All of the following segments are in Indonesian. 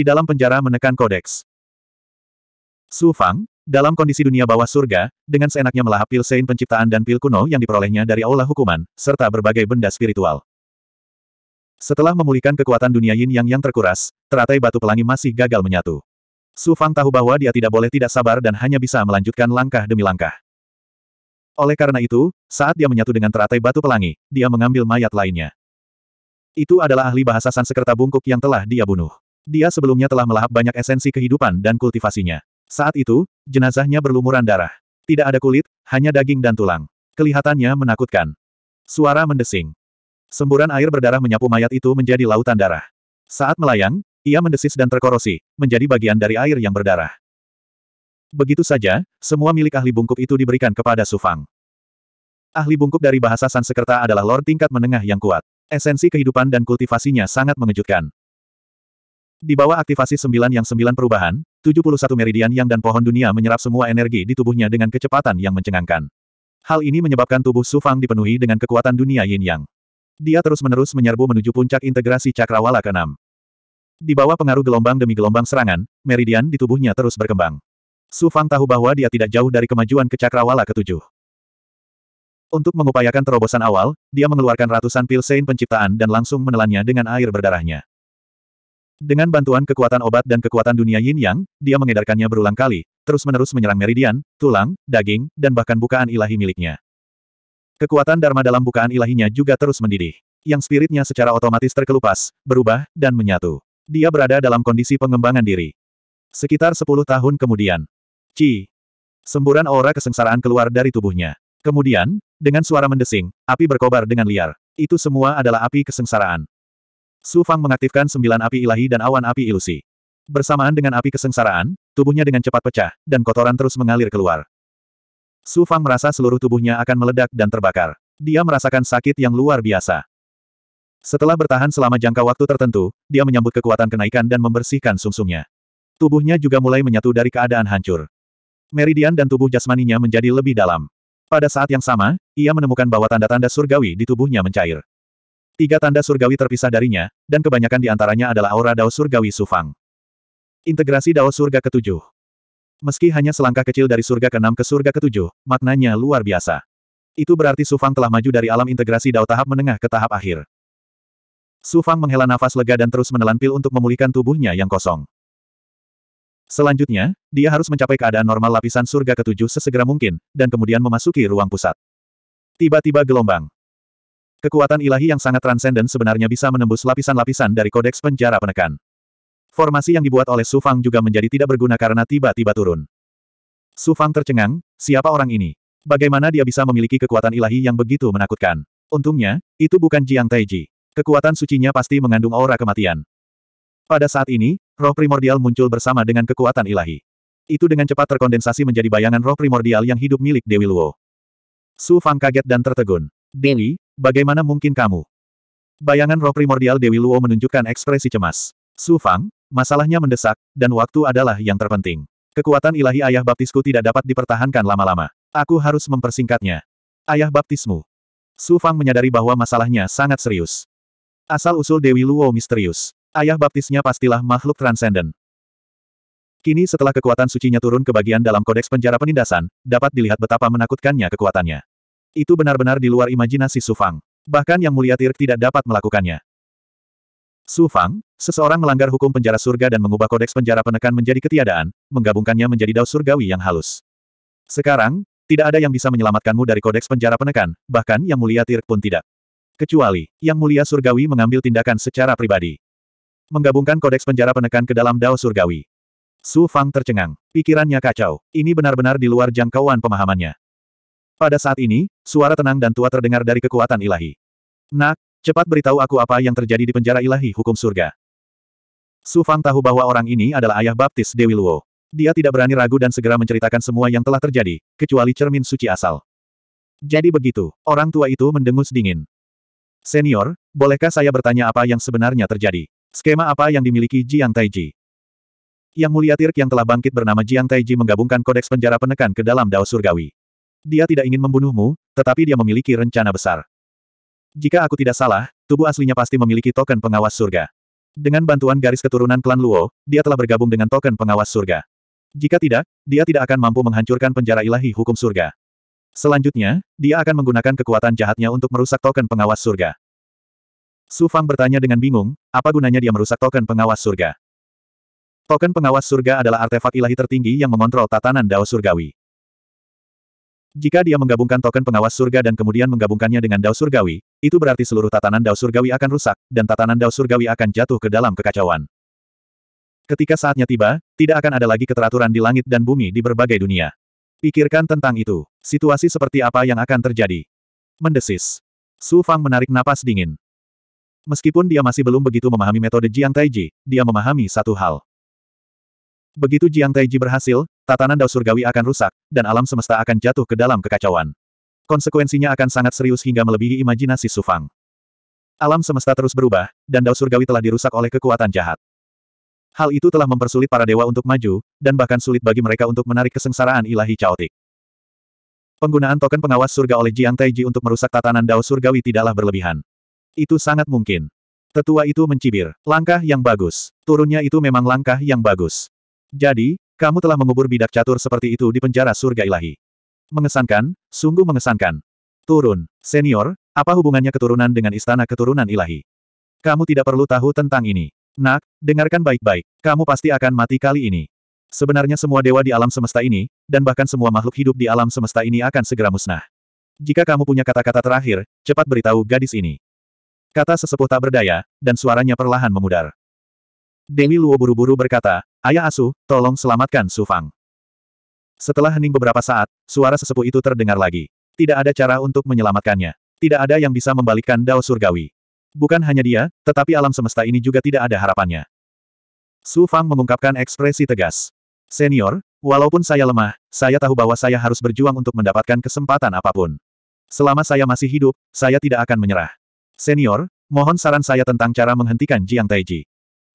di dalam penjara menekan kodeks. Su Fang, dalam kondisi dunia bawah surga, dengan seenaknya melahap pil sein penciptaan dan pil kuno yang diperolehnya dari aula hukuman, serta berbagai benda spiritual. Setelah memulihkan kekuatan dunia yin yang yang terkuras, teratai batu pelangi masih gagal menyatu. Su Fang tahu bahwa dia tidak boleh tidak sabar dan hanya bisa melanjutkan langkah demi langkah. Oleh karena itu, saat dia menyatu dengan teratai batu pelangi, dia mengambil mayat lainnya. Itu adalah ahli bahasa Sansekerta bungkuk yang telah dia bunuh. Dia sebelumnya telah melahap banyak esensi kehidupan dan kultivasinya. Saat itu, jenazahnya berlumuran darah. Tidak ada kulit, hanya daging dan tulang. Kelihatannya menakutkan. Suara mendesing. Semburan air berdarah menyapu mayat itu menjadi lautan darah. Saat melayang, ia mendesis dan terkorosi, menjadi bagian dari air yang berdarah. Begitu saja, semua milik ahli bungkuk itu diberikan kepada Sufang. Ahli bungkuk dari bahasa Sansekerta adalah lord tingkat menengah yang kuat. Esensi kehidupan dan kultivasinya sangat mengejutkan. Di bawah aktivasi sembilan yang sembilan perubahan, 71 meridian yang dan pohon dunia menyerap semua energi di tubuhnya dengan kecepatan yang mencengangkan. Hal ini menyebabkan tubuh Su Fang dipenuhi dengan kekuatan dunia yin yang. Dia terus-menerus menyerbu menuju puncak integrasi cakrawala ke-6. Di bawah pengaruh gelombang demi gelombang serangan, meridian di tubuhnya terus berkembang. Su Fang tahu bahwa dia tidak jauh dari kemajuan ke cakrawala ketujuh. Untuk mengupayakan terobosan awal, dia mengeluarkan ratusan pil sein penciptaan dan langsung menelannya dengan air berdarahnya. Dengan bantuan kekuatan obat dan kekuatan dunia yin yang, dia mengedarkannya berulang kali, terus-menerus menyerang meridian, tulang, daging, dan bahkan bukaan ilahi miliknya. Kekuatan Dharma dalam bukaan ilahinya juga terus mendidih. Yang spiritnya secara otomatis terkelupas, berubah, dan menyatu. Dia berada dalam kondisi pengembangan diri. Sekitar sepuluh tahun kemudian. Ci. Semburan aura kesengsaraan keluar dari tubuhnya. Kemudian, dengan suara mendesing, api berkobar dengan liar. Itu semua adalah api kesengsaraan. Su Fang mengaktifkan sembilan api ilahi dan awan api ilusi. Bersamaan dengan api kesengsaraan, tubuhnya dengan cepat pecah, dan kotoran terus mengalir keluar. Su Fang merasa seluruh tubuhnya akan meledak dan terbakar. Dia merasakan sakit yang luar biasa. Setelah bertahan selama jangka waktu tertentu, dia menyambut kekuatan kenaikan dan membersihkan sumsumnya. Tubuhnya juga mulai menyatu dari keadaan hancur. Meridian dan tubuh jasmaninya menjadi lebih dalam. Pada saat yang sama, ia menemukan bahwa tanda-tanda surgawi di tubuhnya mencair. Tiga tanda surgawi terpisah darinya, dan kebanyakan di antaranya adalah aura Dao surgawi Sufang. Integrasi Dao surga ketujuh. Meski hanya selangkah kecil dari surga ke-6 ke surga ke-7, maknanya luar biasa. Itu berarti Sufang telah maju dari alam integrasi Dao tahap menengah ke tahap akhir. Sufang menghela nafas lega dan terus menelan pil untuk memulihkan tubuhnya yang kosong. Selanjutnya, dia harus mencapai keadaan normal lapisan surga ketujuh sesegera mungkin, dan kemudian memasuki ruang pusat. Tiba-tiba gelombang. Kekuatan ilahi yang sangat transenden sebenarnya bisa menembus lapisan-lapisan dari kodeks penjara penekan. Formasi yang dibuat oleh Sufang juga menjadi tidak berguna karena tiba-tiba turun. Sufang tercengang, siapa orang ini? Bagaimana dia bisa memiliki kekuatan ilahi yang begitu menakutkan? Untungnya, itu bukan Jiang Taiji. Kekuatan sucinya pasti mengandung aura kematian. Pada saat ini, roh primordial muncul bersama dengan kekuatan ilahi. Itu dengan cepat terkondensasi menjadi bayangan roh primordial yang hidup milik Dewi Luo. Su Fang kaget dan tertegun. Dewi, Bagaimana mungkin kamu? Bayangan roh primordial Dewi Luo menunjukkan ekspresi cemas. Su Fang, masalahnya mendesak, dan waktu adalah yang terpenting. Kekuatan ilahi ayah baptisku tidak dapat dipertahankan lama-lama. Aku harus mempersingkatnya. Ayah baptismu. Su Fang menyadari bahwa masalahnya sangat serius. Asal-usul Dewi Luo misterius. Ayah baptisnya pastilah makhluk transenden. Kini setelah kekuatan sucinya turun ke bagian dalam kodeks penjara penindasan, dapat dilihat betapa menakutkannya kekuatannya. Itu benar-benar di luar imajinasi Su Fang. Bahkan Yang Mulia Tirk tidak dapat melakukannya. Su Fang, seseorang melanggar hukum penjara surga dan mengubah kodeks penjara penekan menjadi ketiadaan, menggabungkannya menjadi dao surgawi yang halus. Sekarang, tidak ada yang bisa menyelamatkanmu dari kodeks penjara penekan, bahkan Yang Mulia Tirk pun tidak. Kecuali, Yang Mulia Surgawi mengambil tindakan secara pribadi. Menggabungkan kodeks penjara penekan ke dalam dao surgawi. Su Fang tercengang. Pikirannya kacau. Ini benar-benar di luar jangkauan pemahamannya. Pada saat ini, suara tenang dan tua terdengar dari kekuatan ilahi. Nak, cepat beritahu aku apa yang terjadi di penjara ilahi hukum surga. Su Fang tahu bahwa orang ini adalah ayah baptis Dewi Luo. Dia tidak berani ragu dan segera menceritakan semua yang telah terjadi, kecuali cermin suci asal. Jadi begitu, orang tua itu mendengus dingin. Senior, bolehkah saya bertanya apa yang sebenarnya terjadi? Skema apa yang dimiliki Jiang Taiji? Yang mulia Tirk yang telah bangkit bernama Jiang Taiji menggabungkan kodeks penjara penekan ke dalam Dao Surgawi. Dia tidak ingin membunuhmu, tetapi dia memiliki rencana besar. Jika aku tidak salah, tubuh aslinya pasti memiliki token pengawas surga. Dengan bantuan garis keturunan klan Luo, dia telah bergabung dengan token pengawas surga. Jika tidak, dia tidak akan mampu menghancurkan penjara ilahi hukum surga. Selanjutnya, dia akan menggunakan kekuatan jahatnya untuk merusak token pengawas surga. Su Fang bertanya dengan bingung, apa gunanya dia merusak token pengawas surga? Token pengawas surga adalah artefak ilahi tertinggi yang mengontrol tatanan dao surgawi. Jika dia menggabungkan token pengawas surga dan kemudian menggabungkannya dengan dao surgawi, itu berarti seluruh tatanan dao surgawi akan rusak, dan tatanan dao surgawi akan jatuh ke dalam kekacauan. Ketika saatnya tiba, tidak akan ada lagi keteraturan di langit dan bumi di berbagai dunia. Pikirkan tentang itu. Situasi seperti apa yang akan terjadi? Mendesis. Su Fang menarik napas dingin. Meskipun dia masih belum begitu memahami metode Jiang Taiji, dia memahami satu hal. Begitu Jiang Taiji berhasil, tatanan Dao Surgawi akan rusak, dan alam semesta akan jatuh ke dalam kekacauan. Konsekuensinya akan sangat serius hingga melebihi imajinasi Sufang. Alam semesta terus berubah, dan Dao Surgawi telah dirusak oleh kekuatan jahat. Hal itu telah mempersulit para dewa untuk maju, dan bahkan sulit bagi mereka untuk menarik kesengsaraan ilahi caotik. Penggunaan token pengawas surga oleh Jiang Taiji untuk merusak tatanan Dao Surgawi tidaklah berlebihan. Itu sangat mungkin. Tetua itu mencibir. Langkah yang bagus. Turunnya itu memang langkah yang bagus. Jadi, kamu telah mengubur bidak catur seperti itu di penjara surga ilahi. Mengesankan, sungguh mengesankan. Turun, senior, apa hubungannya keturunan dengan istana keturunan ilahi? Kamu tidak perlu tahu tentang ini. Nak, dengarkan baik-baik, kamu pasti akan mati kali ini. Sebenarnya semua dewa di alam semesta ini, dan bahkan semua makhluk hidup di alam semesta ini akan segera musnah. Jika kamu punya kata-kata terakhir, cepat beritahu gadis ini. Kata sesepuh tak berdaya, dan suaranya perlahan memudar. Dewi Luo buru-buru berkata, Ayah Asu, tolong selamatkan Sufang. Setelah hening beberapa saat, suara sesepuh itu terdengar lagi. Tidak ada cara untuk menyelamatkannya. Tidak ada yang bisa membalikkan Dao Surgawi. Bukan hanya dia, tetapi alam semesta ini juga tidak ada harapannya. Su Fang mengungkapkan ekspresi tegas. Senior, walaupun saya lemah, saya tahu bahwa saya harus berjuang untuk mendapatkan kesempatan apapun. Selama saya masih hidup, saya tidak akan menyerah. Senior, mohon saran saya tentang cara menghentikan Jiang Taiji.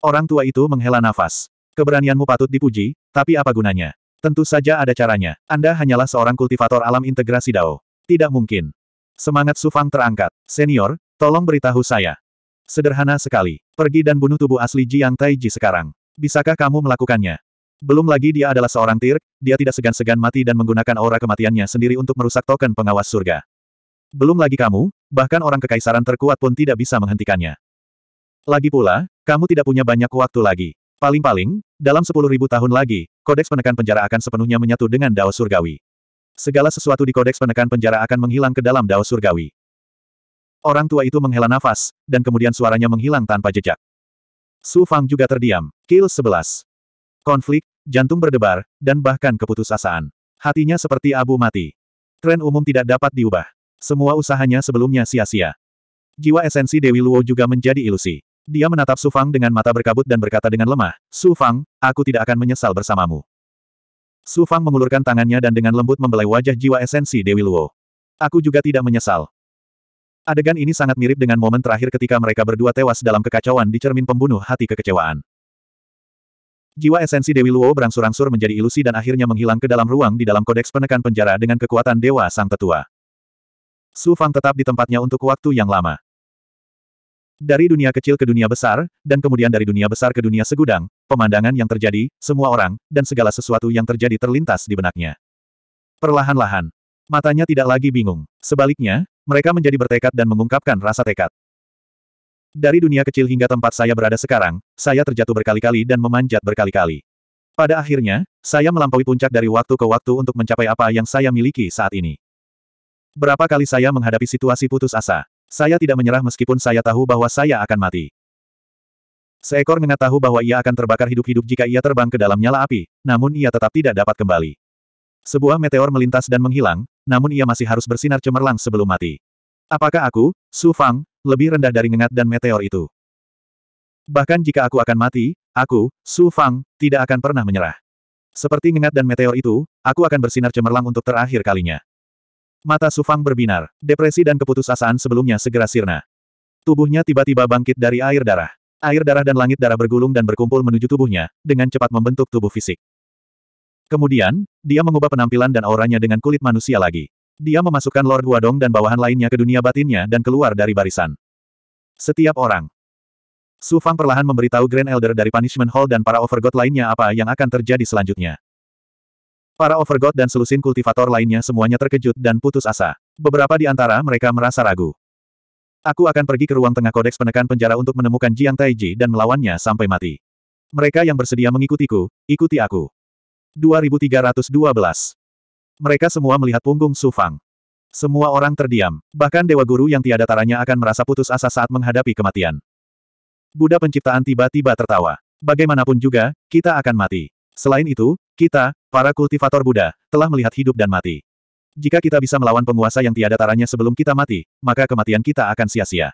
Orang tua itu menghela nafas. Keberanianmu patut dipuji, tapi apa gunanya? Tentu saja ada caranya. Anda hanyalah seorang kultivator alam integrasi Dao. Tidak mungkin. Semangat Sufang terangkat. Senior, tolong beritahu saya. Sederhana sekali. Pergi dan bunuh tubuh asli Jiang Taiji sekarang. Bisakah kamu melakukannya? Belum lagi dia adalah seorang tir, dia tidak segan-segan mati dan menggunakan aura kematiannya sendiri untuk merusak token pengawas surga. Belum lagi kamu, bahkan orang kekaisaran terkuat pun tidak bisa menghentikannya. Lagi pula, kamu tidak punya banyak waktu lagi. Paling-paling, dalam sepuluh ribu tahun lagi, kodeks penekan penjara akan sepenuhnya menyatu dengan Dao Surgawi. Segala sesuatu di kodeks penekan penjara akan menghilang ke dalam Dao Surgawi. Orang tua itu menghela nafas, dan kemudian suaranya menghilang tanpa jejak. Su Fang juga terdiam. Kill sebelas. Konflik, jantung berdebar, dan bahkan keputusasaan. Hatinya seperti abu mati. Tren umum tidak dapat diubah. Semua usahanya sebelumnya sia-sia. Jiwa esensi Dewi Luo juga menjadi ilusi. Dia menatap Su Fang dengan mata berkabut dan berkata dengan lemah, Su Fang, aku tidak akan menyesal bersamamu. Su Fang mengulurkan tangannya dan dengan lembut membelai wajah jiwa esensi Dewi Luo. Aku juga tidak menyesal. Adegan ini sangat mirip dengan momen terakhir ketika mereka berdua tewas dalam kekacauan di cermin pembunuh hati kekecewaan. Jiwa esensi Dewi Luo berangsur-angsur menjadi ilusi dan akhirnya menghilang ke dalam ruang di dalam kodeks penekan penjara dengan kekuatan Dewa Sang Tetua. Su Fang tetap di tempatnya untuk waktu yang lama. Dari dunia kecil ke dunia besar, dan kemudian dari dunia besar ke dunia segudang, pemandangan yang terjadi, semua orang, dan segala sesuatu yang terjadi terlintas di benaknya. Perlahan-lahan, matanya tidak lagi bingung. Sebaliknya, mereka menjadi bertekad dan mengungkapkan rasa tekad. Dari dunia kecil hingga tempat saya berada sekarang, saya terjatuh berkali-kali dan memanjat berkali-kali. Pada akhirnya, saya melampaui puncak dari waktu ke waktu untuk mencapai apa yang saya miliki saat ini. Berapa kali saya menghadapi situasi putus asa, saya tidak menyerah meskipun saya tahu bahwa saya akan mati. Seekor ngengat tahu bahwa ia akan terbakar hidup-hidup jika ia terbang ke dalam nyala api, namun ia tetap tidak dapat kembali. Sebuah meteor melintas dan menghilang, namun ia masih harus bersinar cemerlang sebelum mati. Apakah aku, Su Fang, lebih rendah dari ngengat dan meteor itu? Bahkan jika aku akan mati, aku, Su Fang, tidak akan pernah menyerah. Seperti ngengat dan meteor itu, aku akan bersinar cemerlang untuk terakhir kalinya. Mata Sufang berbinar. Depresi dan keputusasaan sebelumnya segera sirna. Tubuhnya tiba-tiba bangkit dari air darah. Air darah dan langit darah bergulung dan berkumpul menuju tubuhnya, dengan cepat membentuk tubuh fisik. Kemudian, dia mengubah penampilan dan auranya dengan kulit manusia lagi. Dia memasukkan Lord Huadong dan bawahan lainnya ke dunia batinnya dan keluar dari barisan. Setiap orang. Sufang perlahan memberitahu Grand Elder dari Punishment Hall dan para Overgod lainnya apa yang akan terjadi selanjutnya. Para Overgod dan selusin kultivator lainnya semuanya terkejut dan putus asa. Beberapa di antara mereka merasa ragu. Aku akan pergi ke ruang tengah kodeks penekan penjara untuk menemukan Jiang Taiji dan melawannya sampai mati. Mereka yang bersedia mengikutiku, ikuti aku. 2312 Mereka semua melihat punggung Su Fang. Semua orang terdiam, bahkan Dewa Guru yang tiada taranya akan merasa putus asa saat menghadapi kematian. Buddha penciptaan tiba-tiba tertawa. Bagaimanapun juga, kita akan mati. Selain itu, kita, para kultivator Buddha, telah melihat hidup dan mati. Jika kita bisa melawan penguasa yang tiada taranya sebelum kita mati, maka kematian kita akan sia-sia.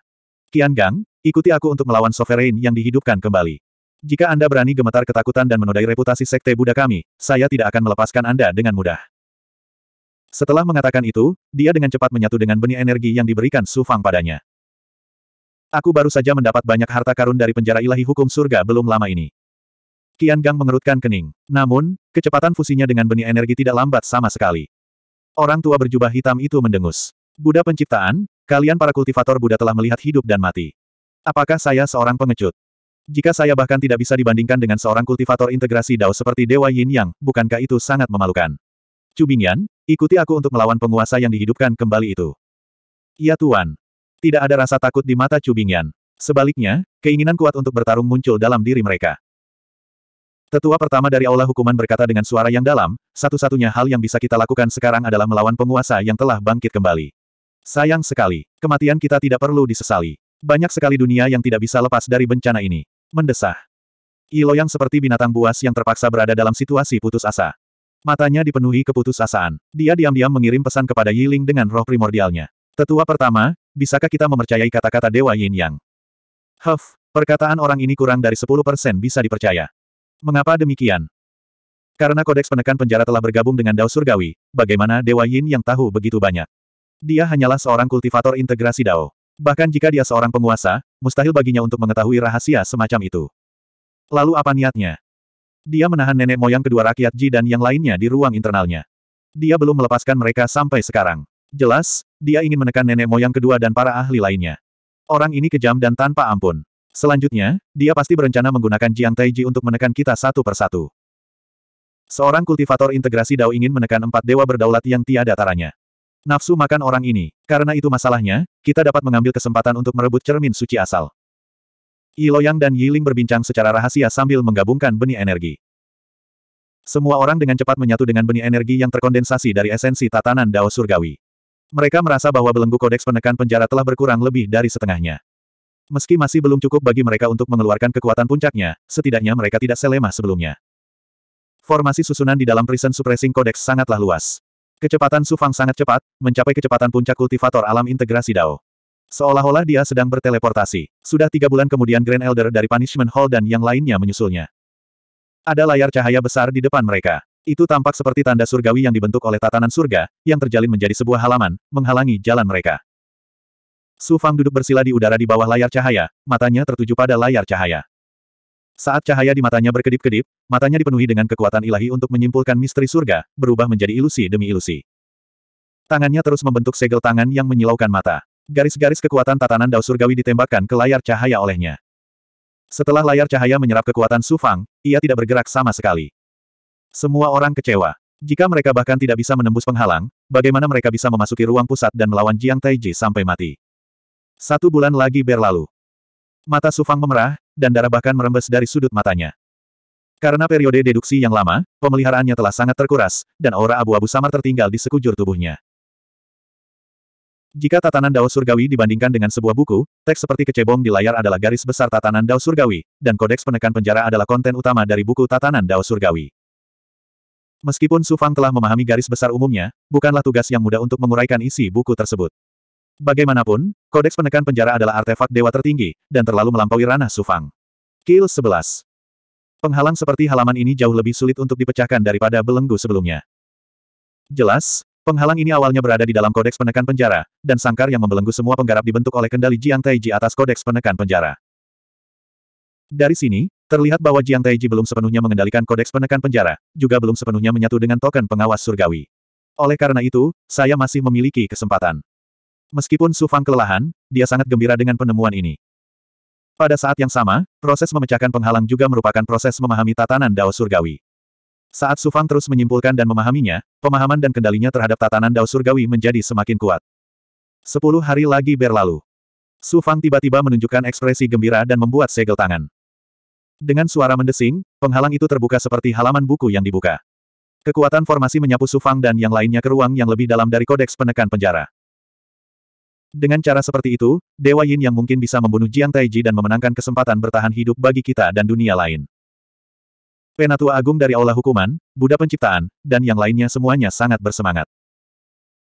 Qian Gang, ikuti aku untuk melawan Sovereign yang dihidupkan kembali. Jika Anda berani gemetar ketakutan dan menodai reputasi Sekte Buddha kami, saya tidak akan melepaskan Anda dengan mudah. Setelah mengatakan itu, dia dengan cepat menyatu dengan benih energi yang diberikan Su Fang padanya. Aku baru saja mendapat banyak harta karun dari penjara ilahi hukum surga belum lama ini. Kian Gang mengerutkan kening. Namun, kecepatan fusinya dengan benih energi tidak lambat sama sekali. Orang tua berjubah hitam itu mendengus. Buddha penciptaan, kalian para kultivator Buddha telah melihat hidup dan mati. Apakah saya seorang pengecut? Jika saya bahkan tidak bisa dibandingkan dengan seorang kultivator integrasi Dao seperti Dewa Yin Yang, bukankah itu sangat memalukan? Cubingyan, ikuti aku untuk melawan penguasa yang dihidupkan kembali itu. Ya Tuan. Tidak ada rasa takut di mata Cubingyan. Sebaliknya, keinginan kuat untuk bertarung muncul dalam diri mereka. Tetua pertama dari Aula Hukuman berkata dengan suara yang dalam, satu-satunya hal yang bisa kita lakukan sekarang adalah melawan penguasa yang telah bangkit kembali. Sayang sekali, kematian kita tidak perlu disesali. Banyak sekali dunia yang tidak bisa lepas dari bencana ini. Mendesah. yang seperti binatang buas yang terpaksa berada dalam situasi putus asa. Matanya dipenuhi keputusasaan. Dia diam-diam mengirim pesan kepada Yiling dengan roh primordialnya. Tetua pertama, bisakah kita mempercayai kata-kata Dewa Yin Yang? Huff, perkataan orang ini kurang dari 10% bisa dipercaya. Mengapa demikian? Karena kodeks penekan penjara telah bergabung dengan Dao Surgawi, bagaimana Dewa Yin yang tahu begitu banyak? Dia hanyalah seorang kultivator integrasi Dao. Bahkan jika dia seorang penguasa, mustahil baginya untuk mengetahui rahasia semacam itu. Lalu apa niatnya? Dia menahan nenek moyang kedua rakyat Ji dan yang lainnya di ruang internalnya. Dia belum melepaskan mereka sampai sekarang. Jelas, dia ingin menekan nenek moyang kedua dan para ahli lainnya. Orang ini kejam dan tanpa ampun. Selanjutnya, dia pasti berencana menggunakan Jiang Taiji untuk menekan kita satu persatu. Seorang kultivator integrasi Dao ingin menekan empat dewa berdaulat yang tiada taranya. Nafsu makan orang ini. Karena itu masalahnya, kita dapat mengambil kesempatan untuk merebut cermin suci asal. Yi Loyang dan Yi Ling berbincang secara rahasia sambil menggabungkan benih energi. Semua orang dengan cepat menyatu dengan benih energi yang terkondensasi dari esensi tatanan Dao Surgawi. Mereka merasa bahwa belenggu kodeks penekan penjara telah berkurang lebih dari setengahnya. Meski masih belum cukup bagi mereka untuk mengeluarkan kekuatan puncaknya, setidaknya mereka tidak selema sebelumnya. Formasi susunan di dalam Prison Suppressing Codex sangatlah luas. Kecepatan Sufang sangat cepat, mencapai kecepatan puncak kultivator alam integrasi Dao. Seolah-olah dia sedang berteleportasi. Sudah tiga bulan kemudian Grand Elder dari Punishment Hall dan yang lainnya menyusulnya. Ada layar cahaya besar di depan mereka. Itu tampak seperti tanda surgawi yang dibentuk oleh tatanan surga, yang terjalin menjadi sebuah halaman, menghalangi jalan mereka. Su Fang duduk bersila di udara di bawah layar cahaya, matanya tertuju pada layar cahaya. Saat cahaya di matanya berkedip-kedip, matanya dipenuhi dengan kekuatan ilahi untuk menyimpulkan misteri surga, berubah menjadi ilusi demi ilusi. Tangannya terus membentuk segel tangan yang menyilaukan mata. Garis-garis kekuatan tatanan dao surgawi ditembakkan ke layar cahaya olehnya. Setelah layar cahaya menyerap kekuatan Su Fang, ia tidak bergerak sama sekali. Semua orang kecewa. Jika mereka bahkan tidak bisa menembus penghalang, bagaimana mereka bisa memasuki ruang pusat dan melawan Jiang Taiji sampai mati? Satu bulan lagi berlalu. Mata Sufang memerah, dan darah bahkan merembes dari sudut matanya. Karena periode deduksi yang lama, pemeliharaannya telah sangat terkuras, dan aura abu-abu samar tertinggal di sekujur tubuhnya. Jika tatanan Dao Surgawi dibandingkan dengan sebuah buku, teks seperti kecebong di layar adalah garis besar tatanan Dao Surgawi, dan kodeks penekan penjara adalah konten utama dari buku tatanan Dao Surgawi. Meskipun Sufang telah memahami garis besar umumnya, bukanlah tugas yang mudah untuk menguraikan isi buku tersebut. Bagaimanapun, kodeks penekan penjara adalah artefak dewa tertinggi, dan terlalu melampaui ranah Sufang. Kill 11. Penghalang seperti halaman ini jauh lebih sulit untuk dipecahkan daripada belenggu sebelumnya. Jelas, penghalang ini awalnya berada di dalam kodeks penekan penjara, dan sangkar yang membelenggu semua penggarap dibentuk oleh kendali Jiang Taiji atas kodeks penekan penjara. Dari sini, terlihat bahwa Jiang Taiji belum sepenuhnya mengendalikan kodeks penekan penjara, juga belum sepenuhnya menyatu dengan token pengawas surgawi. Oleh karena itu, saya masih memiliki kesempatan. Meskipun sufang kelelahan, dia sangat gembira dengan penemuan ini. Pada saat yang sama, proses memecahkan penghalang juga merupakan proses memahami tatanan Dao Surgawi. Saat sufang terus menyimpulkan dan memahaminya, pemahaman dan kendalinya terhadap tatanan Dao Surgawi menjadi semakin kuat. Sepuluh hari lagi berlalu. Sufang tiba-tiba menunjukkan ekspresi gembira dan membuat segel tangan. Dengan suara mendesing, penghalang itu terbuka seperti halaman buku yang dibuka. Kekuatan formasi menyapu sufang dan yang lainnya ke ruang yang lebih dalam dari kodeks penekan penjara. Dengan cara seperti itu, Dewa Yin yang mungkin bisa membunuh Jiang Taiji dan memenangkan kesempatan bertahan hidup bagi kita dan dunia lain. Penatua Agung dari Aula Hukuman, Buddha Penciptaan, dan yang lainnya semuanya sangat bersemangat.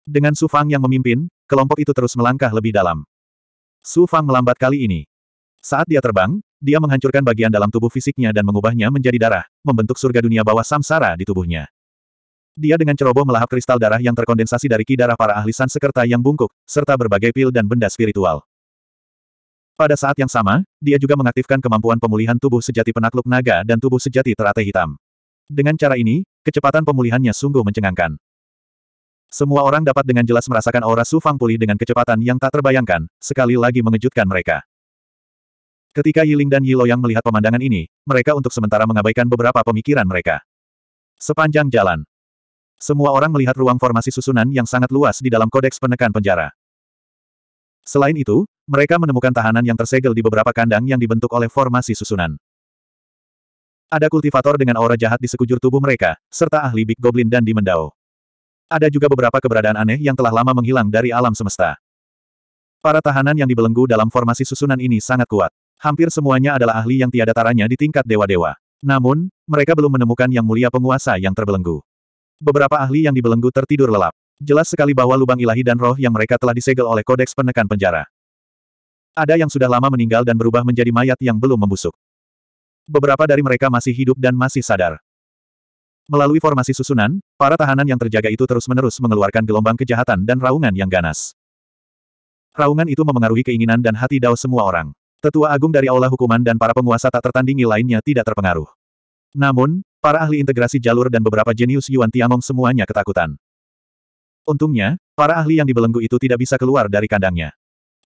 Dengan Su Fang yang memimpin, kelompok itu terus melangkah lebih dalam. Su Fang melambat kali ini. Saat dia terbang, dia menghancurkan bagian dalam tubuh fisiknya dan mengubahnya menjadi darah, membentuk surga dunia bawah samsara di tubuhnya. Dia dengan ceroboh melahap kristal darah yang terkondensasi dari ki darah para ahli sansekerta yang bungkuk, serta berbagai pil dan benda spiritual. Pada saat yang sama, dia juga mengaktifkan kemampuan pemulihan tubuh sejati penakluk naga dan tubuh sejati teratai hitam. Dengan cara ini, kecepatan pemulihannya sungguh mencengangkan. Semua orang dapat dengan jelas merasakan aura sufang pulih dengan kecepatan yang tak terbayangkan, sekali lagi mengejutkan mereka. Ketika Yiling dan yang melihat pemandangan ini, mereka untuk sementara mengabaikan beberapa pemikiran mereka. Sepanjang jalan, semua orang melihat ruang formasi susunan yang sangat luas di dalam kodeks penekan penjara. Selain itu, mereka menemukan tahanan yang tersegel di beberapa kandang yang dibentuk oleh formasi susunan. Ada kultivator dengan aura jahat di sekujur tubuh mereka, serta ahli Big Goblin dan di Dimendao. Ada juga beberapa keberadaan aneh yang telah lama menghilang dari alam semesta. Para tahanan yang dibelenggu dalam formasi susunan ini sangat kuat. Hampir semuanya adalah ahli yang tiada taranya di tingkat dewa-dewa. Namun, mereka belum menemukan yang mulia penguasa yang terbelenggu. Beberapa ahli yang dibelenggu tertidur lelap. Jelas sekali bahwa lubang ilahi dan roh yang mereka telah disegel oleh kodeks penekan penjara. Ada yang sudah lama meninggal dan berubah menjadi mayat yang belum membusuk. Beberapa dari mereka masih hidup dan masih sadar. Melalui formasi susunan, para tahanan yang terjaga itu terus-menerus mengeluarkan gelombang kejahatan dan raungan yang ganas. Raungan itu memengaruhi keinginan dan hati Dao semua orang. Tetua agung dari Allah Hukuman dan para penguasa tak tertandingi lainnya tidak terpengaruh. Namun, Para ahli integrasi jalur dan beberapa jenius Yuan Tiangong semuanya ketakutan. Untungnya, para ahli yang dibelenggu itu tidak bisa keluar dari kandangnya.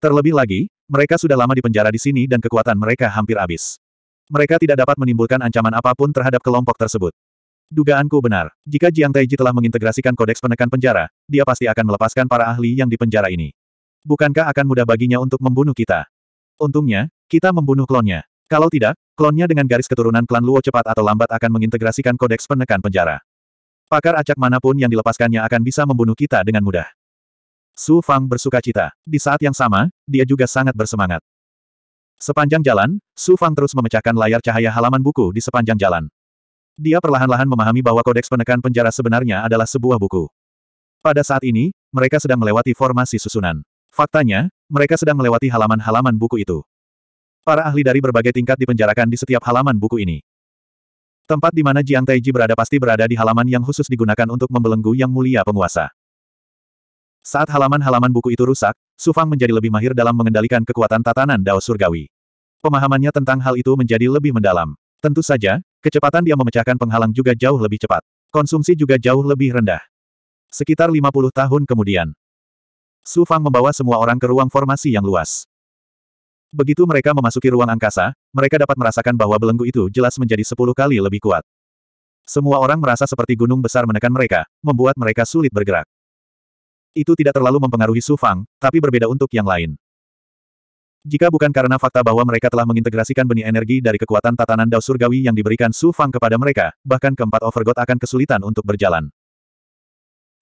Terlebih lagi, mereka sudah lama dipenjara di sini dan kekuatan mereka hampir habis. Mereka tidak dapat menimbulkan ancaman apapun terhadap kelompok tersebut. Dugaanku benar, jika Jiang Taiji telah mengintegrasikan kodeks penekan penjara, dia pasti akan melepaskan para ahli yang dipenjara ini. Bukankah akan mudah baginya untuk membunuh kita? Untungnya, kita membunuh klonnya. Kalau tidak, klonnya dengan garis keturunan klan Luo cepat atau lambat akan mengintegrasikan kodeks penekan penjara. Pakar acak manapun yang dilepaskannya akan bisa membunuh kita dengan mudah. Su Fang bersuka cita. Di saat yang sama, dia juga sangat bersemangat. Sepanjang jalan, Su Fang terus memecahkan layar cahaya halaman buku di sepanjang jalan. Dia perlahan-lahan memahami bahwa kodeks penekan penjara sebenarnya adalah sebuah buku. Pada saat ini, mereka sedang melewati formasi susunan. Faktanya, mereka sedang melewati halaman-halaman buku itu. Para ahli dari berbagai tingkat dipenjarakan di setiap halaman buku ini. Tempat di mana Jiang Taiji berada pasti berada di halaman yang khusus digunakan untuk membelenggu yang mulia penguasa. Saat halaman-halaman buku itu rusak, Su Fang menjadi lebih mahir dalam mengendalikan kekuatan tatanan Dao Surgawi. Pemahamannya tentang hal itu menjadi lebih mendalam. Tentu saja, kecepatan dia memecahkan penghalang juga jauh lebih cepat. Konsumsi juga jauh lebih rendah. Sekitar 50 tahun kemudian, Su Fang membawa semua orang ke ruang formasi yang luas. Begitu mereka memasuki ruang angkasa, mereka dapat merasakan bahwa belenggu itu jelas menjadi sepuluh kali lebih kuat. Semua orang merasa seperti gunung besar menekan mereka, membuat mereka sulit bergerak. Itu tidak terlalu mempengaruhi Su Fang, tapi berbeda untuk yang lain. Jika bukan karena fakta bahwa mereka telah mengintegrasikan benih energi dari kekuatan tatanan Dao Surgawi yang diberikan Su Fang kepada mereka, bahkan keempat Overgod akan kesulitan untuk berjalan.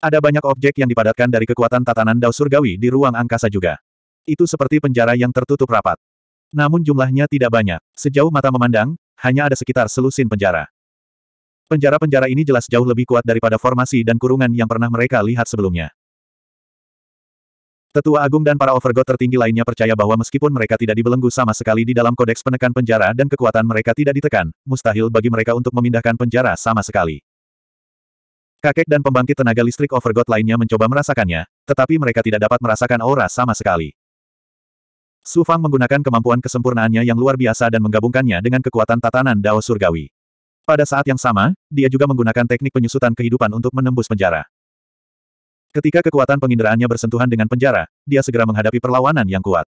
Ada banyak objek yang dipadatkan dari kekuatan tatanan Dao Surgawi di ruang angkasa juga. Itu seperti penjara yang tertutup rapat. Namun jumlahnya tidak banyak. Sejauh mata memandang, hanya ada sekitar selusin penjara. Penjara-penjara ini jelas jauh lebih kuat daripada formasi dan kurungan yang pernah mereka lihat sebelumnya. Tetua Agung dan para Overgod tertinggi lainnya percaya bahwa meskipun mereka tidak dibelenggu sama sekali di dalam kodeks penekan penjara dan kekuatan mereka tidak ditekan, mustahil bagi mereka untuk memindahkan penjara sama sekali. Kakek dan pembangkit tenaga listrik Overgod lainnya mencoba merasakannya, tetapi mereka tidak dapat merasakan aura sama sekali. Su Fang menggunakan kemampuan kesempurnaannya yang luar biasa dan menggabungkannya dengan kekuatan tatanan Dao Surgawi. Pada saat yang sama, dia juga menggunakan teknik penyusutan kehidupan untuk menembus penjara. Ketika kekuatan penginderaannya bersentuhan dengan penjara, dia segera menghadapi perlawanan yang kuat.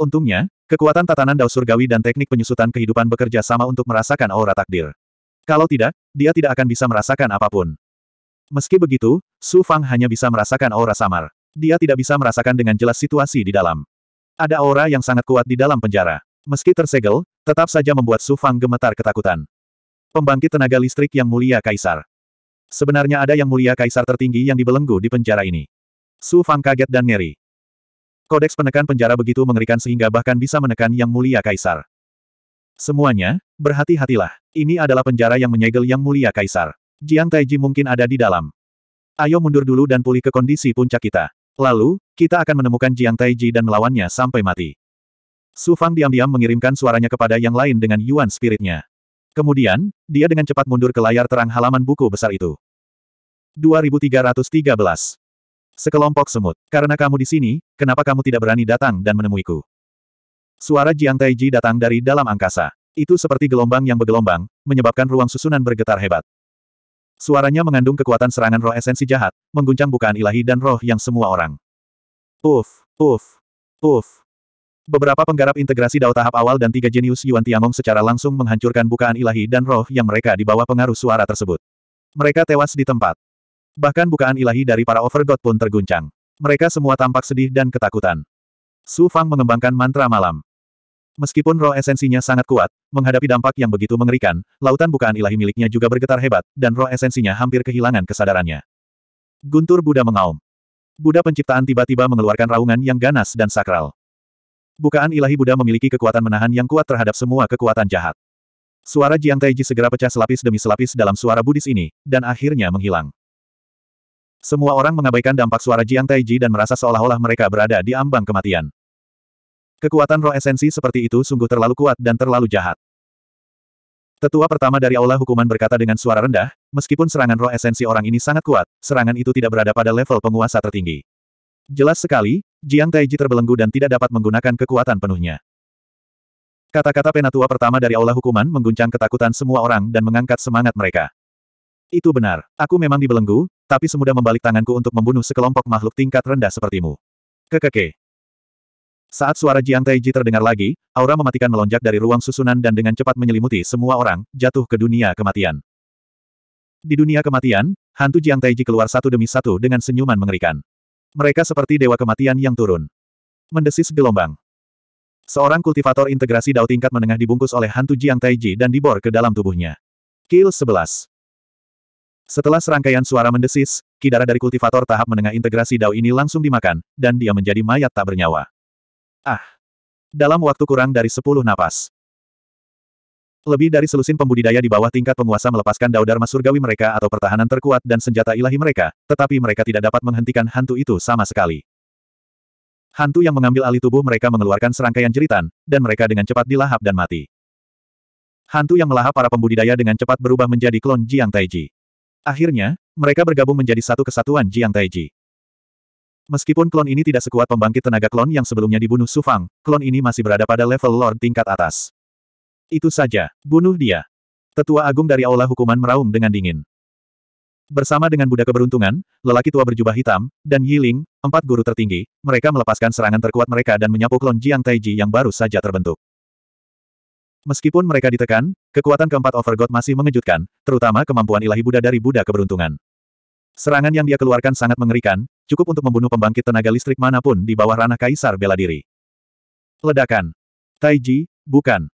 Untungnya, kekuatan tatanan Dao Surgawi dan teknik penyusutan kehidupan bekerja sama untuk merasakan aura takdir. Kalau tidak, dia tidak akan bisa merasakan apapun. Meski begitu, Su Fang hanya bisa merasakan aura samar. Dia tidak bisa merasakan dengan jelas situasi di dalam. Ada aura yang sangat kuat di dalam penjara. Meski tersegel, tetap saja membuat Su Fang gemetar ketakutan. Pembangkit tenaga listrik yang mulia Kaisar. Sebenarnya ada yang mulia Kaisar tertinggi yang dibelenggu di penjara ini. Su Fang kaget dan ngeri. Kodeks penekan penjara begitu mengerikan sehingga bahkan bisa menekan yang mulia Kaisar. Semuanya, berhati-hatilah. Ini adalah penjara yang menyegel yang mulia Kaisar. Jiang Taiji mungkin ada di dalam. Ayo mundur dulu dan pulih ke kondisi puncak kita. Lalu, kita akan menemukan Jiang Taiji dan melawannya sampai mati. Su Fang diam-diam mengirimkan suaranya kepada yang lain dengan Yuan Spiritnya. Kemudian, dia dengan cepat mundur ke layar terang halaman buku besar itu. 2313. Sekelompok semut. Karena kamu di sini, kenapa kamu tidak berani datang dan menemuiku? Suara Jiang Taiji datang dari dalam angkasa. Itu seperti gelombang yang bergelombang, menyebabkan ruang susunan bergetar hebat. Suaranya mengandung kekuatan serangan roh esensi jahat, mengguncang bukaan ilahi dan roh yang semua orang. Uf, uf, uf. Beberapa penggarap integrasi dao tahap awal dan tiga jenius Yuan Tiangong secara langsung menghancurkan bukaan ilahi dan roh yang mereka di bawah pengaruh suara tersebut. Mereka tewas di tempat. Bahkan bukaan ilahi dari para overgod pun terguncang. Mereka semua tampak sedih dan ketakutan. Su Fang mengembangkan mantra malam. Meskipun roh esensinya sangat kuat, menghadapi dampak yang begitu mengerikan, lautan bukaan ilahi miliknya juga bergetar hebat, dan roh esensinya hampir kehilangan kesadarannya. Guntur Buddha mengaum. Buddha penciptaan tiba-tiba mengeluarkan raungan yang ganas dan sakral. Bukaan ilahi Buddha memiliki kekuatan menahan yang kuat terhadap semua kekuatan jahat. Suara Jiang Taiji segera pecah selapis demi selapis dalam suara Buddhis ini, dan akhirnya menghilang. Semua orang mengabaikan dampak suara Jiang Taiji dan merasa seolah-olah mereka berada di ambang kematian. Kekuatan roh esensi seperti itu sungguh terlalu kuat dan terlalu jahat. Tetua pertama dari Aula Hukuman berkata dengan suara rendah, meskipun serangan roh esensi orang ini sangat kuat, serangan itu tidak berada pada level penguasa tertinggi. Jelas sekali, Jiang Taiji terbelenggu dan tidak dapat menggunakan kekuatan penuhnya. Kata-kata penatua pertama dari Aula Hukuman mengguncang ketakutan semua orang dan mengangkat semangat mereka. Itu benar, aku memang dibelenggu, tapi semudah membalik tanganku untuk membunuh sekelompok makhluk tingkat rendah sepertimu. Kekeke, saat suara Jiang Taiji terdengar lagi, aura mematikan melonjak dari ruang susunan dan dengan cepat menyelimuti semua orang, jatuh ke dunia kematian. Di dunia kematian, hantu Jiang Taiji keluar satu demi satu dengan senyuman mengerikan. Mereka seperti dewa kematian yang turun. Mendesis gelombang. Seorang kultivator integrasi Dao tingkat menengah dibungkus oleh hantu Jiang Taiji dan dibor ke dalam tubuhnya. Kill 11. Setelah serangkaian suara mendesis, kidara dari kultivator tahap menengah integrasi Dao ini langsung dimakan, dan dia menjadi mayat tak bernyawa. Ah! Dalam waktu kurang dari sepuluh napas. Lebih dari selusin pembudidaya di bawah tingkat penguasa melepaskan daudharma surgawi mereka atau pertahanan terkuat dan senjata ilahi mereka, tetapi mereka tidak dapat menghentikan hantu itu sama sekali. Hantu yang mengambil alih tubuh mereka mengeluarkan serangkaian jeritan, dan mereka dengan cepat dilahap dan mati. Hantu yang melahap para pembudidaya dengan cepat berubah menjadi klon Jiang Taiji. Akhirnya, mereka bergabung menjadi satu kesatuan Jiang Taiji. Meskipun klon ini tidak sekuat pembangkit tenaga klon yang sebelumnya dibunuh Sufang, klon ini masih berada pada level Lord tingkat atas. Itu saja, bunuh dia. Tetua agung dari Aula Hukuman meraung dengan dingin. Bersama dengan Buddha Keberuntungan, lelaki tua berjubah hitam, dan Yiling, empat guru tertinggi, mereka melepaskan serangan terkuat mereka dan menyapu klon Jiang Taiji yang baru saja terbentuk. Meskipun mereka ditekan, kekuatan keempat Overgod masih mengejutkan, terutama kemampuan ilahi Buddha dari Buddha Keberuntungan. Serangan yang dia keluarkan sangat mengerikan, cukup untuk membunuh pembangkit tenaga listrik manapun di bawah ranah kaisar bela diri. Ledakan. Taiji, bukan.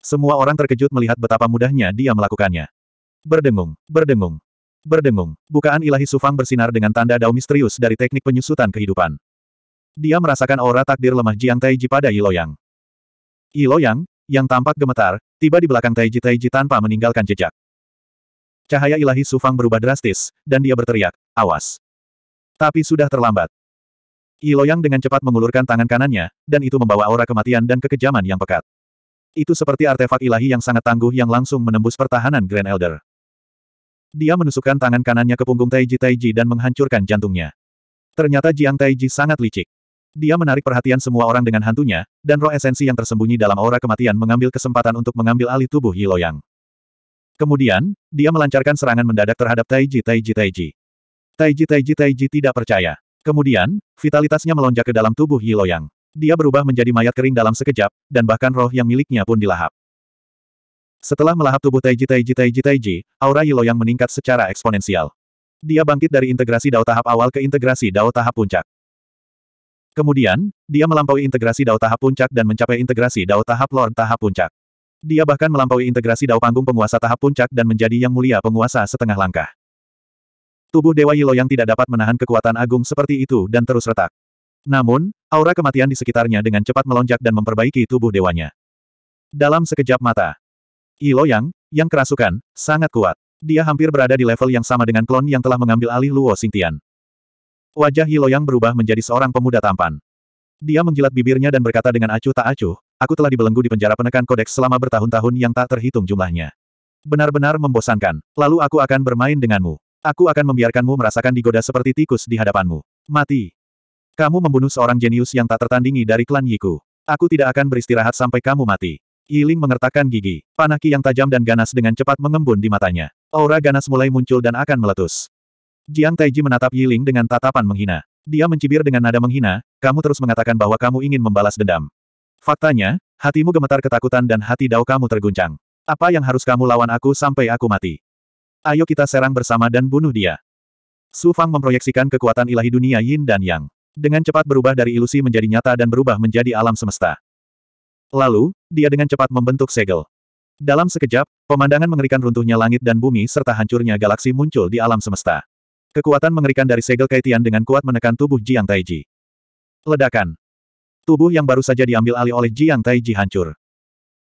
Semua orang terkejut melihat betapa mudahnya dia melakukannya. Berdengung, berdengung, berdengung. Bukaan ilahi Sufang bersinar dengan tanda dao misterius dari teknik penyusutan kehidupan. Dia merasakan aura takdir lemah Jiang Taiji pada Yiloyang. Yiloyang, yang tampak gemetar, tiba di belakang Taiji Taiji tanpa meninggalkan jejak. Cahaya ilahi Sufang berubah drastis, dan dia berteriak, awas. Tapi sudah terlambat. Iloyang dengan cepat mengulurkan tangan kanannya, dan itu membawa aura kematian dan kekejaman yang pekat. Itu seperti artefak ilahi yang sangat tangguh yang langsung menembus pertahanan Grand Elder. Dia menusukkan tangan kanannya ke punggung Taiji Taiji dan menghancurkan jantungnya. Ternyata Jiang Taiji sangat licik. Dia menarik perhatian semua orang dengan hantunya, dan roh esensi yang tersembunyi dalam aura kematian mengambil kesempatan untuk mengambil alih tubuh Yiloyang. Kemudian, dia melancarkan serangan mendadak terhadap Taiji Taiji Taiji. Taiji Taiji Taiji tidak percaya. Kemudian, vitalitasnya melonjak ke dalam tubuh Yi Yang. Dia berubah menjadi mayat kering dalam sekejap, dan bahkan roh yang miliknya pun dilahap. Setelah melahap tubuh Taiji Taiji Taiji Taiji, aura Loyang meningkat secara eksponensial. Dia bangkit dari integrasi Dao tahap awal ke integrasi Dao tahap puncak. Kemudian, dia melampaui integrasi Dao tahap puncak dan mencapai integrasi Dao tahap Lord tahap puncak. Dia bahkan melampaui integrasi Dao Panggung Penguasa Tahap Puncak dan menjadi Yang Mulia Penguasa Setengah Langkah. Tubuh Dewa Yilo yang tidak dapat menahan kekuatan agung seperti itu dan terus retak. Namun, aura kematian di sekitarnya dengan cepat melonjak dan memperbaiki tubuh dewanya. Dalam sekejap mata, Yilo yang kerasukan, sangat kuat. Dia hampir berada di level yang sama dengan klon yang telah mengambil alih Luo Xingtian. Wajah Yilo Yang berubah menjadi seorang pemuda tampan. Dia menjilat bibirnya dan berkata dengan acuh tak acuh, aku telah dibelenggu di penjara penekan kodeks selama bertahun-tahun yang tak terhitung jumlahnya. Benar-benar membosankan. Lalu aku akan bermain denganmu. Aku akan membiarkanmu merasakan digoda seperti tikus di hadapanmu. Mati. Kamu membunuh seorang jenius yang tak tertandingi dari klan Yiku. Aku tidak akan beristirahat sampai kamu mati. Yiling mengertakkan gigi. Panah ki yang tajam dan ganas dengan cepat mengembun di matanya. Aura ganas mulai muncul dan akan meletus. Jiang Taiji menatap Yiling dengan tatapan menghina. Dia mencibir dengan nada menghina, kamu terus mengatakan bahwa kamu ingin membalas dendam. Faktanya, hatimu gemetar ketakutan dan hati dao kamu terguncang. Apa yang harus kamu lawan aku sampai aku mati? Ayo kita serang bersama dan bunuh dia. Su Fang memproyeksikan kekuatan ilahi dunia Yin dan Yang. Dengan cepat berubah dari ilusi menjadi nyata dan berubah menjadi alam semesta. Lalu, dia dengan cepat membentuk segel. Dalam sekejap, pemandangan mengerikan runtuhnya langit dan bumi serta hancurnya galaksi muncul di alam semesta. Kekuatan mengerikan dari segel Kaitian dengan kuat menekan tubuh Jiang Taiji. Ledakan. Tubuh yang baru saja diambil alih oleh Jiang Taiji hancur.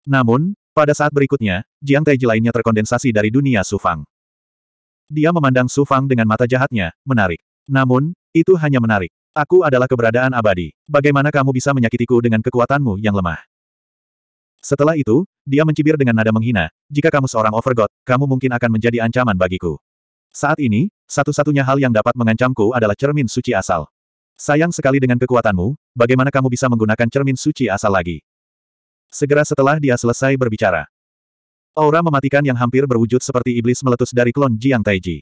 Namun, pada saat berikutnya, Jiang Taiji lainnya terkondensasi dari dunia Sufang. Dia memandang Su Fang dengan mata jahatnya, menarik. Namun, itu hanya menarik. Aku adalah keberadaan abadi. Bagaimana kamu bisa menyakitiku dengan kekuatanmu yang lemah? Setelah itu, dia mencibir dengan nada menghina, jika kamu seorang overgod, kamu mungkin akan menjadi ancaman bagiku. Saat ini, satu-satunya hal yang dapat mengancamku adalah cermin suci asal. Sayang sekali dengan kekuatanmu, bagaimana kamu bisa menggunakan cermin suci asal lagi? Segera setelah dia selesai berbicara, Aura mematikan yang hampir berwujud seperti iblis meletus dari klon Jiang Taiji.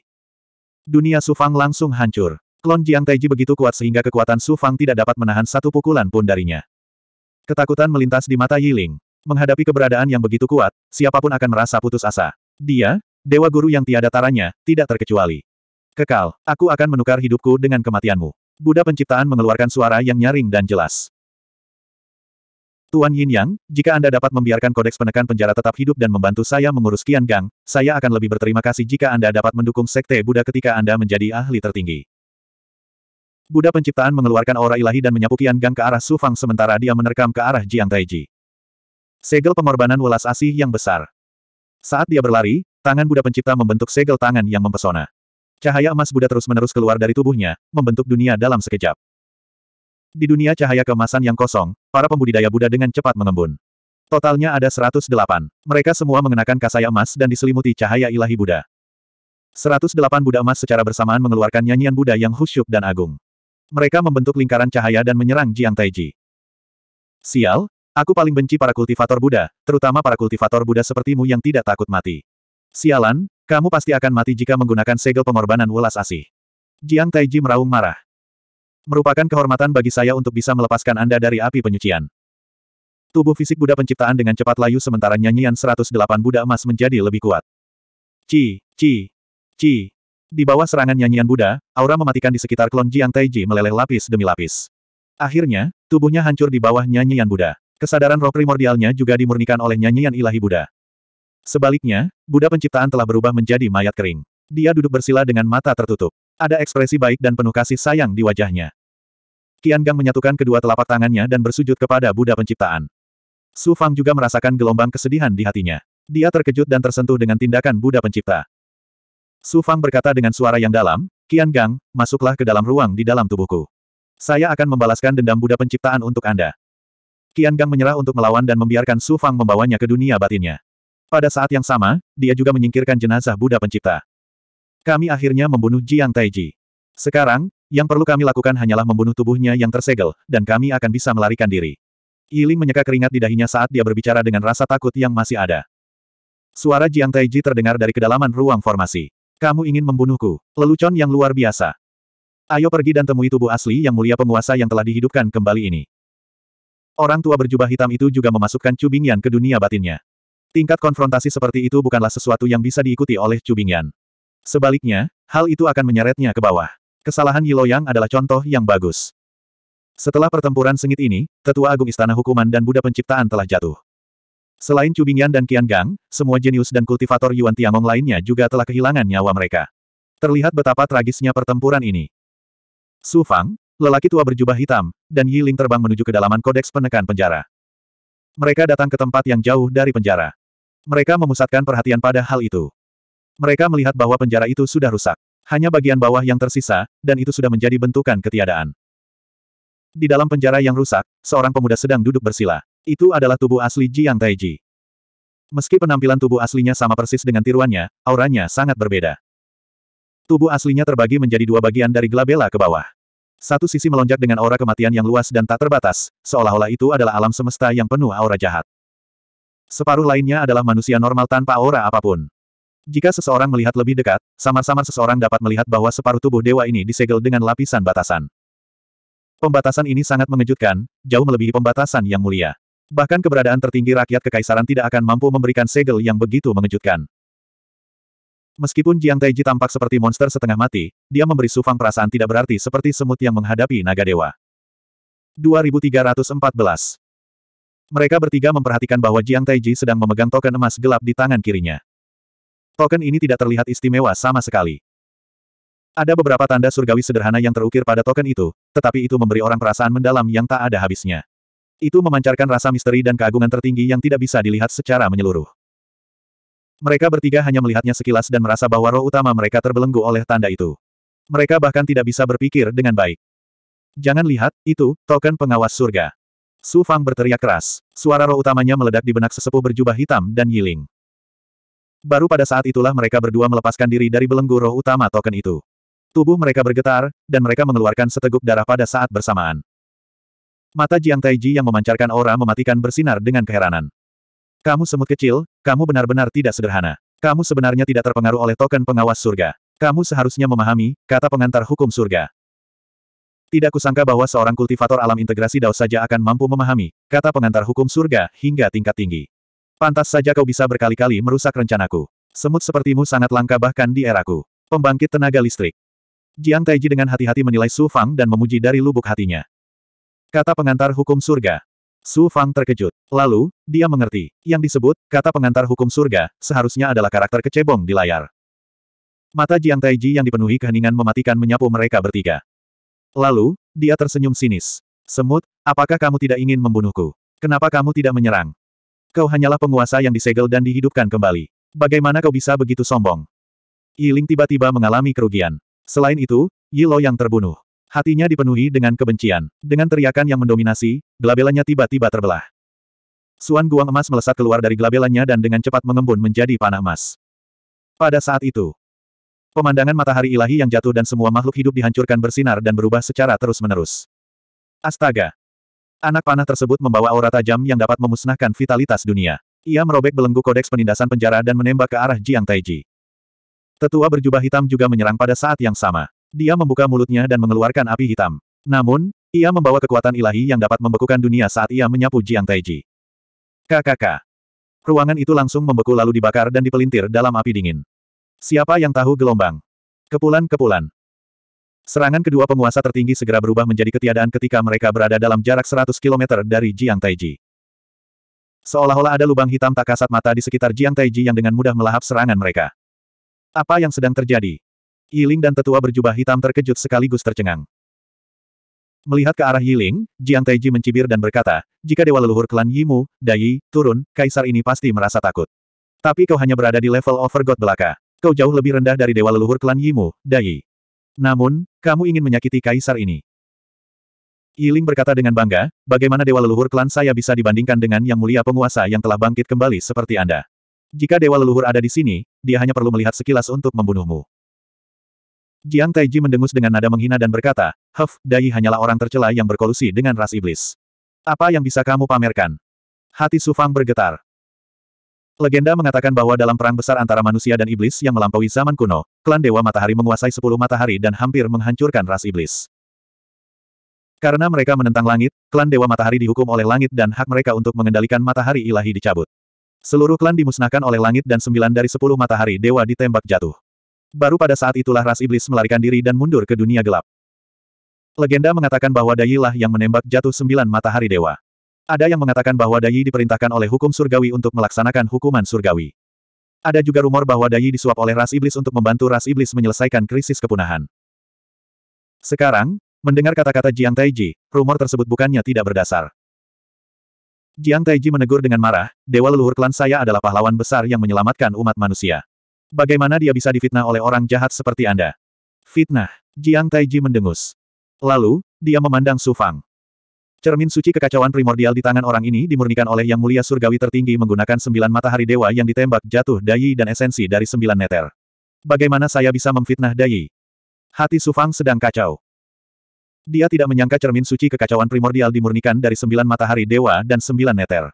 Dunia Sufang langsung hancur. Klon Jiang Taiji begitu kuat sehingga kekuatan Sufang tidak dapat menahan satu pukulan pun darinya. Ketakutan melintas di mata Yiling. Menghadapi keberadaan yang begitu kuat, siapapun akan merasa putus asa. Dia, Dewa Guru yang tiada taranya, tidak terkecuali. Kekal, aku akan menukar hidupku dengan kematianmu. Buddha penciptaan mengeluarkan suara yang nyaring dan jelas. Tuan Yin Yang, jika Anda dapat membiarkan kodeks penekan penjara tetap hidup dan membantu saya mengurus Qian Gang, saya akan lebih berterima kasih jika Anda dapat mendukung Sekte Buddha ketika Anda menjadi ahli tertinggi. Buddha penciptaan mengeluarkan aura ilahi dan menyapu Qian Gang ke arah Su Fang sementara dia menerkam ke arah Jiang Taiji. Segel pengorbanan welas asih yang besar. Saat dia berlari, tangan Buddha pencipta membentuk segel tangan yang mempesona. Cahaya emas Buddha terus-menerus keluar dari tubuhnya, membentuk dunia dalam sekejap. Di dunia cahaya kemasan yang kosong, para pembudidaya Buddha dengan cepat mengembun. Totalnya ada 108. Mereka semua mengenakan kasaya emas dan diselimuti cahaya ilahi Buddha. 108 Buddha emas secara bersamaan mengeluarkan nyanyian Buddha yang khusyuk dan agung. Mereka membentuk lingkaran cahaya dan menyerang Jiang Taiji. Sial, aku paling benci para kultivator Buddha, terutama para kultivator Buddha sepertimu yang tidak takut mati. Sialan, kamu pasti akan mati jika menggunakan segel pengorbanan welas asih. Jiang Taiji meraung marah. Merupakan kehormatan bagi saya untuk bisa melepaskan Anda dari api penyucian. Tubuh fisik Buddha penciptaan dengan cepat layu sementara nyanyian 108 Buddha emas menjadi lebih kuat. Ci, ci, ci. Di bawah serangan nyanyian Buddha, aura mematikan di sekitar klon Jiang Taiji meleleh lapis demi lapis. Akhirnya, tubuhnya hancur di bawah nyanyian Buddha. Kesadaran roh primordialnya juga dimurnikan oleh nyanyian ilahi Buddha. Sebaliknya, Buddha penciptaan telah berubah menjadi mayat kering. Dia duduk bersila dengan mata tertutup. Ada ekspresi baik dan penuh kasih sayang di wajahnya. Qian Gang menyatukan kedua telapak tangannya dan bersujud kepada Buddha penciptaan. Su Fang juga merasakan gelombang kesedihan di hatinya. Dia terkejut dan tersentuh dengan tindakan Buddha pencipta. Su Fang berkata dengan suara yang dalam, Qian Gang, masuklah ke dalam ruang di dalam tubuhku. Saya akan membalaskan dendam Buddha penciptaan untuk Anda. Qian Gang menyerah untuk melawan dan membiarkan Su Fang membawanya ke dunia batinnya. Pada saat yang sama, dia juga menyingkirkan jenazah Buddha pencipta. Kami akhirnya membunuh Jiang Taiji. Sekarang, yang perlu kami lakukan hanyalah membunuh tubuhnya yang tersegel, dan kami akan bisa melarikan diri. Yiling menyeka keringat di dahinya saat dia berbicara dengan rasa takut yang masih ada. Suara Jiang Taiji terdengar dari kedalaman ruang formasi. Kamu ingin membunuhku, lelucon yang luar biasa. Ayo pergi dan temui tubuh asli yang mulia penguasa yang telah dihidupkan kembali ini. Orang tua berjubah hitam itu juga memasukkan Cubingyan ke dunia batinnya. Tingkat konfrontasi seperti itu bukanlah sesuatu yang bisa diikuti oleh Cubingyan. Sebaliknya, hal itu akan menyeretnya ke bawah. Kesalahan Yiloyang adalah contoh yang bagus. Setelah pertempuran sengit ini, Tetua Agung Istana Hukuman dan Buddha Penciptaan telah jatuh. Selain Cubingyan dan Qian Gang, semua jenius dan kultivator Yuan Tiangong lainnya juga telah kehilangan nyawa mereka. Terlihat betapa tragisnya pertempuran ini. Su Fang, lelaki tua berjubah hitam, dan Yi Ling terbang menuju kedalaman kodeks penekan penjara. Mereka datang ke tempat yang jauh dari penjara. Mereka memusatkan perhatian pada hal itu. Mereka melihat bahwa penjara itu sudah rusak. Hanya bagian bawah yang tersisa, dan itu sudah menjadi bentukan ketiadaan. Di dalam penjara yang rusak, seorang pemuda sedang duduk bersila. Itu adalah tubuh asli Jiang Taiji. Meski penampilan tubuh aslinya sama persis dengan tiruannya, auranya sangat berbeda. Tubuh aslinya terbagi menjadi dua bagian dari glabella ke bawah. Satu sisi melonjak dengan aura kematian yang luas dan tak terbatas, seolah-olah itu adalah alam semesta yang penuh aura jahat. Separuh lainnya adalah manusia normal tanpa aura apapun. Jika seseorang melihat lebih dekat, samar-samar seseorang dapat melihat bahwa separuh tubuh dewa ini disegel dengan lapisan batasan. Pembatasan ini sangat mengejutkan, jauh melebihi pembatasan yang mulia. Bahkan keberadaan tertinggi rakyat kekaisaran tidak akan mampu memberikan segel yang begitu mengejutkan. Meskipun Jiang Taiji tampak seperti monster setengah mati, dia memberi Sufang perasaan tidak berarti seperti semut yang menghadapi naga dewa. 2314 Mereka bertiga memperhatikan bahwa Jiang Taiji sedang memegang token emas gelap di tangan kirinya. Token ini tidak terlihat istimewa sama sekali. Ada beberapa tanda surgawi sederhana yang terukir pada token itu, tetapi itu memberi orang perasaan mendalam yang tak ada habisnya. Itu memancarkan rasa misteri dan keagungan tertinggi yang tidak bisa dilihat secara menyeluruh. Mereka bertiga hanya melihatnya sekilas dan merasa bahwa roh utama mereka terbelenggu oleh tanda itu. Mereka bahkan tidak bisa berpikir dengan baik. Jangan lihat, itu, token pengawas surga. Su Fang berteriak keras. Suara roh utamanya meledak di benak sesepuh berjubah hitam dan Yiling. Baru pada saat itulah mereka berdua melepaskan diri dari belenggu roh utama token itu. Tubuh mereka bergetar, dan mereka mengeluarkan seteguk darah pada saat bersamaan. Mata Jiang Taiji yang memancarkan aura mematikan bersinar dengan keheranan. Kamu semut kecil, kamu benar-benar tidak sederhana. Kamu sebenarnya tidak terpengaruh oleh token pengawas surga. Kamu seharusnya memahami, kata pengantar hukum surga. Tidak kusangka bahwa seorang kultivator alam integrasi Dao saja akan mampu memahami, kata pengantar hukum surga, hingga tingkat tinggi. Pantas saja kau bisa berkali-kali merusak rencanaku. Semut sepertimu sangat langka bahkan di eraku. Pembangkit tenaga listrik. Jiang Taiji dengan hati-hati menilai Su Fang dan memuji dari lubuk hatinya. Kata pengantar hukum surga. Su Fang terkejut. Lalu, dia mengerti. Yang disebut, kata pengantar hukum surga, seharusnya adalah karakter kecebong di layar. Mata Jiang Taiji yang dipenuhi keheningan mematikan menyapu mereka bertiga. Lalu, dia tersenyum sinis. Semut, apakah kamu tidak ingin membunuhku? Kenapa kamu tidak menyerang? Kau hanyalah penguasa yang disegel dan dihidupkan kembali. Bagaimana kau bisa begitu sombong? Yiling tiba-tiba mengalami kerugian. Selain itu, Yilo yang terbunuh. Hatinya dipenuhi dengan kebencian. Dengan teriakan yang mendominasi, glabelanya tiba-tiba terbelah. Suan guang emas melesat keluar dari glabelanya dan dengan cepat mengembun menjadi panah emas. Pada saat itu, Pemandangan matahari ilahi yang jatuh dan semua makhluk hidup dihancurkan bersinar dan berubah secara terus-menerus. Astaga! Anak panah tersebut membawa aura tajam yang dapat memusnahkan vitalitas dunia. Ia merobek belenggu kodeks penindasan penjara dan menembak ke arah Jiang Taiji. Tetua berjubah hitam juga menyerang pada saat yang sama. Dia membuka mulutnya dan mengeluarkan api hitam. Namun, ia membawa kekuatan ilahi yang dapat membekukan dunia saat ia menyapu Jiang Taiji. KKK. Ruangan itu langsung membeku lalu dibakar dan dipelintir dalam api dingin. Siapa yang tahu gelombang? Kepulan-kepulan. Serangan kedua penguasa tertinggi segera berubah menjadi ketiadaan ketika mereka berada dalam jarak 100 km dari Jiang Taiji. Seolah-olah ada lubang hitam tak kasat mata di sekitar Jiang Taiji yang dengan mudah melahap serangan mereka. Apa yang sedang terjadi? Yiling dan tetua berjubah hitam terkejut sekaligus tercengang. Melihat ke arah Yiling, Jiang Taiji mencibir dan berkata, jika Dewa Leluhur Klan Yimu, Dai, turun, kaisar ini pasti merasa takut. Tapi kau hanya berada di level overgod belaka. Kau jauh lebih rendah dari Dewa Leluhur Klan Yimu, Dai. Namun, kamu ingin menyakiti kaisar ini. Yiling berkata dengan bangga, bagaimana dewa leluhur klan saya bisa dibandingkan dengan yang mulia penguasa yang telah bangkit kembali seperti Anda. Jika dewa leluhur ada di sini, dia hanya perlu melihat sekilas untuk membunuhmu. Jiang Taiji mendengus dengan nada menghina dan berkata, Huff, Dai hanyalah orang tercela yang berkolusi dengan ras iblis. Apa yang bisa kamu pamerkan? Hati Sufang bergetar. Legenda mengatakan bahwa dalam perang besar antara manusia dan iblis yang melampaui zaman kuno, klan Dewa Matahari menguasai sepuluh matahari dan hampir menghancurkan ras iblis. Karena mereka menentang langit, klan Dewa Matahari dihukum oleh langit dan hak mereka untuk mengendalikan matahari ilahi dicabut. Seluruh klan dimusnahkan oleh langit dan sembilan dari sepuluh matahari dewa ditembak jatuh. Baru pada saat itulah ras iblis melarikan diri dan mundur ke dunia gelap. Legenda mengatakan bahwa Dayilah yang menembak jatuh sembilan matahari dewa. Ada yang mengatakan bahwa Dayi diperintahkan oleh hukum surgawi untuk melaksanakan hukuman surgawi. Ada juga rumor bahwa Dayi disuap oleh ras iblis untuk membantu ras iblis menyelesaikan krisis kepunahan. Sekarang, mendengar kata-kata Jiang Taiji, rumor tersebut bukannya tidak berdasar. Jiang Taiji menegur dengan marah, Dewa leluhur klan saya adalah pahlawan besar yang menyelamatkan umat manusia. Bagaimana dia bisa difitnah oleh orang jahat seperti Anda? Fitnah. Jiang Taiji mendengus. Lalu, dia memandang Su Fang. Cermin suci kekacauan primordial di tangan orang ini dimurnikan oleh Yang Mulia Surgawi Tertinggi menggunakan sembilan matahari dewa yang ditembak jatuh dayi dan esensi dari sembilan neter. Bagaimana saya bisa memfitnah dayi? Hati Sufang sedang kacau. Dia tidak menyangka cermin suci kekacauan primordial dimurnikan dari sembilan matahari dewa dan sembilan neter.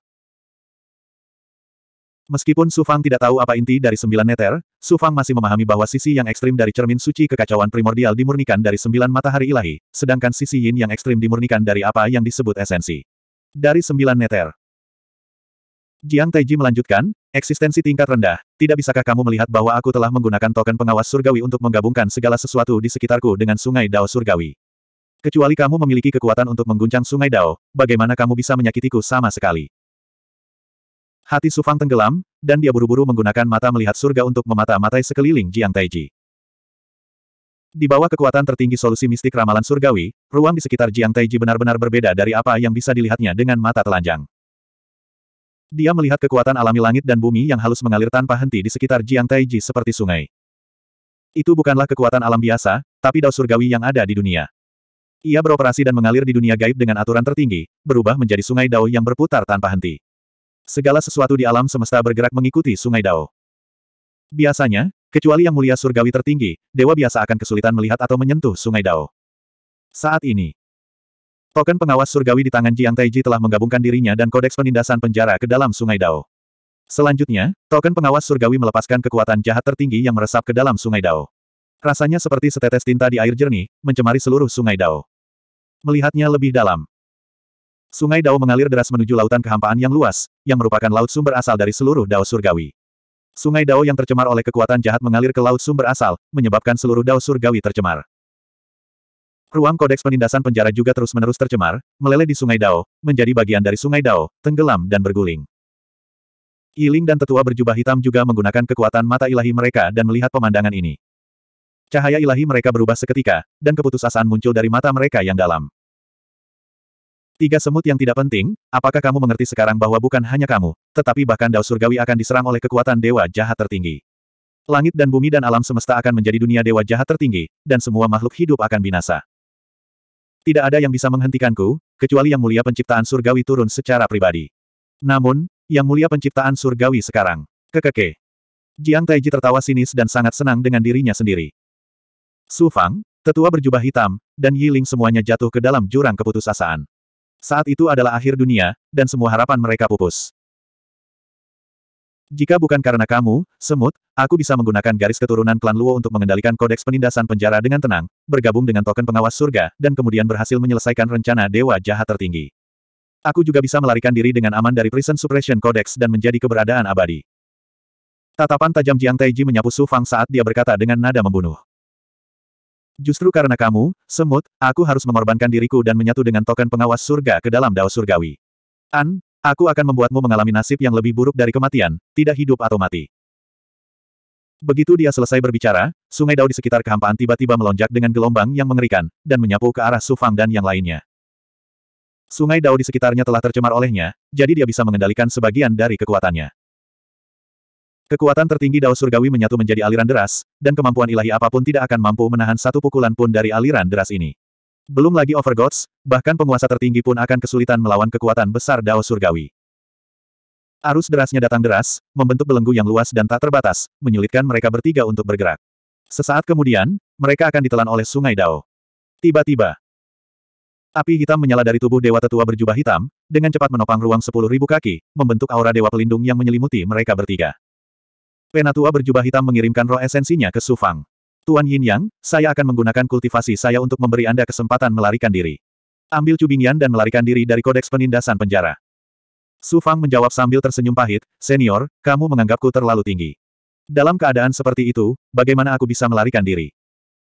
Meskipun Su Fang tidak tahu apa inti dari sembilan neter, Su Fang masih memahami bahwa sisi yang ekstrim dari cermin suci kekacauan primordial dimurnikan dari sembilan matahari ilahi, sedangkan sisi yin yang ekstrim dimurnikan dari apa yang disebut esensi. Dari sembilan neter. Jiang Taiji melanjutkan, eksistensi tingkat rendah, tidak bisakah kamu melihat bahwa aku telah menggunakan token pengawas surgawi untuk menggabungkan segala sesuatu di sekitarku dengan sungai Dao surgawi. Kecuali kamu memiliki kekuatan untuk mengguncang sungai Dao, bagaimana kamu bisa menyakitiku sama sekali? Hati Sufang tenggelam, dan dia buru-buru menggunakan mata melihat surga untuk memata-matai sekeliling Jiang Taiji. Di bawah kekuatan tertinggi solusi mistik ramalan surgawi, ruang di sekitar Jiang Taiji benar-benar berbeda dari apa yang bisa dilihatnya dengan mata telanjang. Dia melihat kekuatan alami langit dan bumi yang halus mengalir tanpa henti di sekitar Jiang Taiji seperti sungai. Itu bukanlah kekuatan alam biasa, tapi dao surgawi yang ada di dunia. Ia beroperasi dan mengalir di dunia gaib dengan aturan tertinggi, berubah menjadi sungai dao yang berputar tanpa henti segala sesuatu di alam semesta bergerak mengikuti sungai Dao. Biasanya, kecuali yang mulia surgawi tertinggi, dewa biasa akan kesulitan melihat atau menyentuh sungai Dao. Saat ini, token pengawas surgawi di tangan Jiang Taiji telah menggabungkan dirinya dan kodeks penindasan penjara ke dalam sungai Dao. Selanjutnya, token pengawas surgawi melepaskan kekuatan jahat tertinggi yang meresap ke dalam sungai Dao. Rasanya seperti setetes tinta di air jernih, mencemari seluruh sungai Dao. Melihatnya lebih dalam, Sungai Dao mengalir deras menuju lautan kehampaan yang luas, yang merupakan laut sumber asal dari seluruh Dao surgawi. Sungai Dao yang tercemar oleh kekuatan jahat mengalir ke laut sumber asal, menyebabkan seluruh Dao surgawi tercemar. Ruang kodeks penindasan penjara juga terus-menerus tercemar, meleleh di Sungai Dao, menjadi bagian dari Sungai Dao, tenggelam dan berguling. Iling dan tetua berjubah hitam juga menggunakan kekuatan mata ilahi mereka dan melihat pemandangan ini. Cahaya ilahi mereka berubah seketika, dan keputusasaan muncul dari mata mereka yang dalam. Tiga semut yang tidak penting, apakah kamu mengerti sekarang bahwa bukan hanya kamu, tetapi bahkan Dao Surgawi akan diserang oleh kekuatan dewa jahat tertinggi. Langit dan bumi dan alam semesta akan menjadi dunia dewa jahat tertinggi, dan semua makhluk hidup akan binasa. Tidak ada yang bisa menghentikanku, kecuali yang mulia penciptaan surgawi turun secara pribadi. Namun, yang mulia penciptaan surgawi sekarang. Kekeke. Jiang Taiji tertawa sinis dan sangat senang dengan dirinya sendiri. Su Fang, tetua berjubah hitam, dan Yiling semuanya jatuh ke dalam jurang keputusasaan. Saat itu adalah akhir dunia, dan semua harapan mereka pupus. Jika bukan karena kamu, semut, aku bisa menggunakan garis keturunan klan Luo untuk mengendalikan kodeks penindasan penjara dengan tenang, bergabung dengan token pengawas surga, dan kemudian berhasil menyelesaikan rencana dewa jahat tertinggi. Aku juga bisa melarikan diri dengan aman dari Prison Suppression Codex dan menjadi keberadaan abadi. Tatapan tajam Jiang Taiji menyapu Su Fang saat dia berkata dengan nada membunuh. Justru karena kamu, semut, aku harus mengorbankan diriku dan menyatu dengan token pengawas surga ke dalam dao surgawi. An, aku akan membuatmu mengalami nasib yang lebih buruk dari kematian, tidak hidup atau mati. Begitu dia selesai berbicara, sungai Dao di sekitar kehampaan tiba-tiba melonjak dengan gelombang yang mengerikan, dan menyapu ke arah Sufang dan yang lainnya. Sungai Dao di sekitarnya telah tercemar olehnya, jadi dia bisa mengendalikan sebagian dari kekuatannya. Kekuatan tertinggi Dao Surgawi menyatu menjadi aliran deras, dan kemampuan ilahi apapun tidak akan mampu menahan satu pukulan pun dari aliran deras ini. Belum lagi Overgods, bahkan penguasa tertinggi pun akan kesulitan melawan kekuatan besar Dao Surgawi. Arus derasnya datang deras, membentuk belenggu yang luas dan tak terbatas, menyulitkan mereka bertiga untuk bergerak. Sesaat kemudian, mereka akan ditelan oleh sungai Dao. Tiba-tiba, api hitam menyala dari tubuh dewa tetua berjubah hitam, dengan cepat menopang ruang sepuluh ribu kaki, membentuk aura dewa pelindung yang menyelimuti mereka bertiga. Penatua berjubah hitam mengirimkan roh esensinya ke Sufang. Tuan Yin Yang, saya akan menggunakan kultivasi saya untuk memberi Anda kesempatan melarikan diri. Ambil cubingian dan melarikan diri dari kodeks penindasan penjara. Sufang menjawab sambil tersenyum pahit, Senior, kamu menganggapku terlalu tinggi. Dalam keadaan seperti itu, bagaimana aku bisa melarikan diri?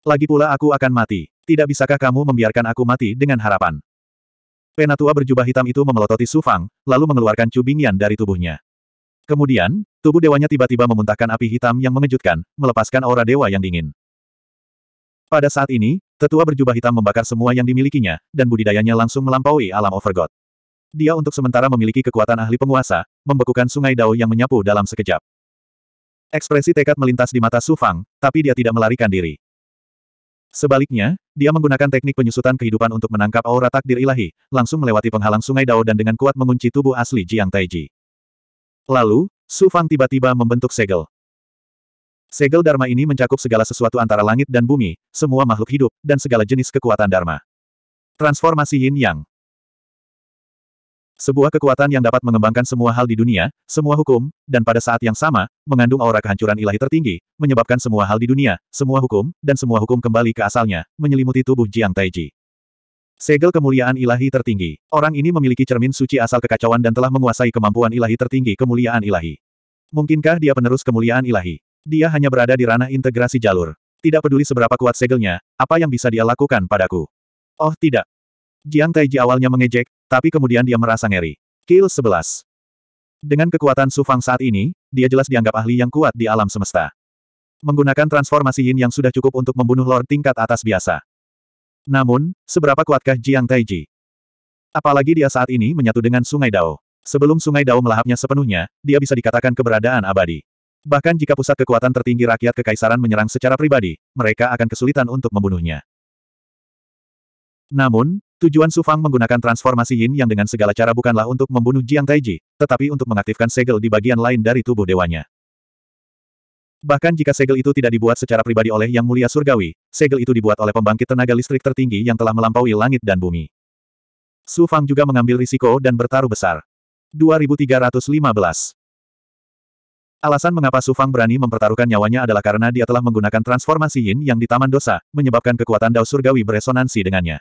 Lagi pula aku akan mati. Tidak bisakah kamu membiarkan aku mati dengan harapan? Penatua berjubah hitam itu memelototi Sufang, lalu mengeluarkan cubingian dari tubuhnya. Kemudian, Tubuh dewanya tiba-tiba memuntahkan api hitam yang mengejutkan, melepaskan aura dewa yang dingin. Pada saat ini, tetua berjubah hitam membakar semua yang dimilikinya, dan budidayanya langsung melampaui alam overgod. Dia untuk sementara memiliki kekuatan ahli penguasa, membekukan sungai Dao yang menyapu dalam sekejap. Ekspresi tekad melintas di mata Sufang, tapi dia tidak melarikan diri. Sebaliknya, dia menggunakan teknik penyusutan kehidupan untuk menangkap aura takdir ilahi, langsung melewati penghalang sungai Dao dan dengan kuat mengunci tubuh asli Jiang Taiji. Lalu, Su Fang tiba-tiba membentuk segel. Segel Dharma ini mencakup segala sesuatu antara langit dan bumi, semua makhluk hidup, dan segala jenis kekuatan Dharma. Transformasi Yin Yang Sebuah kekuatan yang dapat mengembangkan semua hal di dunia, semua hukum, dan pada saat yang sama, mengandung aura kehancuran ilahi tertinggi, menyebabkan semua hal di dunia, semua hukum, dan semua hukum kembali ke asalnya, menyelimuti tubuh Jiang Taiji. Segel kemuliaan ilahi tertinggi. Orang ini memiliki cermin suci asal kekacauan dan telah menguasai kemampuan ilahi tertinggi kemuliaan ilahi. Mungkinkah dia penerus kemuliaan ilahi? Dia hanya berada di ranah integrasi jalur. Tidak peduli seberapa kuat segelnya, apa yang bisa dia lakukan padaku? Oh tidak. Jiang Taiji awalnya mengejek, tapi kemudian dia merasa ngeri. Kill 11. Dengan kekuatan sufang saat ini, dia jelas dianggap ahli yang kuat di alam semesta. Menggunakan transformasi yin yang sudah cukup untuk membunuh Lord tingkat atas biasa. Namun, seberapa kuatkah Jiang Taiji? Apalagi dia saat ini menyatu dengan Sungai Dao. Sebelum sungai Dao melahapnya sepenuhnya, dia bisa dikatakan keberadaan abadi. Bahkan jika pusat kekuatan tertinggi rakyat kekaisaran menyerang secara pribadi, mereka akan kesulitan untuk membunuhnya. Namun, tujuan Su Fang menggunakan transformasi Yin yang dengan segala cara bukanlah untuk membunuh Jiang Taiji, tetapi untuk mengaktifkan segel di bagian lain dari tubuh dewanya. Bahkan jika segel itu tidak dibuat secara pribadi oleh Yang Mulia Surgawi, segel itu dibuat oleh pembangkit tenaga listrik tertinggi yang telah melampaui langit dan bumi. Su Fang juga mengambil risiko dan bertaruh besar. 2315 Alasan mengapa Su Fang berani mempertaruhkan nyawanya adalah karena dia telah menggunakan transformasi Yin yang di Taman Dosa, menyebabkan kekuatan Dao Surgawi beresonansi dengannya.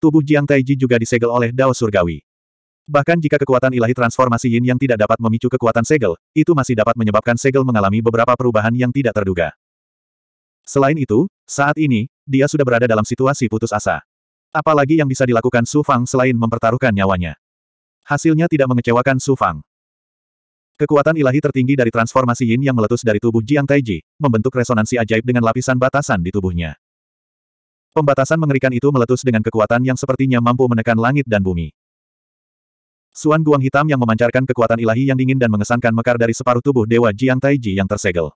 Tubuh Jiang Taiji juga disegel oleh Dao Surgawi. Bahkan jika kekuatan ilahi transformasi Yin yang tidak dapat memicu kekuatan segel, itu masih dapat menyebabkan segel mengalami beberapa perubahan yang tidak terduga. Selain itu, saat ini, dia sudah berada dalam situasi putus asa. Apalagi yang bisa dilakukan Su Fang selain mempertaruhkan nyawanya. Hasilnya tidak mengecewakan Su Fang. Kekuatan ilahi tertinggi dari transformasi Yin yang meletus dari tubuh Jiang Taiji, membentuk resonansi ajaib dengan lapisan batasan di tubuhnya. Pembatasan mengerikan itu meletus dengan kekuatan yang sepertinya mampu menekan langit dan bumi. Suan Guang Hitam yang memancarkan kekuatan ilahi yang dingin dan mengesankan mekar dari separuh tubuh Dewa Jiang Taiji yang tersegel.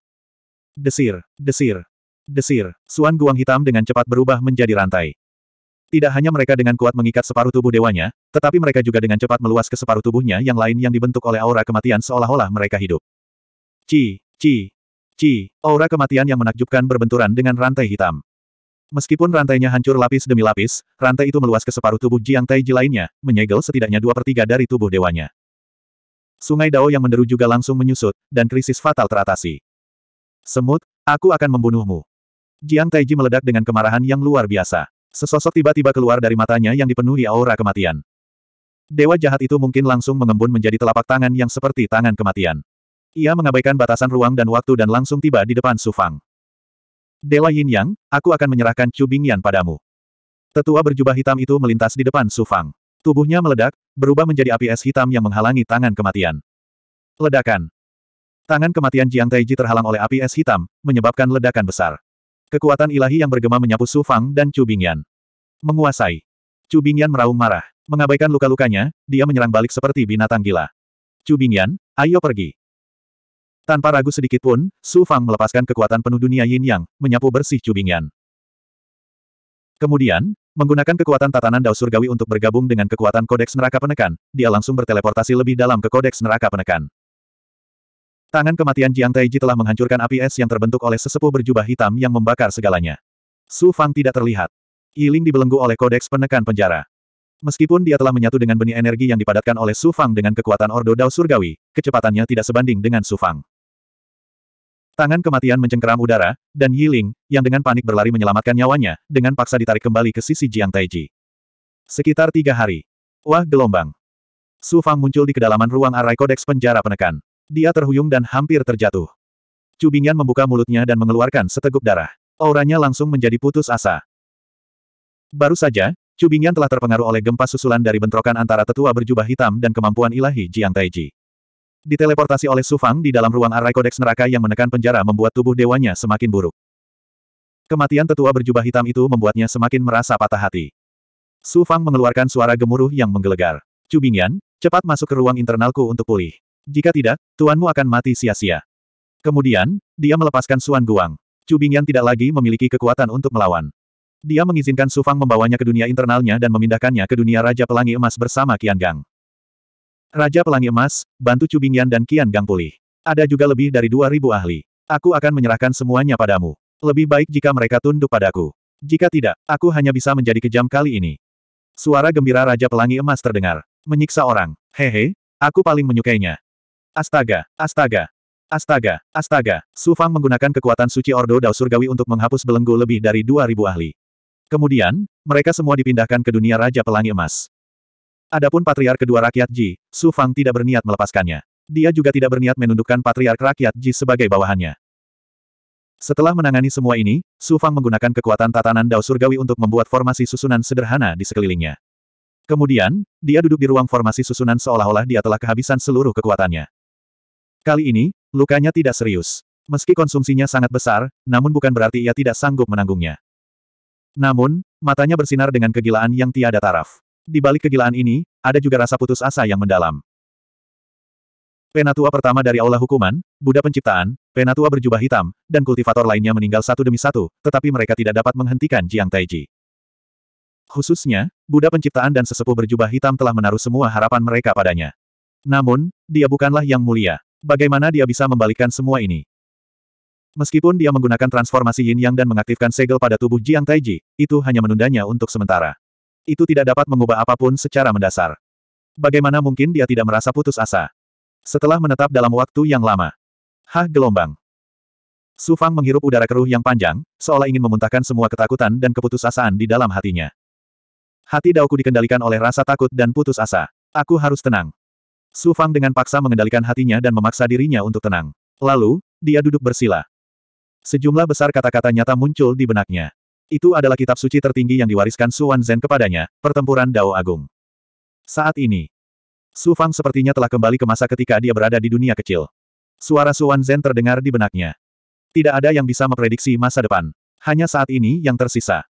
Desir, desir, desir. Suan Guang Hitam dengan cepat berubah menjadi rantai. Tidak hanya mereka dengan kuat mengikat separuh tubuh dewanya, tetapi mereka juga dengan cepat meluas ke separuh tubuhnya yang lain yang dibentuk oleh aura kematian seolah-olah mereka hidup. Ci, ci, ci, aura kematian yang menakjubkan berbenturan dengan rantai hitam. Meskipun rantainya hancur lapis demi lapis, rantai itu meluas ke separuh tubuh Jiang Taiji lainnya, menyegel setidaknya dua per tiga dari tubuh dewanya. Sungai Dao yang menderu juga langsung menyusut, dan krisis fatal teratasi. Semut, aku akan membunuhmu. Jiang Taiji meledak dengan kemarahan yang luar biasa. Sesosok tiba-tiba keluar dari matanya yang dipenuhi aura kematian. Dewa jahat itu mungkin langsung mengembun menjadi telapak tangan yang seperti tangan kematian. Ia mengabaikan batasan ruang dan waktu dan langsung tiba di depan Sufang. Dewa Yin Yang, aku akan menyerahkan Chu Bingyan padamu. Tetua berjubah hitam itu melintas di depan Sufang. Tubuhnya meledak, berubah menjadi api es hitam yang menghalangi tangan kematian. Ledakan. Tangan kematian Jiang Taiji terhalang oleh api es hitam, menyebabkan ledakan besar. Kekuatan ilahi yang bergema menyapu Su Fang dan Chu Bingyan. Menguasai. Chu Bingyan meraung marah. Mengabaikan luka-lukanya, dia menyerang balik seperti binatang gila. Chu Bingyan, ayo pergi. Tanpa ragu sedikit pun, Su Fang melepaskan kekuatan penuh dunia yin yang, menyapu bersih Chu Bingyan. Kemudian, menggunakan kekuatan tatanan Dao Surgawi untuk bergabung dengan kekuatan kodeks neraka penekan, dia langsung berteleportasi lebih dalam ke kodeks neraka penekan. Tangan kematian Jiang Taiji telah menghancurkan api es yang terbentuk oleh sesepuh berjubah hitam yang membakar segalanya. Su Fang tidak terlihat. Yiling dibelenggu oleh kodeks penekan penjara. Meskipun dia telah menyatu dengan benih energi yang dipadatkan oleh Su Fang dengan kekuatan Ordo Dao Surgawi, kecepatannya tidak sebanding dengan Su Fang. Tangan kematian mencengkeram udara, dan Yiling, yang dengan panik berlari menyelamatkan nyawanya, dengan paksa ditarik kembali ke sisi Jiang Taiji. Sekitar tiga hari. Wah gelombang. Su Fang muncul di kedalaman ruang arai kodeks penjara penekan. Dia terhuyung dan hampir terjatuh. Cubingan membuka mulutnya dan mengeluarkan seteguk darah. Auranya langsung menjadi putus asa. Baru saja, Cubingan telah terpengaruh oleh gempa susulan dari bentrokan antara tetua berjubah hitam dan kemampuan ilahi Jiang Taiji. Diteleportasi oleh Sufang di dalam ruang arai kodeks neraka yang menekan penjara membuat tubuh dewanya semakin buruk. Kematian tetua berjubah hitam itu membuatnya semakin merasa patah hati. Sufang mengeluarkan suara gemuruh yang menggelegar. Cubingan, cepat masuk ke ruang internalku untuk pulih. Jika tidak, tuanmu akan mati sia-sia. Kemudian, dia melepaskan Suan Guang. Cubing yang tidak lagi memiliki kekuatan untuk melawan. Dia mengizinkan Su Fang membawanya ke dunia internalnya dan memindahkannya ke dunia Raja Pelangi Emas bersama Qian Gang. Raja Pelangi Emas, bantu Cubing Yan dan Qian Gang pulih. Ada juga lebih dari 2.000 ahli. Aku akan menyerahkan semuanya padamu. Lebih baik jika mereka tunduk padaku. Jika tidak, aku hanya bisa menjadi kejam kali ini. Suara gembira Raja Pelangi Emas terdengar. Menyiksa orang. Hehe, aku paling menyukainya. Astaga, astaga, astaga, astaga. Su Fang menggunakan kekuatan suci Ordo Dao Surgawi untuk menghapus belenggu lebih dari 2000 ahli. Kemudian, mereka semua dipindahkan ke dunia Raja Pelangi Emas. Adapun Patriark kedua rakyat Ji, Su Fang tidak berniat melepaskannya. Dia juga tidak berniat menundukkan Patriark rakyat Ji sebagai bawahannya. Setelah menangani semua ini, Su Fang menggunakan kekuatan tatanan Dao Surgawi untuk membuat formasi susunan sederhana di sekelilingnya. Kemudian, dia duduk di ruang formasi susunan seolah-olah dia telah kehabisan seluruh kekuatannya. Kali ini, lukanya tidak serius. Meski konsumsinya sangat besar, namun bukan berarti ia tidak sanggup menanggungnya. Namun, matanya bersinar dengan kegilaan yang tiada taraf. Di balik kegilaan ini, ada juga rasa putus asa yang mendalam. Penatua pertama dari Aula Hukuman, Buddha Penciptaan, Penatua berjubah hitam, dan kultivator lainnya meninggal satu demi satu, tetapi mereka tidak dapat menghentikan Jiang Taiji. Khususnya, Buddha Penciptaan dan sesepuh berjubah hitam telah menaruh semua harapan mereka padanya. Namun, dia bukanlah yang mulia. Bagaimana dia bisa membalikkan semua ini? Meskipun dia menggunakan transformasi yin yang dan mengaktifkan segel pada tubuh Jiang Taiji, itu hanya menundanya untuk sementara. Itu tidak dapat mengubah apapun secara mendasar. Bagaimana mungkin dia tidak merasa putus asa? Setelah menetap dalam waktu yang lama. Hah gelombang. Su Fang menghirup udara keruh yang panjang, seolah ingin memuntahkan semua ketakutan dan keputusasaan di dalam hatinya. Hati Daoku dikendalikan oleh rasa takut dan putus asa. Aku harus tenang. Su Fang dengan paksa mengendalikan hatinya dan memaksa dirinya untuk tenang. Lalu, dia duduk bersila. Sejumlah besar kata-kata nyata muncul di benaknya. Itu adalah kitab suci tertinggi yang diwariskan Su Zen kepadanya, pertempuran Dao Agung. Saat ini, Su Fang sepertinya telah kembali ke masa ketika dia berada di dunia kecil. Suara Su Zen terdengar di benaknya. Tidak ada yang bisa memprediksi masa depan. Hanya saat ini yang tersisa.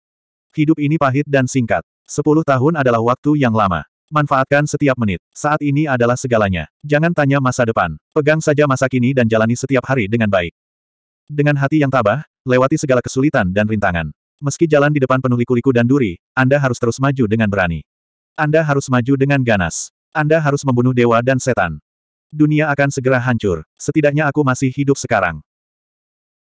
Hidup ini pahit dan singkat. Sepuluh tahun adalah waktu yang lama. Manfaatkan setiap menit. Saat ini adalah segalanya. Jangan tanya masa depan. Pegang saja masa kini dan jalani setiap hari dengan baik. Dengan hati yang tabah, lewati segala kesulitan dan rintangan. Meski jalan di depan penuh liku-liku dan duri, Anda harus terus maju dengan berani. Anda harus maju dengan ganas. Anda harus membunuh dewa dan setan. Dunia akan segera hancur. Setidaknya aku masih hidup sekarang.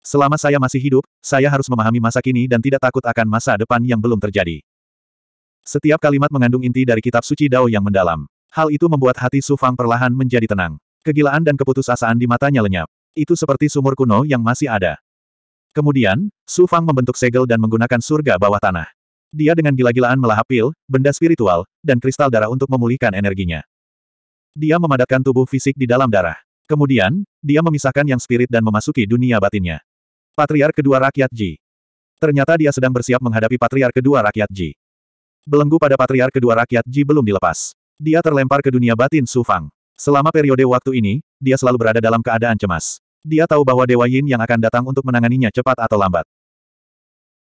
Selama saya masih hidup, saya harus memahami masa kini dan tidak takut akan masa depan yang belum terjadi. Setiap kalimat mengandung inti dari kitab suci Dao yang mendalam. Hal itu membuat hati Su Fang perlahan menjadi tenang. Kegilaan dan keputusasaan di matanya lenyap. Itu seperti sumur kuno yang masih ada. Kemudian, Su Fang membentuk segel dan menggunakan surga bawah tanah. Dia dengan gila-gilaan melahap pil, benda spiritual, dan kristal darah untuk memulihkan energinya. Dia memadatkan tubuh fisik di dalam darah. Kemudian, dia memisahkan yang spirit dan memasuki dunia batinnya. Patriar kedua rakyat Ji. Ternyata dia sedang bersiap menghadapi patriar kedua rakyat Ji. Belenggu pada Patriar kedua rakyat Ji belum dilepas. Dia terlempar ke dunia batin Su Fang. Selama periode waktu ini, dia selalu berada dalam keadaan cemas. Dia tahu bahwa Dewa Yin yang akan datang untuk menanganinya cepat atau lambat.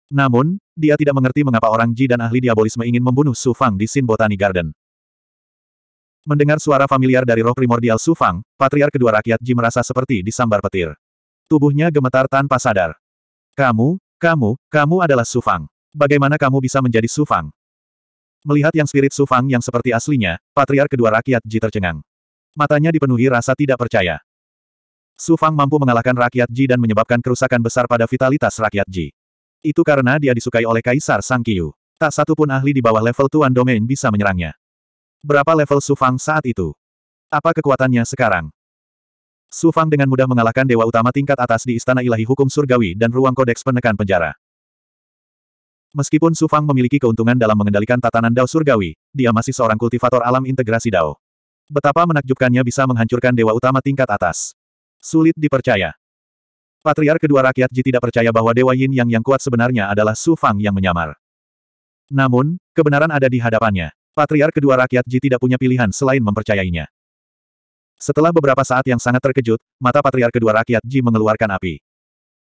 Namun, dia tidak mengerti mengapa orang Ji dan ahli diabolisme ingin membunuh Su Fang di Sin Botani Garden. Mendengar suara familiar dari roh primordial Su Fang, Patriar kedua rakyat Ji merasa seperti disambar petir. Tubuhnya gemetar tanpa sadar. Kamu, kamu, kamu adalah Su Fang. Bagaimana kamu bisa menjadi Su Fang? Melihat yang spirit sufang yang seperti aslinya, Patriar kedua rakyat Ji tercengang. Matanya dipenuhi rasa tidak percaya. Sufang mampu mengalahkan rakyat Ji dan menyebabkan kerusakan besar pada vitalitas rakyat Ji. Itu karena dia disukai oleh Kaisar Sang Kiyu. Tak satu pun ahli di bawah level Tuan Domain bisa menyerangnya. Berapa level Sufang saat itu? Apa kekuatannya sekarang? Sufang dengan mudah mengalahkan Dewa Utama tingkat atas di Istana Ilahi Hukum Surgawi dan Ruang Kodeks Penekan Penjara. Meskipun Su Fang memiliki keuntungan dalam mengendalikan tatanan Dao surgawi, dia masih seorang kultivator alam integrasi Dao. Betapa menakjubkannya bisa menghancurkan dewa utama tingkat atas. Sulit dipercaya. Patriar kedua rakyat Ji tidak percaya bahwa Dewa Yin Yang yang kuat sebenarnya adalah Su Fang yang menyamar. Namun, kebenaran ada di hadapannya. Patriar kedua rakyat Ji tidak punya pilihan selain mempercayainya. Setelah beberapa saat yang sangat terkejut, mata Patriar kedua rakyat Ji mengeluarkan api.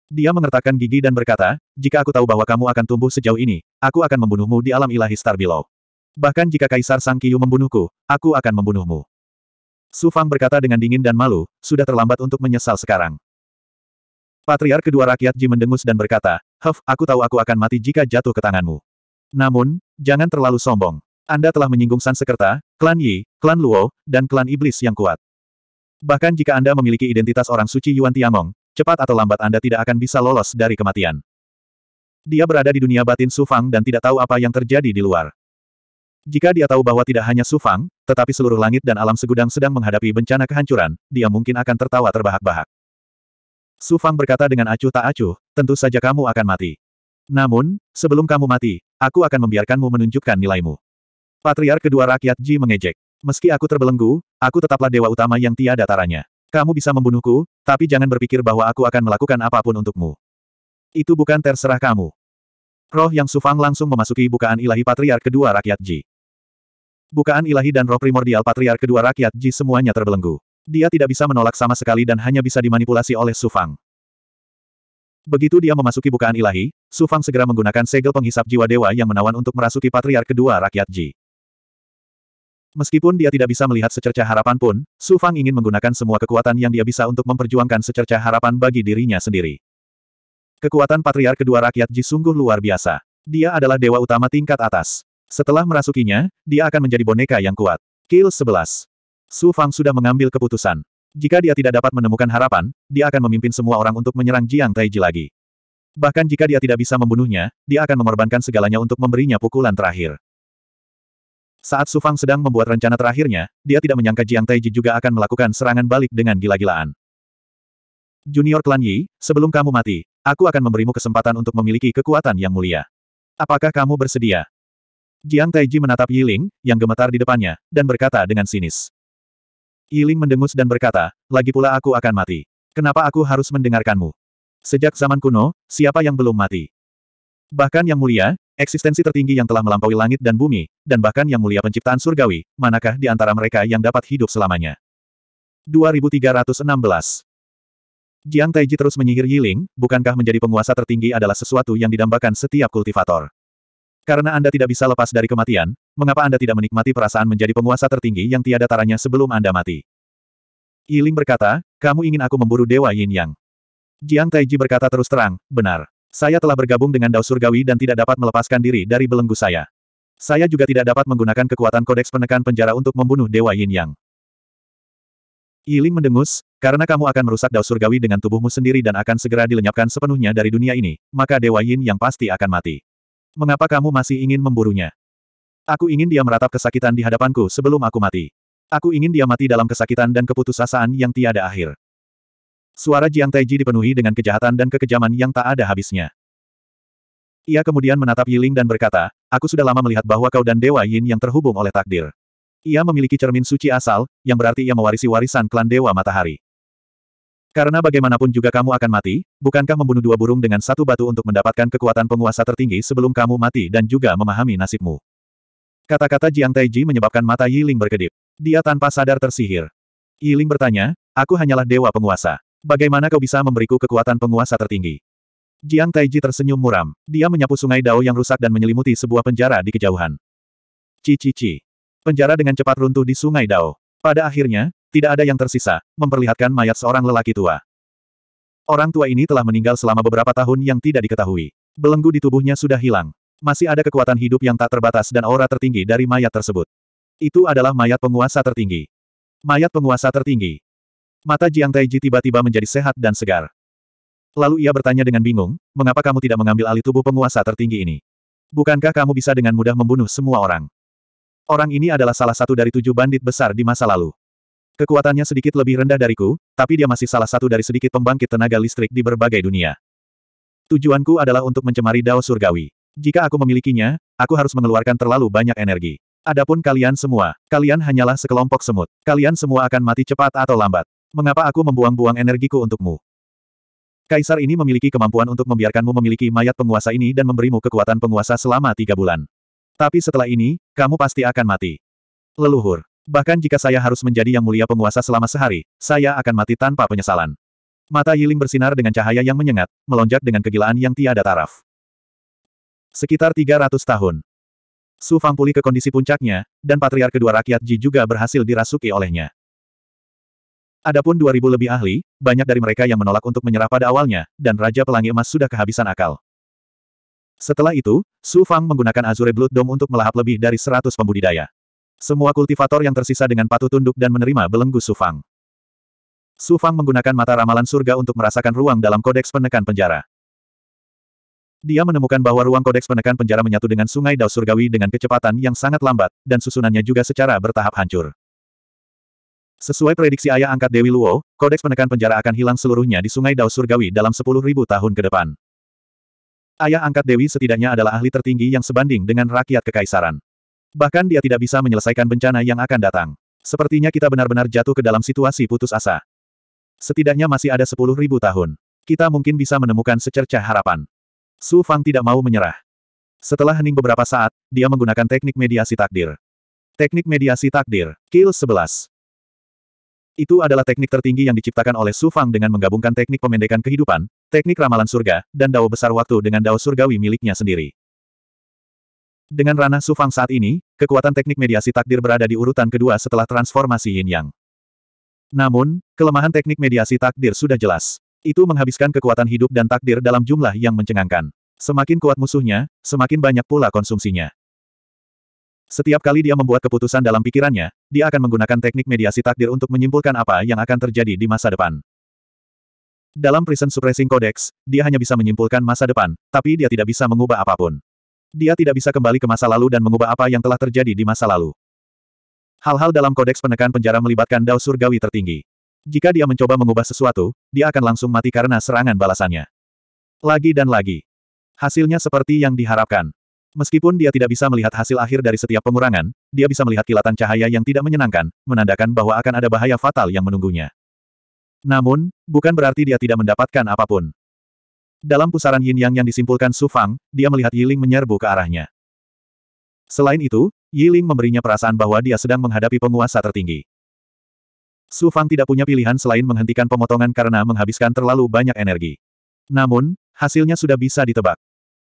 Dia mengertakkan gigi dan berkata, jika aku tahu bahwa kamu akan tumbuh sejauh ini, aku akan membunuhmu di alam ilahi Star Below. Bahkan jika Kaisar Sang Kiyu membunuhku, aku akan membunuhmu. Su Fang berkata dengan dingin dan malu, sudah terlambat untuk menyesal sekarang. Patriar kedua rakyat Ji mendengus dan berkata, Huff, aku tahu aku akan mati jika jatuh ke tanganmu. Namun, jangan terlalu sombong. Anda telah menyinggung San Sekerta, klan Yi, klan Luo, dan klan Iblis yang kuat. Bahkan jika Anda memiliki identitas orang suci Yuan Tiangong, Cepat atau lambat Anda tidak akan bisa lolos dari kematian. Dia berada di dunia batin Sufang dan tidak tahu apa yang terjadi di luar. Jika dia tahu bahwa tidak hanya Sufang, tetapi seluruh langit dan alam segudang sedang menghadapi bencana kehancuran, dia mungkin akan tertawa terbahak-bahak. Sufang berkata dengan acuh tak acuh, tentu saja kamu akan mati. Namun, sebelum kamu mati, aku akan membiarkanmu menunjukkan nilaimu. Patriar kedua rakyat Ji mengejek. Meski aku terbelenggu, aku tetaplah dewa utama yang tiada taranya. Kamu bisa membunuhku, tapi jangan berpikir bahwa aku akan melakukan apapun untukmu. Itu bukan terserah kamu. Roh yang Sufang langsung memasuki bukaan ilahi patriark kedua rakyat Ji. Bukaan ilahi dan roh primordial patriark kedua rakyat Ji semuanya terbelenggu. Dia tidak bisa menolak sama sekali dan hanya bisa dimanipulasi oleh Sufang. Begitu dia memasuki bukaan ilahi, Sufang segera menggunakan segel penghisap jiwa dewa yang menawan untuk merasuki patriark kedua rakyat Ji. Meskipun dia tidak bisa melihat secerca harapan pun, Su Fang ingin menggunakan semua kekuatan yang dia bisa untuk memperjuangkan secerca harapan bagi dirinya sendiri. Kekuatan patriar kedua rakyat Ji sungguh luar biasa. Dia adalah dewa utama tingkat atas. Setelah merasukinya, dia akan menjadi boneka yang kuat. Kill 11. Su Fang sudah mengambil keputusan. Jika dia tidak dapat menemukan harapan, dia akan memimpin semua orang untuk menyerang Jiang Taiji lagi. Bahkan jika dia tidak bisa membunuhnya, dia akan mengorbankan segalanya untuk memberinya pukulan terakhir. Saat Su Fang sedang membuat rencana terakhirnya, dia tidak menyangka Jiang Taiji juga akan melakukan serangan balik dengan gila-gilaan. Junior Klan Yi, sebelum kamu mati, aku akan memberimu kesempatan untuk memiliki kekuatan yang mulia. Apakah kamu bersedia? Jiang Taiji menatap Yiling, yang gemetar di depannya, dan berkata dengan sinis. Yiling mendengus dan berkata, lagi pula aku akan mati. Kenapa aku harus mendengarkanmu? Sejak zaman kuno, siapa yang belum mati? Bahkan yang mulia, eksistensi tertinggi yang telah melampaui langit dan bumi, dan bahkan yang mulia penciptaan surgawi, manakah di antara mereka yang dapat hidup selamanya? 2316 Jiang Taiji terus menyihir Yiling, bukankah menjadi penguasa tertinggi adalah sesuatu yang didambakan setiap kultivator? Karena Anda tidak bisa lepas dari kematian, mengapa Anda tidak menikmati perasaan menjadi penguasa tertinggi yang tiada taranya sebelum Anda mati? Yiling berkata, kamu ingin aku memburu Dewa Yin Yang. Jiang Taiji berkata terus terang, benar. Saya telah bergabung dengan Dao Surgawi dan tidak dapat melepaskan diri dari belenggu saya. Saya juga tidak dapat menggunakan kekuatan kodeks penekan penjara untuk membunuh Dewa Yin Yang. Yiling mendengus, karena kamu akan merusak Dao Surgawi dengan tubuhmu sendiri dan akan segera dilenyapkan sepenuhnya dari dunia ini, maka Dewa Yin Yang pasti akan mati. Mengapa kamu masih ingin memburunya? Aku ingin dia meratap kesakitan di hadapanku sebelum aku mati. Aku ingin dia mati dalam kesakitan dan keputusasaan yang tiada akhir. Suara Jiang Taiji dipenuhi dengan kejahatan dan kekejaman yang tak ada habisnya. Ia kemudian menatap Yiling dan berkata, Aku sudah lama melihat bahwa kau dan Dewa Yin yang terhubung oleh takdir. Ia memiliki cermin suci asal, yang berarti ia mewarisi warisan klan Dewa Matahari. Karena bagaimanapun juga kamu akan mati, bukankah membunuh dua burung dengan satu batu untuk mendapatkan kekuatan penguasa tertinggi sebelum kamu mati dan juga memahami nasibmu? Kata-kata Jiang Taiji menyebabkan mata Yiling berkedip. Dia tanpa sadar tersihir. Yiling bertanya, aku hanyalah dewa penguasa. Bagaimana kau bisa memberiku kekuatan penguasa tertinggi? Jiang Taiji tersenyum muram. Dia menyapu sungai Dao yang rusak dan menyelimuti sebuah penjara di kejauhan. Cici-ci. Penjara dengan cepat runtuh di sungai Dao. Pada akhirnya, tidak ada yang tersisa, memperlihatkan mayat seorang lelaki tua. Orang tua ini telah meninggal selama beberapa tahun yang tidak diketahui. Belenggu di tubuhnya sudah hilang. Masih ada kekuatan hidup yang tak terbatas dan aura tertinggi dari mayat tersebut. Itu adalah mayat penguasa tertinggi. Mayat penguasa tertinggi. Mata Jiang Taiji tiba-tiba menjadi sehat dan segar. Lalu ia bertanya dengan bingung, mengapa kamu tidak mengambil alih tubuh penguasa tertinggi ini? Bukankah kamu bisa dengan mudah membunuh semua orang? Orang ini adalah salah satu dari tujuh bandit besar di masa lalu. Kekuatannya sedikit lebih rendah dariku, tapi dia masih salah satu dari sedikit pembangkit tenaga listrik di berbagai dunia. Tujuanku adalah untuk mencemari dao surgawi. Jika aku memilikinya, aku harus mengeluarkan terlalu banyak energi. Adapun kalian semua, kalian hanyalah sekelompok semut. Kalian semua akan mati cepat atau lambat. Mengapa aku membuang-buang energiku untukmu? Kaisar ini memiliki kemampuan untuk membiarkanmu memiliki mayat penguasa ini dan memberimu kekuatan penguasa selama tiga bulan. Tapi setelah ini, kamu pasti akan mati. Leluhur. Bahkan jika saya harus menjadi yang mulia penguasa selama sehari, saya akan mati tanpa penyesalan. Mata Yiling bersinar dengan cahaya yang menyengat, melonjak dengan kegilaan yang tiada taraf. Sekitar 300 tahun. Su Fang pulih ke kondisi puncaknya, dan Patriark kedua rakyat Ji juga berhasil dirasuki olehnya. Adapun 2000 lebih ahli, banyak dari mereka yang menolak untuk menyerah pada awalnya, dan Raja Pelangi Emas sudah kehabisan akal. Setelah itu, Su Fang menggunakan Azure Blood Dome untuk melahap lebih dari 100 pembudidaya. Semua kultivator yang tersisa dengan patuh tunduk dan menerima belenggu Su Fang. Su Fang menggunakan mata ramalan surga untuk merasakan ruang dalam kodeks penekan penjara. Dia menemukan bahwa ruang kodeks penekan penjara menyatu dengan sungai Dao Surgawi dengan kecepatan yang sangat lambat, dan susunannya juga secara bertahap hancur. Sesuai prediksi ayah angkat Dewi Luo, kodeks penekan penjara akan hilang seluruhnya di Sungai Dao Surgawi dalam 10.000 tahun ke depan. Ayah angkat Dewi setidaknya adalah ahli tertinggi yang sebanding dengan rakyat kekaisaran. Bahkan dia tidak bisa menyelesaikan bencana yang akan datang. Sepertinya kita benar-benar jatuh ke dalam situasi putus asa. Setidaknya masih ada 10.000 tahun. Kita mungkin bisa menemukan secercah harapan. Su Fang tidak mau menyerah. Setelah hening beberapa saat, dia menggunakan teknik mediasi takdir. Teknik mediasi takdir, Kill 11. Itu adalah teknik tertinggi yang diciptakan oleh Su Fang dengan menggabungkan teknik pemendekan kehidupan, teknik ramalan surga, dan dao besar waktu dengan dao surgawi miliknya sendiri. Dengan ranah Su Fang saat ini, kekuatan teknik mediasi takdir berada di urutan kedua setelah transformasi Yin Yang. Namun, kelemahan teknik mediasi takdir sudah jelas. Itu menghabiskan kekuatan hidup dan takdir dalam jumlah yang mencengangkan. Semakin kuat musuhnya, semakin banyak pula konsumsinya. Setiap kali dia membuat keputusan dalam pikirannya, dia akan menggunakan teknik mediasi takdir untuk menyimpulkan apa yang akan terjadi di masa depan. Dalam Prison Suppressing Codex, dia hanya bisa menyimpulkan masa depan, tapi dia tidak bisa mengubah apapun. Dia tidak bisa kembali ke masa lalu dan mengubah apa yang telah terjadi di masa lalu. Hal-hal dalam kodeks penekan penjara melibatkan dao surgawi tertinggi. Jika dia mencoba mengubah sesuatu, dia akan langsung mati karena serangan balasannya. Lagi dan lagi. Hasilnya seperti yang diharapkan. Meskipun dia tidak bisa melihat hasil akhir dari setiap pengurangan, dia bisa melihat kilatan cahaya yang tidak menyenangkan, menandakan bahwa akan ada bahaya fatal yang menunggunya. Namun, bukan berarti dia tidak mendapatkan apapun. Dalam pusaran yin yang yang disimpulkan Su Fang, dia melihat Yiling menyerbu ke arahnya. Selain itu, Yiling memberinya perasaan bahwa dia sedang menghadapi penguasa tertinggi. Su Fang tidak punya pilihan selain menghentikan pemotongan karena menghabiskan terlalu banyak energi. Namun, hasilnya sudah bisa ditebak.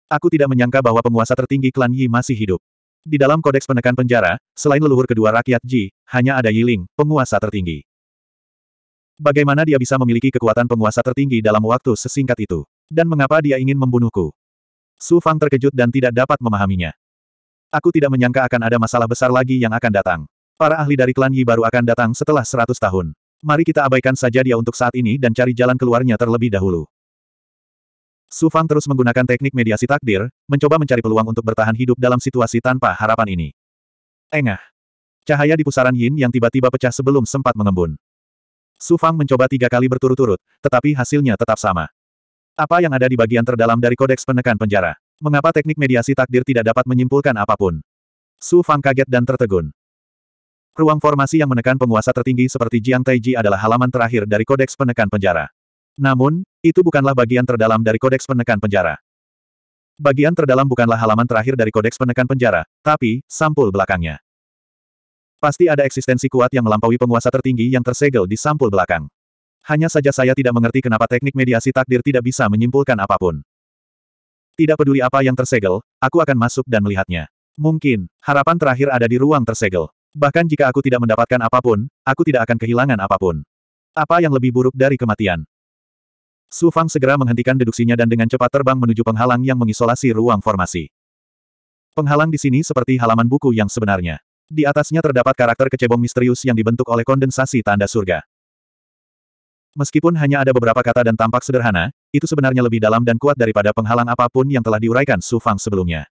Aku tidak menyangka bahwa penguasa tertinggi klan Yi masih hidup. Di dalam kodeks penekan penjara, selain leluhur kedua rakyat Ji, hanya ada Yiling, penguasa tertinggi. Bagaimana dia bisa memiliki kekuatan penguasa tertinggi dalam waktu sesingkat itu? Dan mengapa dia ingin membunuhku? Su Fang terkejut dan tidak dapat memahaminya. Aku tidak menyangka akan ada masalah besar lagi yang akan datang. Para ahli dari klan Yi baru akan datang setelah 100 tahun. Mari kita abaikan saja dia untuk saat ini dan cari jalan keluarnya terlebih dahulu. Su Fang terus menggunakan teknik mediasi takdir, mencoba mencari peluang untuk bertahan hidup dalam situasi tanpa harapan ini. Engah. Cahaya di pusaran Yin yang tiba-tiba pecah sebelum sempat mengembun. Su Fang mencoba tiga kali berturut-turut, tetapi hasilnya tetap sama. Apa yang ada di bagian terdalam dari kodeks penekan penjara? Mengapa teknik mediasi takdir tidak dapat menyimpulkan apapun? Su Fang kaget dan tertegun. Ruang formasi yang menekan penguasa tertinggi seperti Jiang Taiji adalah halaman terakhir dari kodeks penekan penjara. Namun, itu bukanlah bagian terdalam dari kodeks penekan penjara. Bagian terdalam bukanlah halaman terakhir dari kodeks penekan penjara, tapi, sampul belakangnya. Pasti ada eksistensi kuat yang melampaui penguasa tertinggi yang tersegel di sampul belakang. Hanya saja saya tidak mengerti kenapa teknik mediasi takdir tidak bisa menyimpulkan apapun. Tidak peduli apa yang tersegel, aku akan masuk dan melihatnya. Mungkin, harapan terakhir ada di ruang tersegel. Bahkan jika aku tidak mendapatkan apapun, aku tidak akan kehilangan apapun. Apa yang lebih buruk dari kematian? Su Fang segera menghentikan deduksinya dan dengan cepat terbang menuju penghalang yang mengisolasi ruang formasi. Penghalang di sini seperti halaman buku yang sebenarnya. Di atasnya terdapat karakter kecebong misterius yang dibentuk oleh kondensasi tanda surga. Meskipun hanya ada beberapa kata dan tampak sederhana, itu sebenarnya lebih dalam dan kuat daripada penghalang apapun yang telah diuraikan Su Fang sebelumnya.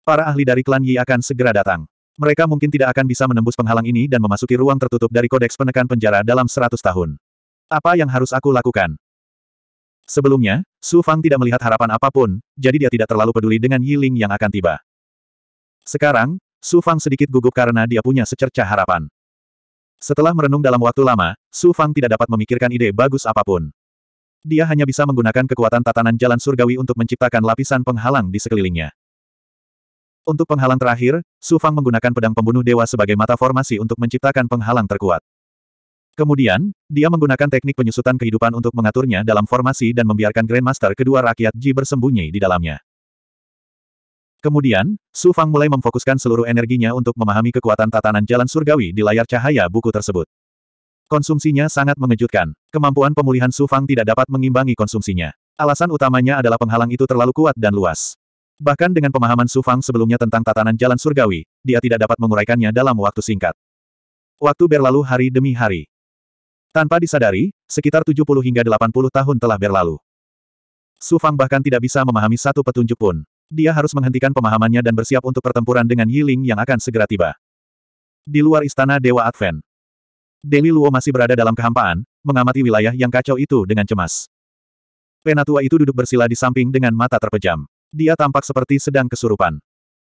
Para ahli dari klan Yi akan segera datang. Mereka mungkin tidak akan bisa menembus penghalang ini dan memasuki ruang tertutup dari kodeks penekan penjara dalam 100 tahun. Apa yang harus aku lakukan? Sebelumnya, Su Fang tidak melihat harapan apapun, jadi dia tidak terlalu peduli dengan Yiling yang akan tiba. Sekarang, Su Fang sedikit gugup karena dia punya secercah harapan. Setelah merenung dalam waktu lama, Su Fang tidak dapat memikirkan ide bagus apapun. Dia hanya bisa menggunakan kekuatan tatanan jalan surgawi untuk menciptakan lapisan penghalang di sekelilingnya. Untuk penghalang terakhir, Su Fang menggunakan pedang pembunuh dewa sebagai mata formasi untuk menciptakan penghalang terkuat. Kemudian, dia menggunakan teknik penyusutan kehidupan untuk mengaturnya dalam formasi dan membiarkan Grandmaster kedua rakyat Ji bersembunyi di dalamnya. Kemudian, Su Fang mulai memfokuskan seluruh energinya untuk memahami kekuatan tatanan jalan surgawi di layar cahaya buku tersebut. Konsumsinya sangat mengejutkan. Kemampuan pemulihan Su Fang tidak dapat mengimbangi konsumsinya. Alasan utamanya adalah penghalang itu terlalu kuat dan luas. Bahkan dengan pemahaman Su Fang sebelumnya tentang tatanan jalan surgawi, dia tidak dapat menguraikannya dalam waktu singkat. Waktu berlalu hari demi hari. Tanpa disadari, sekitar 70 hingga 80 tahun telah berlalu. Su Fang bahkan tidak bisa memahami satu petunjuk pun. Dia harus menghentikan pemahamannya dan bersiap untuk pertempuran dengan Yiling yang akan segera tiba. Di luar istana Dewa Advent, Dewi Luo masih berada dalam kehampaan, mengamati wilayah yang kacau itu dengan cemas. Penatua itu duduk bersila di samping dengan mata terpejam. Dia tampak seperti sedang kesurupan.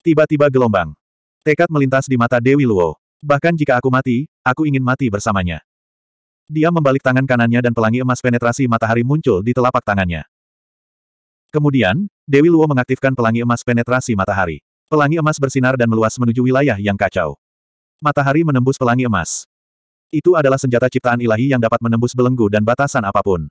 Tiba-tiba gelombang. Tekad melintas di mata Dewi Luo. Bahkan jika aku mati, aku ingin mati bersamanya. Dia membalik tangan kanannya dan pelangi emas penetrasi matahari muncul di telapak tangannya. Kemudian, Dewi Luo mengaktifkan pelangi emas penetrasi matahari. Pelangi emas bersinar dan meluas menuju wilayah yang kacau. Matahari menembus pelangi emas. Itu adalah senjata ciptaan ilahi yang dapat menembus belenggu dan batasan apapun.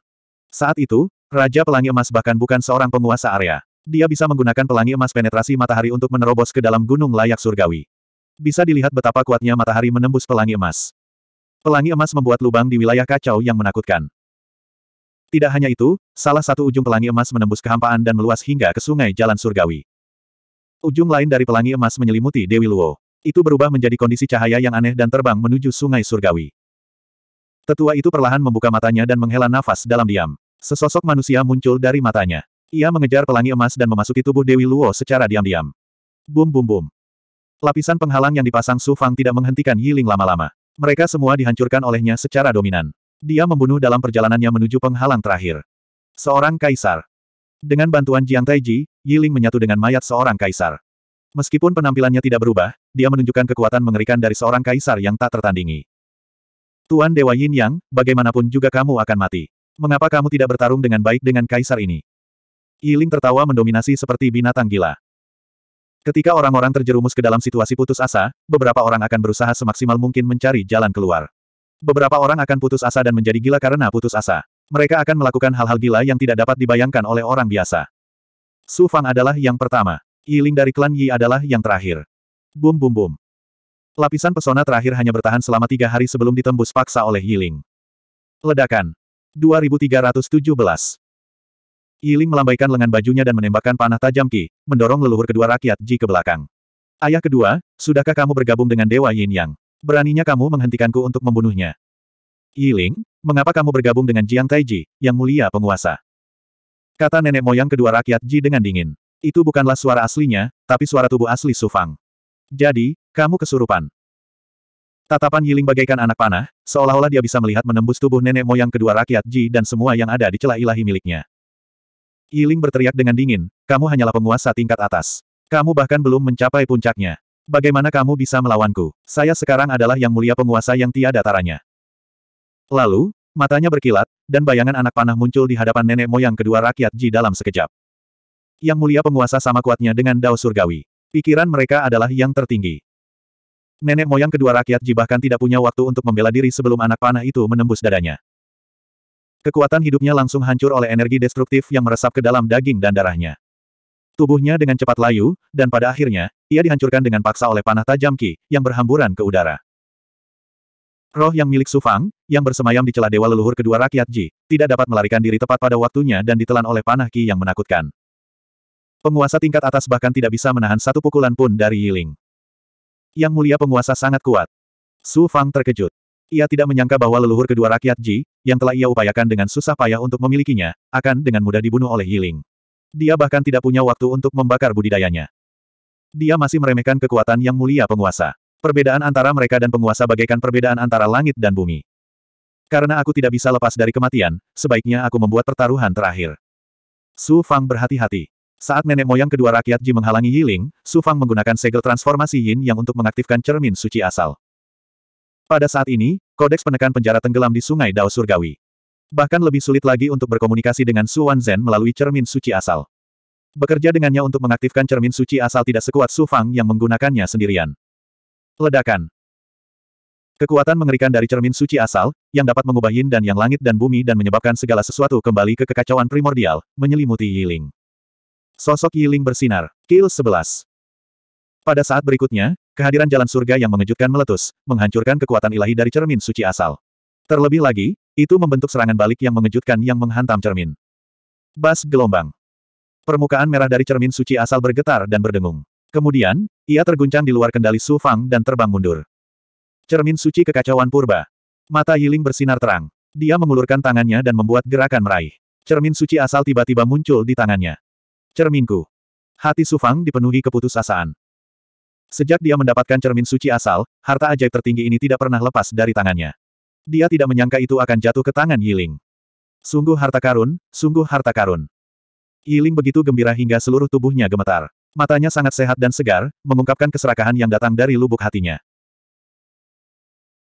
Saat itu, Raja Pelangi Emas bahkan bukan seorang penguasa area. Dia bisa menggunakan pelangi emas penetrasi matahari untuk menerobos ke dalam gunung layak surgawi. Bisa dilihat betapa kuatnya matahari menembus pelangi emas. Pelangi emas membuat lubang di wilayah kacau yang menakutkan. Tidak hanya itu, salah satu ujung pelangi emas menembus kehampaan dan meluas hingga ke sungai Jalan Surgawi. Ujung lain dari pelangi emas menyelimuti Dewi Luo. Itu berubah menjadi kondisi cahaya yang aneh dan terbang menuju sungai Surgawi. Tetua itu perlahan membuka matanya dan menghela nafas dalam diam. Sesosok manusia muncul dari matanya. Ia mengejar pelangi emas dan memasuki tubuh Dewi Luo secara diam-diam. Bum bum bum. Lapisan penghalang yang dipasang Su Fang tidak menghentikan Yiling lama-lama. Mereka semua dihancurkan olehnya secara dominan. Dia membunuh dalam perjalanannya menuju penghalang terakhir. Seorang kaisar. Dengan bantuan Jiang Taiji, Yiling menyatu dengan mayat seorang kaisar. Meskipun penampilannya tidak berubah, dia menunjukkan kekuatan mengerikan dari seorang kaisar yang tak tertandingi. Tuan Dewa Yin Yang, bagaimanapun juga kamu akan mati. Mengapa kamu tidak bertarung dengan baik dengan kaisar ini? Yiling tertawa mendominasi seperti binatang gila. Ketika orang-orang terjerumus ke dalam situasi putus asa, beberapa orang akan berusaha semaksimal mungkin mencari jalan keluar. Beberapa orang akan putus asa dan menjadi gila karena putus asa. Mereka akan melakukan hal-hal gila yang tidak dapat dibayangkan oleh orang biasa. Su Fang adalah yang pertama. Yiling dari klan Yi adalah yang terakhir. Bum bum bum. Lapisan pesona terakhir hanya bertahan selama tiga hari sebelum ditembus paksa oleh Yiling. Ledakan. 2317 Yiling melambaikan lengan bajunya dan menembakkan panah tajam Ki, mendorong leluhur kedua rakyat Ji ke belakang. Ayah kedua, sudahkah kamu bergabung dengan Dewa Yin Yang? Beraninya kamu menghentikanku untuk membunuhnya. Yiling, mengapa kamu bergabung dengan Jiang Taiji, yang mulia penguasa? Kata nenek moyang kedua rakyat Ji dengan dingin. Itu bukanlah suara aslinya, tapi suara tubuh asli Sufang. Jadi, kamu kesurupan. Tatapan Yiling bagaikan anak panah, seolah-olah dia bisa melihat menembus tubuh nenek moyang kedua rakyat Ji dan semua yang ada di celah ilahi miliknya. Yiling berteriak dengan dingin, kamu hanyalah penguasa tingkat atas. Kamu bahkan belum mencapai puncaknya. Bagaimana kamu bisa melawanku? Saya sekarang adalah yang mulia penguasa yang tiada taranya. Lalu, matanya berkilat, dan bayangan anak panah muncul di hadapan nenek moyang kedua rakyat Ji dalam sekejap. Yang mulia penguasa sama kuatnya dengan Dao Surgawi. Pikiran mereka adalah yang tertinggi. Nenek moyang kedua rakyat Ji bahkan tidak punya waktu untuk membela diri sebelum anak panah itu menembus dadanya. Kekuatan hidupnya langsung hancur oleh energi destruktif yang meresap ke dalam daging dan darahnya. Tubuhnya dengan cepat layu, dan pada akhirnya, ia dihancurkan dengan paksa oleh panah tajam Ki, yang berhamburan ke udara. Roh yang milik Sufang, yang bersemayam di celah dewa leluhur kedua rakyat Ji, tidak dapat melarikan diri tepat pada waktunya dan ditelan oleh panah Ki yang menakutkan. Penguasa tingkat atas bahkan tidak bisa menahan satu pukulan pun dari Yiling. Yang mulia penguasa sangat kuat. Sufang terkejut. Ia tidak menyangka bahwa leluhur kedua rakyat Ji, yang telah ia upayakan dengan susah payah untuk memilikinya, akan dengan mudah dibunuh oleh Yiling. Dia bahkan tidak punya waktu untuk membakar budidayanya. Dia masih meremehkan kekuatan yang mulia penguasa. Perbedaan antara mereka dan penguasa bagaikan perbedaan antara langit dan bumi. Karena aku tidak bisa lepas dari kematian, sebaiknya aku membuat pertaruhan terakhir. Su Fang berhati-hati. Saat nenek moyang kedua rakyat Ji menghalangi Yiling, Su Fang menggunakan segel transformasi Yin yang untuk mengaktifkan cermin suci asal. Pada saat ini, kodeks penekan penjara tenggelam di sungai Dao Surgawi. Bahkan lebih sulit lagi untuk berkomunikasi dengan Su Zen melalui cermin suci asal. Bekerja dengannya untuk mengaktifkan cermin suci asal tidak sekuat Su Fang yang menggunakannya sendirian. Ledakan. Kekuatan mengerikan dari cermin suci asal, yang dapat mengubah yin dan yang langit dan bumi dan menyebabkan segala sesuatu kembali ke kekacauan primordial, menyelimuti Yiling. Sosok Yiling bersinar. Kill 11. Pada saat berikutnya, kehadiran jalan surga yang mengejutkan meletus, menghancurkan kekuatan ilahi dari cermin suci asal. Terlebih lagi, itu membentuk serangan balik yang mengejutkan yang menghantam cermin. Bas gelombang. Permukaan merah dari cermin suci asal bergetar dan berdengung. Kemudian, ia terguncang di luar kendali Su Fang dan terbang mundur. Cermin suci kekacauan purba. Mata Yiling bersinar terang. Dia mengulurkan tangannya dan membuat gerakan meraih. Cermin suci asal tiba-tiba muncul di tangannya. Cerminku. Hati Su Fang dipenuhi keputusasaan. Sejak dia mendapatkan cermin suci asal, harta ajaib tertinggi ini tidak pernah lepas dari tangannya. Dia tidak menyangka itu akan jatuh ke tangan Yiling. Sungguh harta karun, sungguh harta karun. Yiling begitu gembira hingga seluruh tubuhnya gemetar. Matanya sangat sehat dan segar, mengungkapkan keserakahan yang datang dari lubuk hatinya.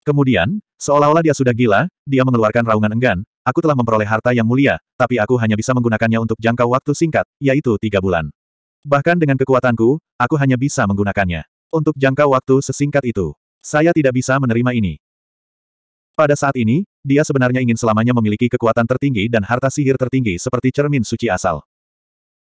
Kemudian, seolah-olah dia sudah gila, dia mengeluarkan raungan enggan, aku telah memperoleh harta yang mulia, tapi aku hanya bisa menggunakannya untuk jangka waktu singkat, yaitu tiga bulan. Bahkan dengan kekuatanku, aku hanya bisa menggunakannya. Untuk jangka waktu sesingkat itu, saya tidak bisa menerima ini. Pada saat ini, dia sebenarnya ingin selamanya memiliki kekuatan tertinggi dan harta sihir tertinggi seperti cermin suci asal.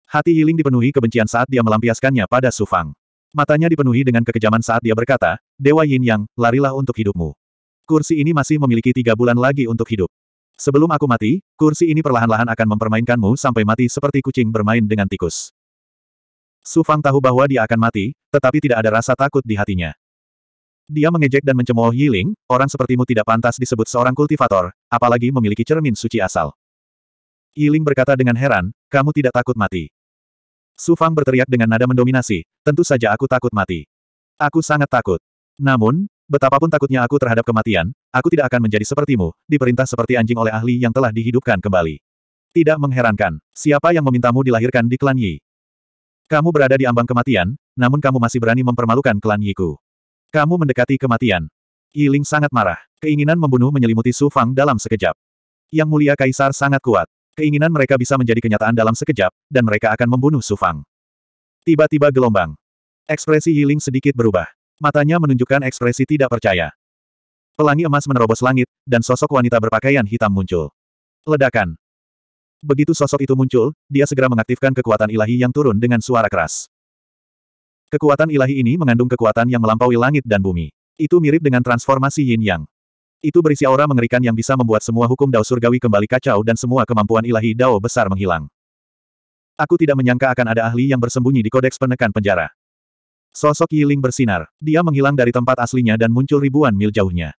Hati Yiling dipenuhi kebencian saat dia melampiaskannya pada Su Fang. Matanya dipenuhi dengan kekejaman saat dia berkata, Dewa Yin Yang, larilah untuk hidupmu. Kursi ini masih memiliki tiga bulan lagi untuk hidup. Sebelum aku mati, kursi ini perlahan-lahan akan mempermainkanmu sampai mati seperti kucing bermain dengan tikus. Su Fang tahu bahwa dia akan mati, tetapi tidak ada rasa takut di hatinya. Dia mengejek dan mencemooh Yiling, orang sepertimu tidak pantas disebut seorang kultivator, apalagi memiliki cermin suci asal. Yiling berkata dengan heran, kamu tidak takut mati. Su Fang berteriak dengan nada mendominasi, tentu saja aku takut mati. Aku sangat takut. Namun, betapapun takutnya aku terhadap kematian, aku tidak akan menjadi sepertimu, diperintah seperti anjing oleh ahli yang telah dihidupkan kembali. Tidak mengherankan, siapa yang memintamu dilahirkan di klan Yi? Kamu berada di ambang kematian, namun kamu masih berani mempermalukan klan Yiku. Kamu mendekati kematian. Yiling sangat marah. Keinginan membunuh menyelimuti Su Fang dalam sekejap. Yang mulia Kaisar sangat kuat. Keinginan mereka bisa menjadi kenyataan dalam sekejap, dan mereka akan membunuh Su Fang. Tiba-tiba gelombang. Ekspresi Yiling sedikit berubah. Matanya menunjukkan ekspresi tidak percaya. Pelangi emas menerobos langit, dan sosok wanita berpakaian hitam muncul. Ledakan. Begitu sosok itu muncul, dia segera mengaktifkan kekuatan ilahi yang turun dengan suara keras. Kekuatan ilahi ini mengandung kekuatan yang melampaui langit dan bumi. Itu mirip dengan transformasi yin yang. Itu berisi aura mengerikan yang bisa membuat semua hukum dao surgawi kembali kacau dan semua kemampuan ilahi dao besar menghilang. Aku tidak menyangka akan ada ahli yang bersembunyi di kodeks penekan penjara. Sosok Yiling bersinar. Dia menghilang dari tempat aslinya dan muncul ribuan mil jauhnya.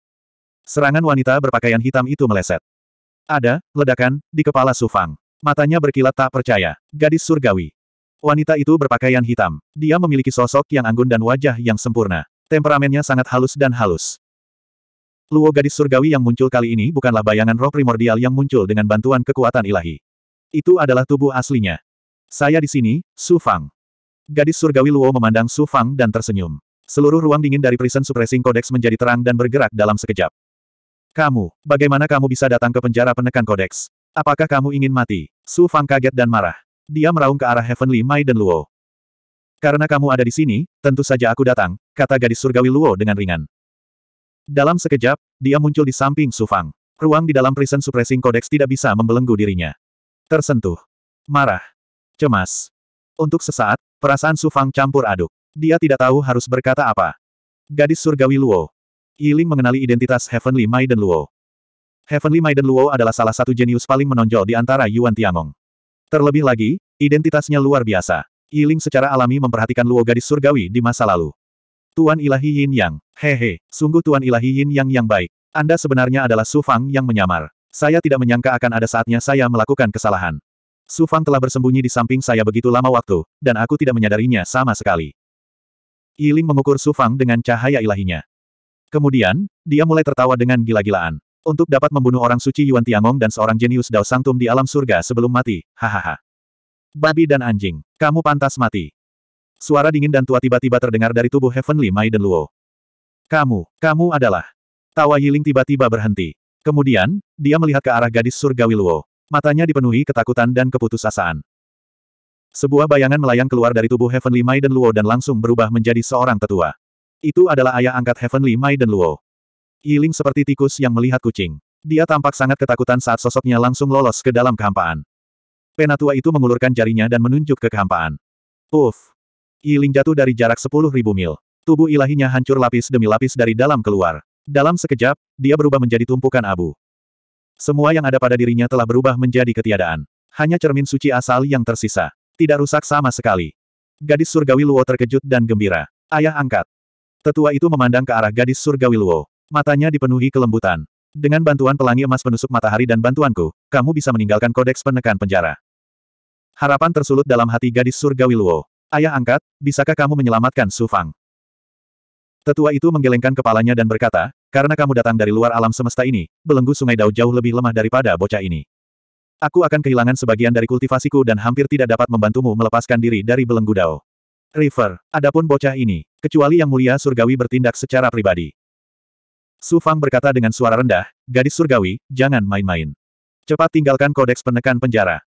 Serangan wanita berpakaian hitam itu meleset. Ada, ledakan, di kepala Sufang. Matanya berkilat tak percaya. Gadis surgawi. Wanita itu berpakaian hitam. Dia memiliki sosok yang anggun dan wajah yang sempurna. Temperamennya sangat halus dan halus. Luo gadis surgawi yang muncul kali ini bukanlah bayangan roh primordial yang muncul dengan bantuan kekuatan ilahi. Itu adalah tubuh aslinya. Saya di sini, Su Fang. Gadis surgawi Luo memandang Su Fang dan tersenyum. Seluruh ruang dingin dari prison suppressing codex menjadi terang dan bergerak dalam sekejap. Kamu, bagaimana kamu bisa datang ke penjara penekan kodeks? Apakah kamu ingin mati? Su Fang kaget dan marah. Dia meraung ke arah Heavenly Mai dan Luo. Karena kamu ada di sini, tentu saja aku datang, kata gadis surgawi Luo dengan ringan. Dalam sekejap, dia muncul di samping Su Fang. Ruang di dalam prison suppressing kodeks tidak bisa membelenggu dirinya. Tersentuh. Marah. Cemas. Untuk sesaat, perasaan Su Fang campur aduk. Dia tidak tahu harus berkata apa. Gadis surgawi Luo, Yiling mengenali identitas Heavenly Maiden Luo. Heavenly Maiden Luo adalah salah satu jenius paling menonjol di antara Yuan Tiangong. Terlebih lagi, identitasnya luar biasa. Yiling secara alami memperhatikan Luo gadis surgawi di masa lalu. Tuan Ilahi Yin Yang, hehe, sungguh Tuan Ilahi Yin Yang yang baik. Anda sebenarnya adalah Su Fang yang menyamar. Saya tidak menyangka akan ada saatnya saya melakukan kesalahan. Su Fang telah bersembunyi di samping saya begitu lama waktu, dan aku tidak menyadarinya sama sekali. Yiling mengukur Su Fang dengan cahaya ilahinya. Kemudian, dia mulai tertawa dengan gila-gilaan. Untuk dapat membunuh orang suci Yuan Tiangong dan seorang jenius Dao Sangtum di alam surga sebelum mati, hahaha. Babi dan anjing, kamu pantas mati. Suara dingin dan tua tiba-tiba terdengar dari tubuh Heavenly Maiden Luo. Kamu, kamu adalah. Tawa Yiling tiba-tiba berhenti. Kemudian, dia melihat ke arah gadis surgawi Luo. Matanya dipenuhi ketakutan dan keputusasaan. Sebuah bayangan melayang keluar dari tubuh Heavenly Maiden Luo dan langsung berubah menjadi seorang tetua. Itu adalah ayah angkat Heavenly Maiden Luo. Yiling seperti tikus yang melihat kucing. Dia tampak sangat ketakutan saat sosoknya langsung lolos ke dalam kehampaan. Penatua itu mengulurkan jarinya dan menunjuk ke kehampaan. Uff! Yiling jatuh dari jarak sepuluh ribu mil. Tubuh ilahinya hancur lapis demi lapis dari dalam keluar. Dalam sekejap, dia berubah menjadi tumpukan abu. Semua yang ada pada dirinya telah berubah menjadi ketiadaan. Hanya cermin suci asal yang tersisa. Tidak rusak sama sekali. Gadis surgawi Luo terkejut dan gembira. Ayah angkat. Tetua itu memandang ke arah gadis surgawi Luo. Matanya dipenuhi kelembutan. Dengan bantuan pelangi emas penusuk matahari dan bantuanku, kamu bisa meninggalkan kodeks penekan penjara. Harapan tersulut dalam hati gadis surgawi Luo. Ayah angkat, bisakah kamu menyelamatkan Su Fang? Tetua itu menggelengkan kepalanya dan berkata, karena kamu datang dari luar alam semesta ini, belenggu sungai Dao jauh lebih lemah daripada bocah ini. Aku akan kehilangan sebagian dari kultivasiku dan hampir tidak dapat membantumu melepaskan diri dari belenggu Dao. River, adapun bocah ini, kecuali yang mulia surgawi bertindak secara pribadi. Su Fang berkata dengan suara rendah, gadis surgawi, jangan main-main. Cepat tinggalkan kodeks penekan penjara.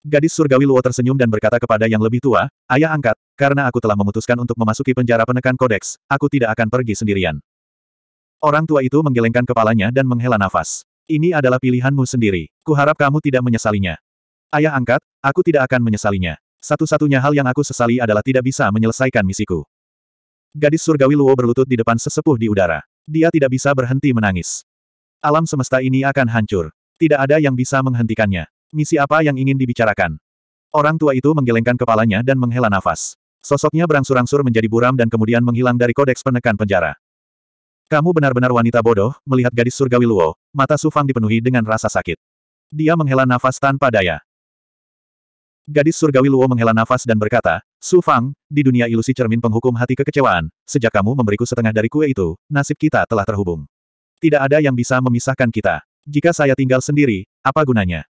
Gadis surgawi Luo tersenyum dan berkata kepada yang lebih tua, Ayah angkat, karena aku telah memutuskan untuk memasuki penjara penekan kodeks, aku tidak akan pergi sendirian. Orang tua itu menggelengkan kepalanya dan menghela nafas. Ini adalah pilihanmu sendiri. Kuharap kamu tidak menyesalinya. Ayah angkat, aku tidak akan menyesalinya. Satu-satunya hal yang aku sesali adalah tidak bisa menyelesaikan misiku. Gadis surgawi Luo berlutut di depan sesepuh di udara. Dia tidak bisa berhenti menangis. Alam semesta ini akan hancur. Tidak ada yang bisa menghentikannya. Misi apa yang ingin dibicarakan? Orang tua itu menggelengkan kepalanya dan menghela nafas. Sosoknya berangsur-angsur menjadi buram dan kemudian menghilang dari kodeks penekan penjara. Kamu benar-benar wanita bodoh, melihat gadis surgawi Luo, mata Sufang dipenuhi dengan rasa sakit. Dia menghela nafas tanpa daya. Gadis surgawi Luo menghela nafas dan berkata, Su Fang, di dunia ilusi cermin penghukum hati kekecewaan, sejak kamu memberiku setengah dari kue itu, nasib kita telah terhubung. Tidak ada yang bisa memisahkan kita. Jika saya tinggal sendiri, apa gunanya?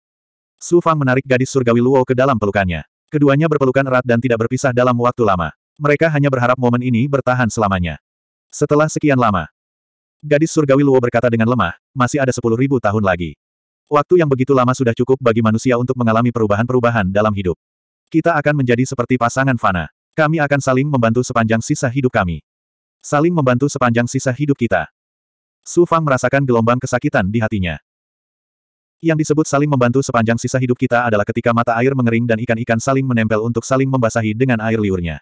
Su Fang menarik gadis surgawi Luo ke dalam pelukannya. Keduanya berpelukan erat dan tidak berpisah dalam waktu lama. Mereka hanya berharap momen ini bertahan selamanya. Setelah sekian lama, gadis surgawi Luo berkata dengan lemah, masih ada sepuluh ribu tahun lagi. Waktu yang begitu lama sudah cukup bagi manusia untuk mengalami perubahan-perubahan dalam hidup. Kita akan menjadi seperti pasangan fana. Kami akan saling membantu sepanjang sisa hidup kami. Saling membantu sepanjang sisa hidup kita. Su Fang merasakan gelombang kesakitan di hatinya. Yang disebut saling membantu sepanjang sisa hidup kita adalah ketika mata air mengering dan ikan-ikan saling menempel untuk saling membasahi dengan air liurnya.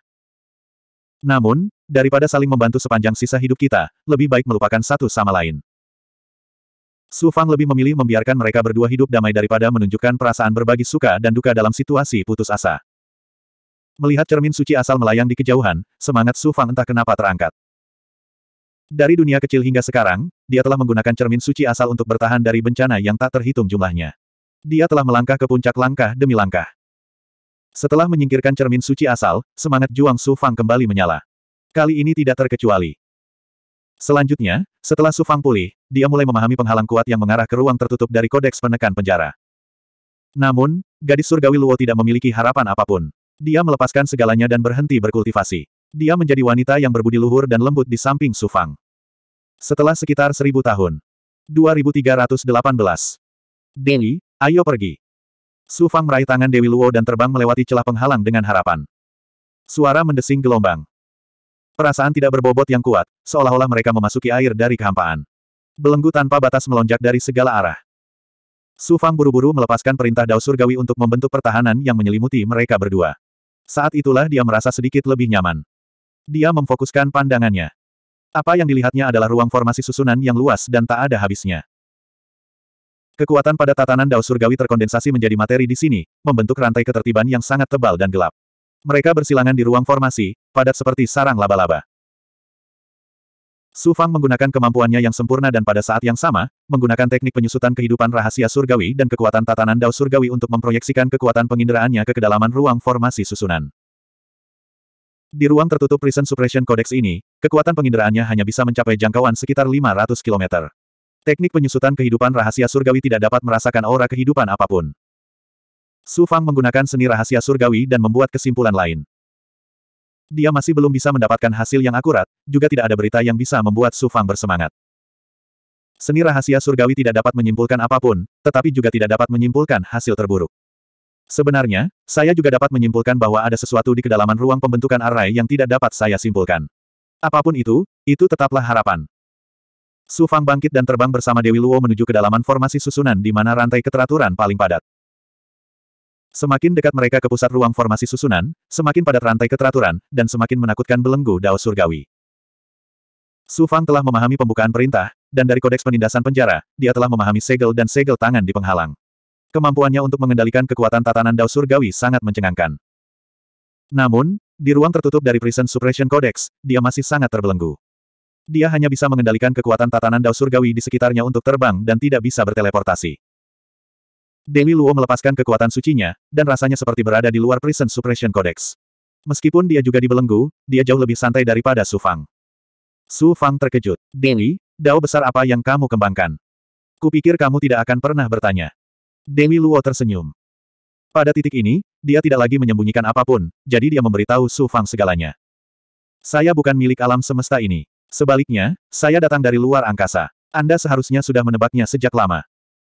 Namun, daripada saling membantu sepanjang sisa hidup kita, lebih baik melupakan satu sama lain. Su Fang lebih memilih membiarkan mereka berdua hidup damai daripada menunjukkan perasaan berbagi suka dan duka dalam situasi putus asa. Melihat cermin suci asal melayang di kejauhan, semangat Su Fang entah kenapa terangkat. Dari dunia kecil hingga sekarang, dia telah menggunakan cermin suci asal untuk bertahan dari bencana yang tak terhitung jumlahnya. Dia telah melangkah ke puncak langkah demi langkah. Setelah menyingkirkan cermin suci asal, semangat Juang Su Fang kembali menyala. Kali ini tidak terkecuali. Selanjutnya, setelah Su Fang pulih, dia mulai memahami penghalang kuat yang mengarah ke ruang tertutup dari kodeks penekan penjara. Namun, gadis surgawi Luo tidak memiliki harapan apapun. Dia melepaskan segalanya dan berhenti berkultivasi. Dia menjadi wanita yang berbudi luhur dan lembut di samping Sufang. Setelah sekitar seribu tahun. 2318. Dewi, ayo pergi. Sufang meraih tangan Dewi Luo dan terbang melewati celah penghalang dengan harapan. Suara mendesing gelombang. Perasaan tidak berbobot yang kuat, seolah-olah mereka memasuki air dari kehampaan. Belenggu tanpa batas melonjak dari segala arah. Su Fang buru-buru melepaskan perintah Dao Surgawi untuk membentuk pertahanan yang menyelimuti mereka berdua. Saat itulah dia merasa sedikit lebih nyaman. Dia memfokuskan pandangannya. Apa yang dilihatnya adalah ruang formasi susunan yang luas dan tak ada habisnya. Kekuatan pada tatanan Dao Surgawi terkondensasi menjadi materi di sini, membentuk rantai ketertiban yang sangat tebal dan gelap. Mereka bersilangan di ruang formasi, padat seperti sarang laba-laba. Su Fang menggunakan kemampuannya yang sempurna dan pada saat yang sama, menggunakan teknik penyusutan kehidupan rahasia surgawi dan kekuatan tatanan Dao surgawi untuk memproyeksikan kekuatan penginderaannya ke kedalaman ruang formasi susunan. Di ruang tertutup Prison Suppression Codex ini, kekuatan penginderaannya hanya bisa mencapai jangkauan sekitar 500 km. Teknik penyusutan kehidupan rahasia surgawi tidak dapat merasakan aura kehidupan apapun. Su Fang menggunakan seni rahasia surgawi dan membuat kesimpulan lain. Dia masih belum bisa mendapatkan hasil yang akurat, juga tidak ada berita yang bisa membuat Su Fang bersemangat. Seni rahasia surgawi tidak dapat menyimpulkan apapun, tetapi juga tidak dapat menyimpulkan hasil terburuk. Sebenarnya, saya juga dapat menyimpulkan bahwa ada sesuatu di kedalaman ruang pembentukan array yang tidak dapat saya simpulkan. Apapun itu, itu tetaplah harapan. Su Fang bangkit dan terbang bersama Dewi Luo menuju kedalaman formasi susunan di mana rantai keteraturan paling padat. Semakin dekat mereka ke pusat ruang formasi susunan, semakin padat rantai keteraturan, dan semakin menakutkan belenggu Dao Surgawi. Su Fang telah memahami pembukaan perintah, dan dari kodeks penindasan penjara, dia telah memahami segel dan segel tangan di penghalang. Kemampuannya untuk mengendalikan kekuatan tatanan Dao Surgawi sangat mencengangkan. Namun, di ruang tertutup dari Prison Suppression Codex, dia masih sangat terbelenggu. Dia hanya bisa mengendalikan kekuatan tatanan Dao Surgawi di sekitarnya untuk terbang dan tidak bisa berteleportasi. Dewi Luo melepaskan kekuatan sucinya, dan rasanya seperti berada di luar Prison Suppression Codex. Meskipun dia juga dibelenggu, dia jauh lebih santai daripada Su Fang. Su Fang terkejut. Dewi, dao besar apa yang kamu kembangkan? Kupikir kamu tidak akan pernah bertanya. Dewi Luo tersenyum. Pada titik ini, dia tidak lagi menyembunyikan apapun, jadi dia memberitahu Su Fang segalanya. Saya bukan milik alam semesta ini. Sebaliknya, saya datang dari luar angkasa. Anda seharusnya sudah menebaknya sejak lama.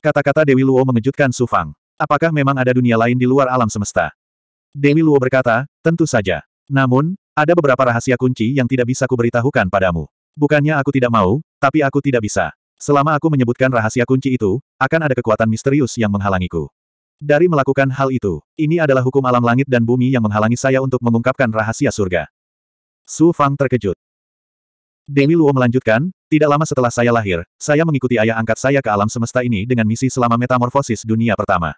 Kata-kata Dewi Luo mengejutkan Su Fang. Apakah memang ada dunia lain di luar alam semesta? Dewi Luo berkata, tentu saja. Namun, ada beberapa rahasia kunci yang tidak bisa kuberitahukan padamu. Bukannya aku tidak mau, tapi aku tidak bisa. Selama aku menyebutkan rahasia kunci itu, akan ada kekuatan misterius yang menghalangiku. Dari melakukan hal itu, ini adalah hukum alam langit dan bumi yang menghalangi saya untuk mengungkapkan rahasia surga. Su Fang terkejut. Dewi Luo melanjutkan, tidak lama setelah saya lahir, saya mengikuti ayah angkat saya ke alam semesta ini dengan misi selama metamorfosis dunia pertama.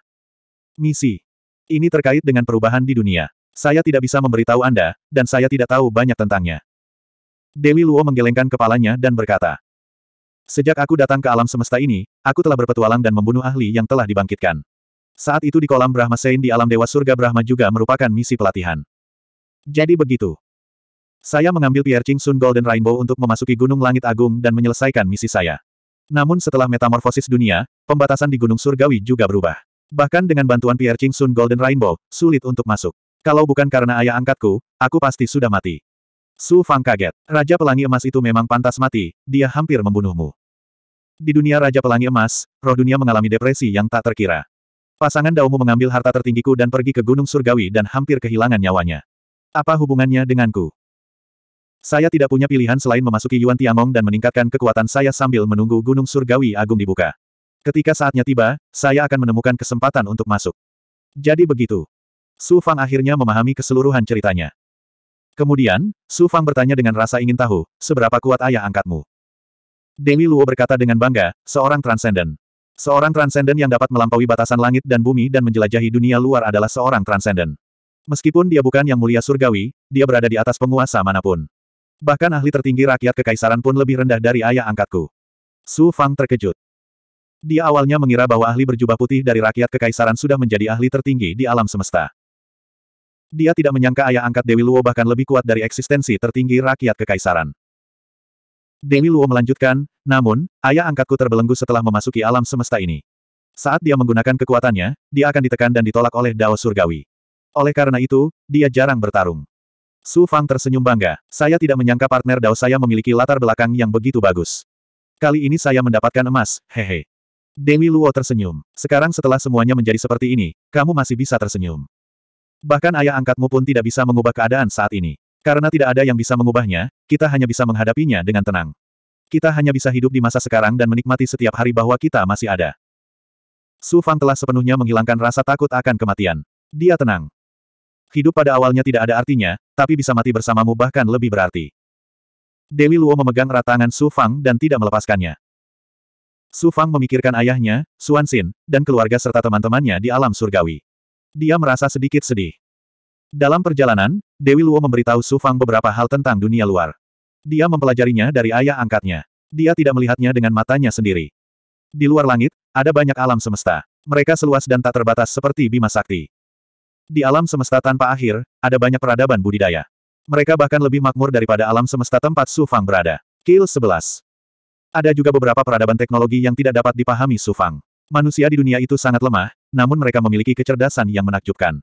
Misi. Ini terkait dengan perubahan di dunia. Saya tidak bisa memberitahu Anda, dan saya tidak tahu banyak tentangnya. Dewi Luo menggelengkan kepalanya dan berkata, Sejak aku datang ke alam semesta ini, aku telah berpetualang dan membunuh ahli yang telah dibangkitkan. Saat itu di kolam Brahma Sein di alam Dewa Surga Brahma juga merupakan misi pelatihan. Jadi begitu. Saya mengambil Pierre Ching Sun Golden Rainbow untuk memasuki Gunung Langit Agung dan menyelesaikan misi saya. Namun setelah metamorfosis dunia, pembatasan di Gunung Surgawi juga berubah. Bahkan dengan bantuan Pierre Ching Sun Golden Rainbow, sulit untuk masuk. Kalau bukan karena ayah angkatku, aku pasti sudah mati. Su Fang kaget. Raja Pelangi Emas itu memang pantas mati, dia hampir membunuhmu. Di dunia Raja Pelangi Emas, roh dunia mengalami depresi yang tak terkira. Pasangan Daumu mengambil harta tertinggiku dan pergi ke Gunung Surgawi dan hampir kehilangan nyawanya. Apa hubungannya denganku? Saya tidak punya pilihan selain memasuki Yuan Tiangong dan meningkatkan kekuatan saya sambil menunggu Gunung Surgawi Agung dibuka. Ketika saatnya tiba, saya akan menemukan kesempatan untuk masuk. Jadi begitu. Su Fang akhirnya memahami keseluruhan ceritanya. Kemudian, Su Fang bertanya dengan rasa ingin tahu, seberapa kuat ayah angkatmu? Dewi Luo berkata dengan bangga, seorang transenden. Seorang transenden yang dapat melampaui batasan langit dan bumi dan menjelajahi dunia luar adalah seorang transenden. Meskipun dia bukan yang mulia surgawi, dia berada di atas penguasa manapun. Bahkan ahli tertinggi rakyat kekaisaran pun lebih rendah dari ayah angkatku. Su Fang terkejut. Dia awalnya mengira bahwa ahli berjubah putih dari rakyat kekaisaran sudah menjadi ahli tertinggi di alam semesta. Dia tidak menyangka ayah angkat Dewi Luo bahkan lebih kuat dari eksistensi tertinggi rakyat kekaisaran. Dewi Luo melanjutkan, namun, ayah angkatku terbelenggu setelah memasuki alam semesta ini. Saat dia menggunakan kekuatannya, dia akan ditekan dan ditolak oleh Dao Surgawi. Oleh karena itu, dia jarang bertarung. Su Fang tersenyum bangga. Saya tidak menyangka partner Dao saya memiliki latar belakang yang begitu bagus. Kali ini saya mendapatkan emas, hehe. Dewi Luo tersenyum. Sekarang setelah semuanya menjadi seperti ini, kamu masih bisa tersenyum. Bahkan ayah angkatmu pun tidak bisa mengubah keadaan saat ini. Karena tidak ada yang bisa mengubahnya, kita hanya bisa menghadapinya dengan tenang. Kita hanya bisa hidup di masa sekarang dan menikmati setiap hari bahwa kita masih ada. Su Fang telah sepenuhnya menghilangkan rasa takut akan kematian. Dia tenang. Hidup pada awalnya tidak ada artinya, tapi bisa mati bersamamu bahkan lebih berarti. Dewi Luo memegang erat tangan Su Fang dan tidak melepaskannya. Su Fang memikirkan ayahnya, Suan Xin, dan keluarga serta teman-temannya di alam surgawi. Dia merasa sedikit sedih. Dalam perjalanan, Dewi Luo memberitahu Su Fang beberapa hal tentang dunia luar. Dia mempelajarinya dari ayah angkatnya. Dia tidak melihatnya dengan matanya sendiri. Di luar langit, ada banyak alam semesta. Mereka seluas dan tak terbatas seperti Bima Sakti. Di alam semesta tanpa akhir, ada banyak peradaban budidaya. Mereka bahkan lebih makmur daripada alam semesta tempat Su Fang berada. Kill 11. Ada juga beberapa peradaban teknologi yang tidak dapat dipahami Su Fang. Manusia di dunia itu sangat lemah, namun mereka memiliki kecerdasan yang menakjubkan.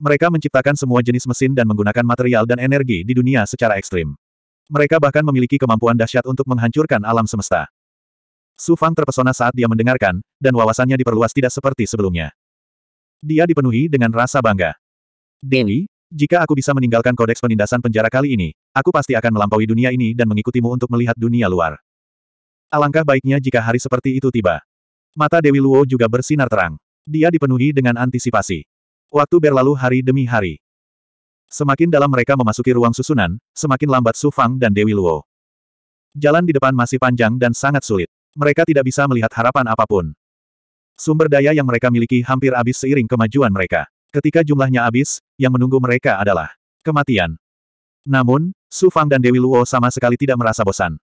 Mereka menciptakan semua jenis mesin dan menggunakan material dan energi di dunia secara ekstrim. Mereka bahkan memiliki kemampuan dahsyat untuk menghancurkan alam semesta. Su Fang terpesona saat dia mendengarkan, dan wawasannya diperluas tidak seperti sebelumnya. Dia dipenuhi dengan rasa bangga. Dewi, jika aku bisa meninggalkan kodeks penindasan penjara kali ini, aku pasti akan melampaui dunia ini dan mengikutimu untuk melihat dunia luar. Alangkah baiknya jika hari seperti itu tiba. Mata Dewi Luo juga bersinar terang. Dia dipenuhi dengan antisipasi. Waktu berlalu hari demi hari. Semakin dalam mereka memasuki ruang susunan, semakin lambat Su Fang dan Dewi Luo. Jalan di depan masih panjang dan sangat sulit. Mereka tidak bisa melihat harapan apapun. Sumber daya yang mereka miliki hampir habis seiring kemajuan mereka. Ketika jumlahnya habis, yang menunggu mereka adalah kematian. Namun, Su Fang dan Dewi Luo sama sekali tidak merasa bosan.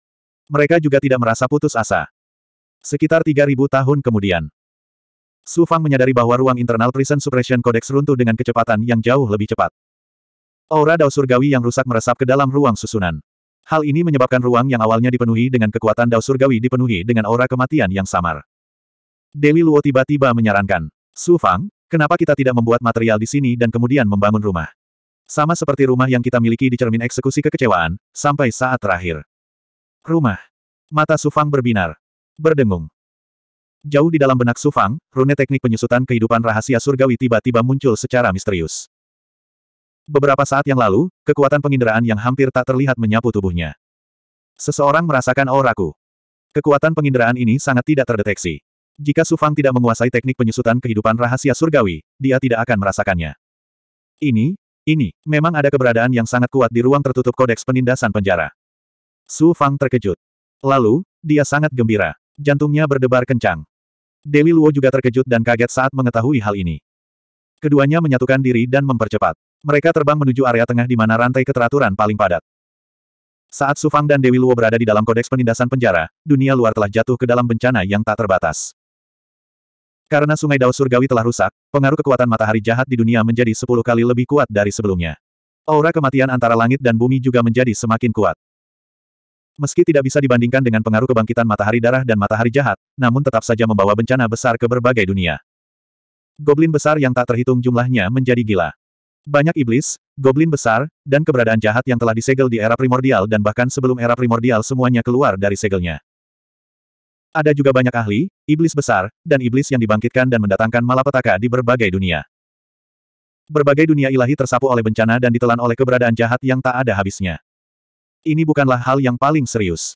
Mereka juga tidak merasa putus asa. Sekitar 3.000 tahun kemudian, Su Fang menyadari bahwa ruang internal prison suppression codex runtuh dengan kecepatan yang jauh lebih cepat. Aura dao surgawi yang rusak meresap ke dalam ruang susunan. Hal ini menyebabkan ruang yang awalnya dipenuhi dengan kekuatan dao surgawi dipenuhi dengan aura kematian yang samar. Dewi Luo tiba-tiba menyarankan. Su Fang, kenapa kita tidak membuat material di sini dan kemudian membangun rumah? Sama seperti rumah yang kita miliki di cermin eksekusi kekecewaan, sampai saat terakhir. Rumah. Mata Su Fang berbinar. Berdengung. Jauh di dalam benak Su Fang, rune teknik penyusutan kehidupan rahasia surgawi tiba-tiba muncul secara misterius. Beberapa saat yang lalu, kekuatan penginderaan yang hampir tak terlihat menyapu tubuhnya. Seseorang merasakan auraku. Kekuatan penginderaan ini sangat tidak terdeteksi. Jika Su Fang tidak menguasai teknik penyusutan kehidupan rahasia surgawi, dia tidak akan merasakannya. Ini, ini, memang ada keberadaan yang sangat kuat di ruang tertutup kodeks penindasan penjara. Su Fang terkejut. Lalu, dia sangat gembira. Jantungnya berdebar kencang. Dewi Luo juga terkejut dan kaget saat mengetahui hal ini. Keduanya menyatukan diri dan mempercepat. Mereka terbang menuju area tengah di mana rantai keteraturan paling padat. Saat Sufang dan Dewi Luo berada di dalam kodeks penindasan penjara, dunia luar telah jatuh ke dalam bencana yang tak terbatas. Karena sungai Dao Surgawi telah rusak, pengaruh kekuatan matahari jahat di dunia menjadi sepuluh kali lebih kuat dari sebelumnya. Aura kematian antara langit dan bumi juga menjadi semakin kuat. Meski tidak bisa dibandingkan dengan pengaruh kebangkitan matahari darah dan matahari jahat, namun tetap saja membawa bencana besar ke berbagai dunia. Goblin besar yang tak terhitung jumlahnya menjadi gila. Banyak iblis, goblin besar, dan keberadaan jahat yang telah disegel di era primordial dan bahkan sebelum era primordial semuanya keluar dari segelnya. Ada juga banyak ahli, iblis besar, dan iblis yang dibangkitkan dan mendatangkan malapetaka di berbagai dunia. Berbagai dunia ilahi tersapu oleh bencana dan ditelan oleh keberadaan jahat yang tak ada habisnya. Ini bukanlah hal yang paling serius.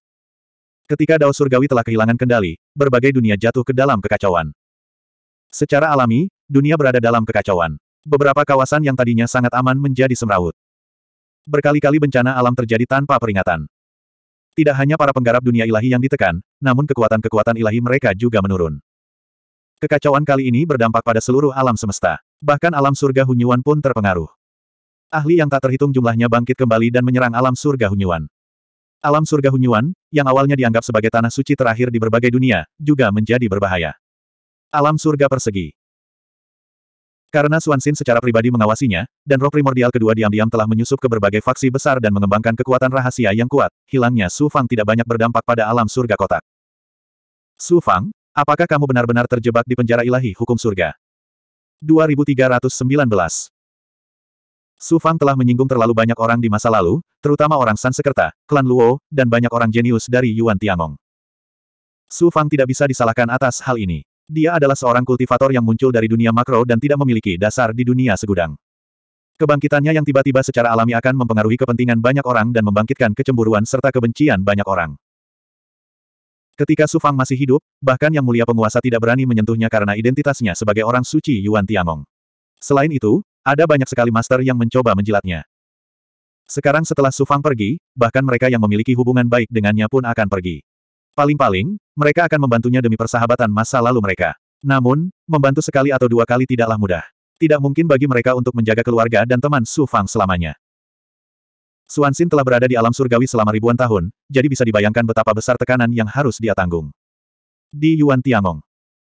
Ketika Dao Surgawi telah kehilangan kendali, berbagai dunia jatuh ke dalam kekacauan. Secara alami, dunia berada dalam kekacauan. Beberapa kawasan yang tadinya sangat aman menjadi semrawut. Berkali-kali bencana alam terjadi tanpa peringatan. Tidak hanya para penggarap dunia ilahi yang ditekan, namun kekuatan-kekuatan ilahi mereka juga menurun. Kekacauan kali ini berdampak pada seluruh alam semesta. Bahkan alam surga Hunyuan pun terpengaruh. Ahli yang tak terhitung jumlahnya bangkit kembali dan menyerang alam surga Hunyuan. Alam surga Hunyuan, yang awalnya dianggap sebagai tanah suci terakhir di berbagai dunia, juga menjadi berbahaya. Alam surga persegi. Karena Suansin secara pribadi mengawasinya, dan roh primordial kedua diam-diam telah menyusup ke berbagai faksi besar dan mengembangkan kekuatan rahasia yang kuat, hilangnya Su Fang tidak banyak berdampak pada alam surga kotak. Su Fang, apakah kamu benar-benar terjebak di penjara ilahi hukum surga? 2319 Su Fang telah menyinggung terlalu banyak orang di masa lalu, terutama orang Sansekerta, klan Luo, dan banyak orang jenius dari Yuan Tiangong. Su Fang tidak bisa disalahkan atas hal ini. Dia adalah seorang kultivator yang muncul dari dunia makro dan tidak memiliki dasar di dunia segudang. Kebangkitannya yang tiba-tiba secara alami akan mempengaruhi kepentingan banyak orang dan membangkitkan kecemburuan serta kebencian banyak orang. Ketika Su Fang masih hidup, bahkan yang mulia penguasa tidak berani menyentuhnya karena identitasnya sebagai orang suci Yuan Tiangong. Selain itu, ada banyak sekali master yang mencoba menjilatnya. Sekarang setelah Su Fang pergi, bahkan mereka yang memiliki hubungan baik dengannya pun akan pergi. Paling-paling, mereka akan membantunya demi persahabatan masa lalu mereka. Namun, membantu sekali atau dua kali tidaklah mudah. Tidak mungkin bagi mereka untuk menjaga keluarga dan teman Su Fang selamanya. Suansin telah berada di alam surgawi selama ribuan tahun, jadi bisa dibayangkan betapa besar tekanan yang harus dia tanggung. Di Yuan Tiangong.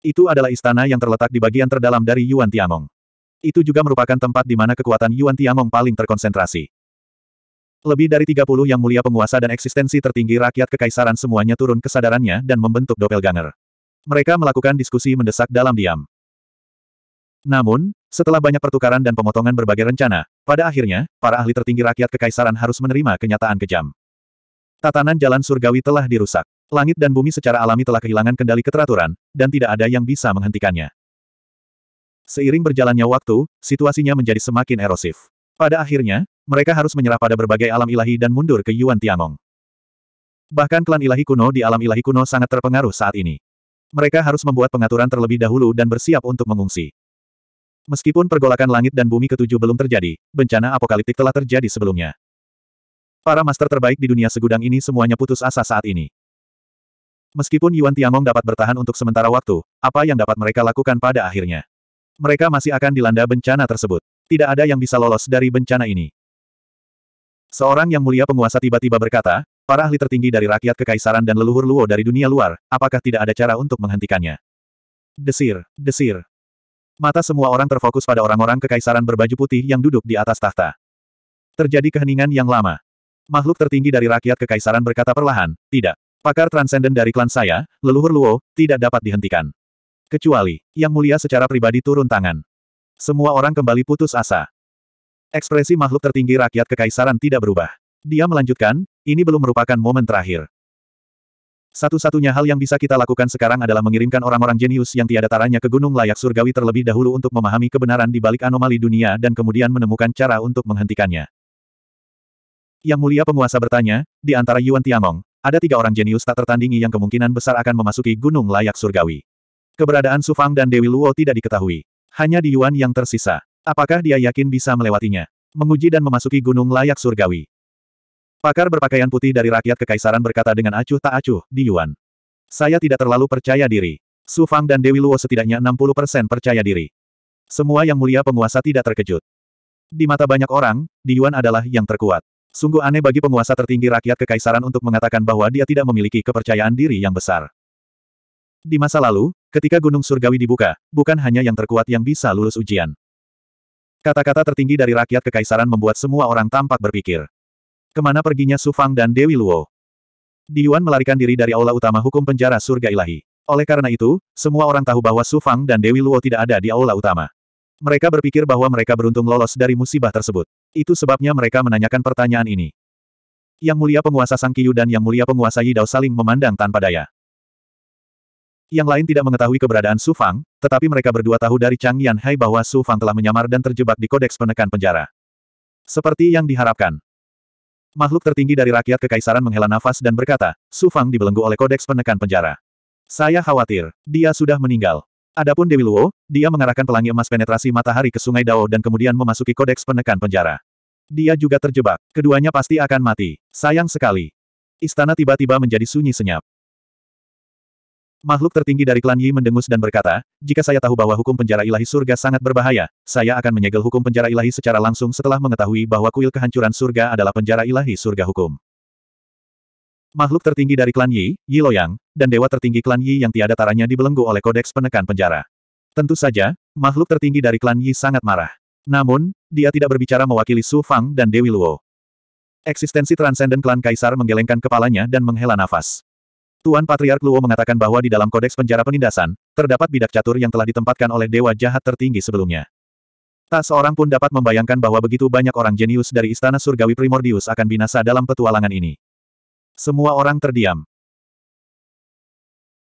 Itu adalah istana yang terletak di bagian terdalam dari Yuan Tiangong. Itu juga merupakan tempat di mana kekuatan Yuan Tiangong paling terkonsentrasi. Lebih dari 30 yang mulia penguasa dan eksistensi tertinggi rakyat kekaisaran semuanya turun kesadarannya dan membentuk doppelganger. Mereka melakukan diskusi mendesak dalam diam. Namun, setelah banyak pertukaran dan pemotongan berbagai rencana, pada akhirnya, para ahli tertinggi rakyat kekaisaran harus menerima kenyataan kejam. Tatanan jalan surgawi telah dirusak. Langit dan bumi secara alami telah kehilangan kendali keteraturan, dan tidak ada yang bisa menghentikannya. Seiring berjalannya waktu, situasinya menjadi semakin erosif. Pada akhirnya, mereka harus menyerah pada berbagai alam ilahi dan mundur ke Yuan Tiangong. Bahkan klan ilahi kuno di alam ilahi kuno sangat terpengaruh saat ini. Mereka harus membuat pengaturan terlebih dahulu dan bersiap untuk mengungsi. Meskipun pergolakan langit dan bumi ketujuh belum terjadi, bencana apokaliptik telah terjadi sebelumnya. Para master terbaik di dunia segudang ini semuanya putus asa saat ini. Meskipun Yuan Tiangong dapat bertahan untuk sementara waktu, apa yang dapat mereka lakukan pada akhirnya? Mereka masih akan dilanda bencana tersebut. Tidak ada yang bisa lolos dari bencana ini. Seorang yang mulia penguasa tiba-tiba berkata, para ahli tertinggi dari rakyat kekaisaran dan leluhur Luo dari dunia luar, apakah tidak ada cara untuk menghentikannya? Desir, desir. Mata semua orang terfokus pada orang-orang kekaisaran berbaju putih yang duduk di atas tahta. Terjadi keheningan yang lama. Makhluk tertinggi dari rakyat kekaisaran berkata perlahan, tidak. Pakar transenden dari klan saya, leluhur Luo, tidak dapat dihentikan. Kecuali, yang mulia secara pribadi turun tangan. Semua orang kembali putus asa. Ekspresi makhluk tertinggi rakyat kekaisaran tidak berubah. Dia melanjutkan, ini belum merupakan momen terakhir. Satu-satunya hal yang bisa kita lakukan sekarang adalah mengirimkan orang-orang jenius yang tiada taranya ke gunung layak surgawi terlebih dahulu untuk memahami kebenaran di balik anomali dunia dan kemudian menemukan cara untuk menghentikannya. Yang mulia penguasa bertanya, di antara Yuan Tiangong, ada tiga orang jenius tak tertandingi yang kemungkinan besar akan memasuki gunung layak surgawi. Keberadaan Sufang dan Dewi Luo tidak diketahui. Hanya di Yuan yang tersisa. Apakah dia yakin bisa melewatinya? Menguji dan memasuki gunung layak surgawi. Pakar berpakaian putih dari rakyat kekaisaran berkata dengan acuh tak acuh, di Yuan. Saya tidak terlalu percaya diri. Su Fang dan Dewi Luo setidaknya 60% percaya diri. Semua yang mulia penguasa tidak terkejut. Di mata banyak orang, Di Yuan adalah yang terkuat. Sungguh aneh bagi penguasa tertinggi rakyat kekaisaran untuk mengatakan bahwa dia tidak memiliki kepercayaan diri yang besar. Di masa lalu, ketika Gunung Surgawi dibuka, bukan hanya yang terkuat yang bisa lulus ujian. Kata-kata tertinggi dari rakyat kekaisaran membuat semua orang tampak berpikir. Kemana perginya Su Fang dan Dewi Luo? Di Yuan melarikan diri dari aula utama hukum penjara surga ilahi. Oleh karena itu, semua orang tahu bahwa Su Fang dan Dewi Luo tidak ada di aula utama. Mereka berpikir bahwa mereka beruntung lolos dari musibah tersebut. Itu sebabnya mereka menanyakan pertanyaan ini. Yang mulia penguasa Sang Kiyu dan yang mulia penguasa Yidao saling memandang tanpa daya. Yang lain tidak mengetahui keberadaan Su Fang, tetapi mereka berdua tahu dari Chang Yan Hai bahwa Su Fang telah menyamar dan terjebak di kodeks penekan penjara. Seperti yang diharapkan. Makhluk tertinggi dari rakyat kekaisaran menghela nafas dan berkata, Su Fang dibelenggu oleh kodeks penekan penjara. Saya khawatir, dia sudah meninggal. Adapun Dewi Luo, dia mengarahkan pelangi emas penetrasi matahari ke sungai Dao dan kemudian memasuki kodeks penekan penjara. Dia juga terjebak, keduanya pasti akan mati. Sayang sekali. Istana tiba-tiba menjadi sunyi senyap. Makhluk tertinggi dari klan Yi mendengus dan berkata, jika saya tahu bahwa hukum penjara ilahi surga sangat berbahaya, saya akan menyegel hukum penjara ilahi secara langsung setelah mengetahui bahwa kuil kehancuran surga adalah penjara ilahi surga hukum. Makhluk tertinggi dari klan Yi, Yi Loyang, dan dewa tertinggi klan Yi yang tiada taranya dibelenggu oleh kodeks penekan penjara. Tentu saja, makhluk tertinggi dari klan Yi sangat marah. Namun, dia tidak berbicara mewakili Su Fang dan Dewi Luo. Eksistensi transenden klan Kaisar menggelengkan kepalanya dan menghela nafas. Tuan Patriark Luo mengatakan bahwa di dalam kodeks penjara penindasan, terdapat bidak catur yang telah ditempatkan oleh dewa jahat tertinggi sebelumnya. Tak seorang pun dapat membayangkan bahwa begitu banyak orang jenius dari Istana Surgawi Primordius akan binasa dalam petualangan ini. Semua orang terdiam.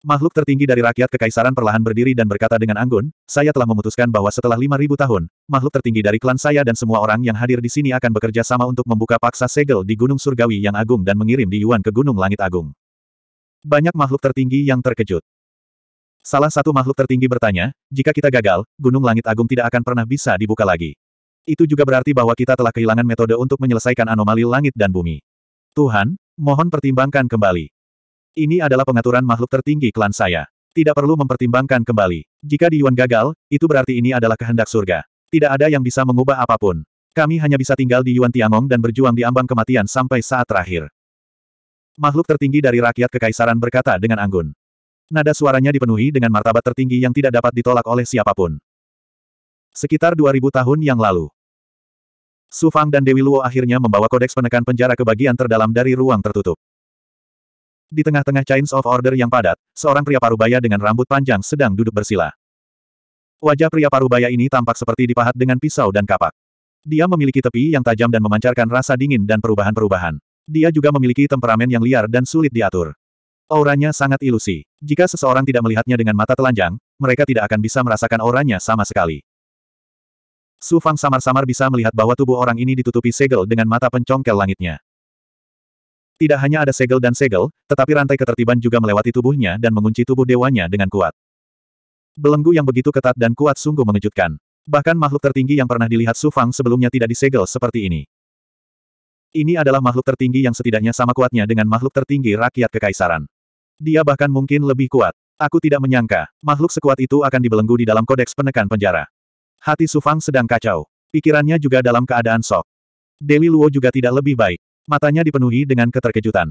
Makhluk tertinggi dari rakyat kekaisaran perlahan berdiri dan berkata dengan anggun, saya telah memutuskan bahwa setelah 5.000 tahun, makhluk tertinggi dari klan saya dan semua orang yang hadir di sini akan bekerja sama untuk membuka paksa segel di Gunung Surgawi yang Agung dan mengirim di Yuan ke Gunung Langit Agung. Banyak makhluk tertinggi yang terkejut. Salah satu makhluk tertinggi bertanya, jika kita gagal, Gunung Langit Agung tidak akan pernah bisa dibuka lagi. Itu juga berarti bahwa kita telah kehilangan metode untuk menyelesaikan anomali langit dan bumi. Tuhan, mohon pertimbangkan kembali. Ini adalah pengaturan makhluk tertinggi klan saya. Tidak perlu mempertimbangkan kembali. Jika di Yuan gagal, itu berarti ini adalah kehendak surga. Tidak ada yang bisa mengubah apapun. Kami hanya bisa tinggal di Yuan Tiangong dan berjuang di ambang kematian sampai saat terakhir. Makhluk tertinggi dari rakyat kekaisaran berkata dengan anggun. Nada suaranya dipenuhi dengan martabat tertinggi yang tidak dapat ditolak oleh siapapun. Sekitar 2000 tahun yang lalu. Su Fang dan Dewi Luo akhirnya membawa kodeks penekan penjara ke bagian terdalam dari ruang tertutup. Di tengah-tengah chains of order yang padat, seorang pria parubaya dengan rambut panjang sedang duduk bersila. Wajah pria parubaya ini tampak seperti dipahat dengan pisau dan kapak. Dia memiliki tepi yang tajam dan memancarkan rasa dingin dan perubahan-perubahan. Dia juga memiliki temperamen yang liar dan sulit diatur. Auranya sangat ilusi. Jika seseorang tidak melihatnya dengan mata telanjang, mereka tidak akan bisa merasakan auranya sama sekali. Su Fang samar-samar bisa melihat bahwa tubuh orang ini ditutupi segel dengan mata pencongkel langitnya. Tidak hanya ada segel dan segel, tetapi rantai ketertiban juga melewati tubuhnya dan mengunci tubuh dewanya dengan kuat. Belenggu yang begitu ketat dan kuat sungguh mengejutkan. Bahkan makhluk tertinggi yang pernah dilihat Su Fang sebelumnya tidak disegel seperti ini. Ini adalah makhluk tertinggi yang setidaknya sama kuatnya dengan makhluk tertinggi rakyat kekaisaran. Dia bahkan mungkin lebih kuat. Aku tidak menyangka, makhluk sekuat itu akan dibelenggu di dalam kodeks penekan penjara. Hati Sufang sedang kacau. Pikirannya juga dalam keadaan sok. Dewi Luo juga tidak lebih baik. Matanya dipenuhi dengan keterkejutan.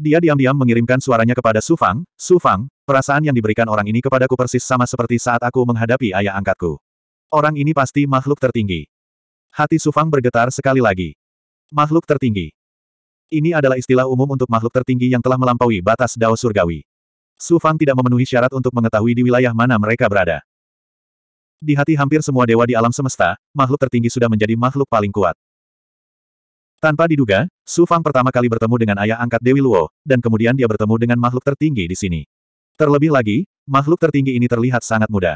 Dia diam-diam mengirimkan suaranya kepada Sufang, Sufang, perasaan yang diberikan orang ini kepadaku persis sama seperti saat aku menghadapi ayah angkatku. Orang ini pasti makhluk tertinggi. Hati Sufang bergetar sekali lagi. Makhluk tertinggi. Ini adalah istilah umum untuk makhluk tertinggi yang telah melampaui batas Dao Surgawi. Su Fang tidak memenuhi syarat untuk mengetahui di wilayah mana mereka berada. Di hati hampir semua dewa di alam semesta, makhluk tertinggi sudah menjadi makhluk paling kuat. Tanpa diduga, Su Fang pertama kali bertemu dengan ayah angkat Dewi Luo, dan kemudian dia bertemu dengan makhluk tertinggi di sini. Terlebih lagi, makhluk tertinggi ini terlihat sangat muda.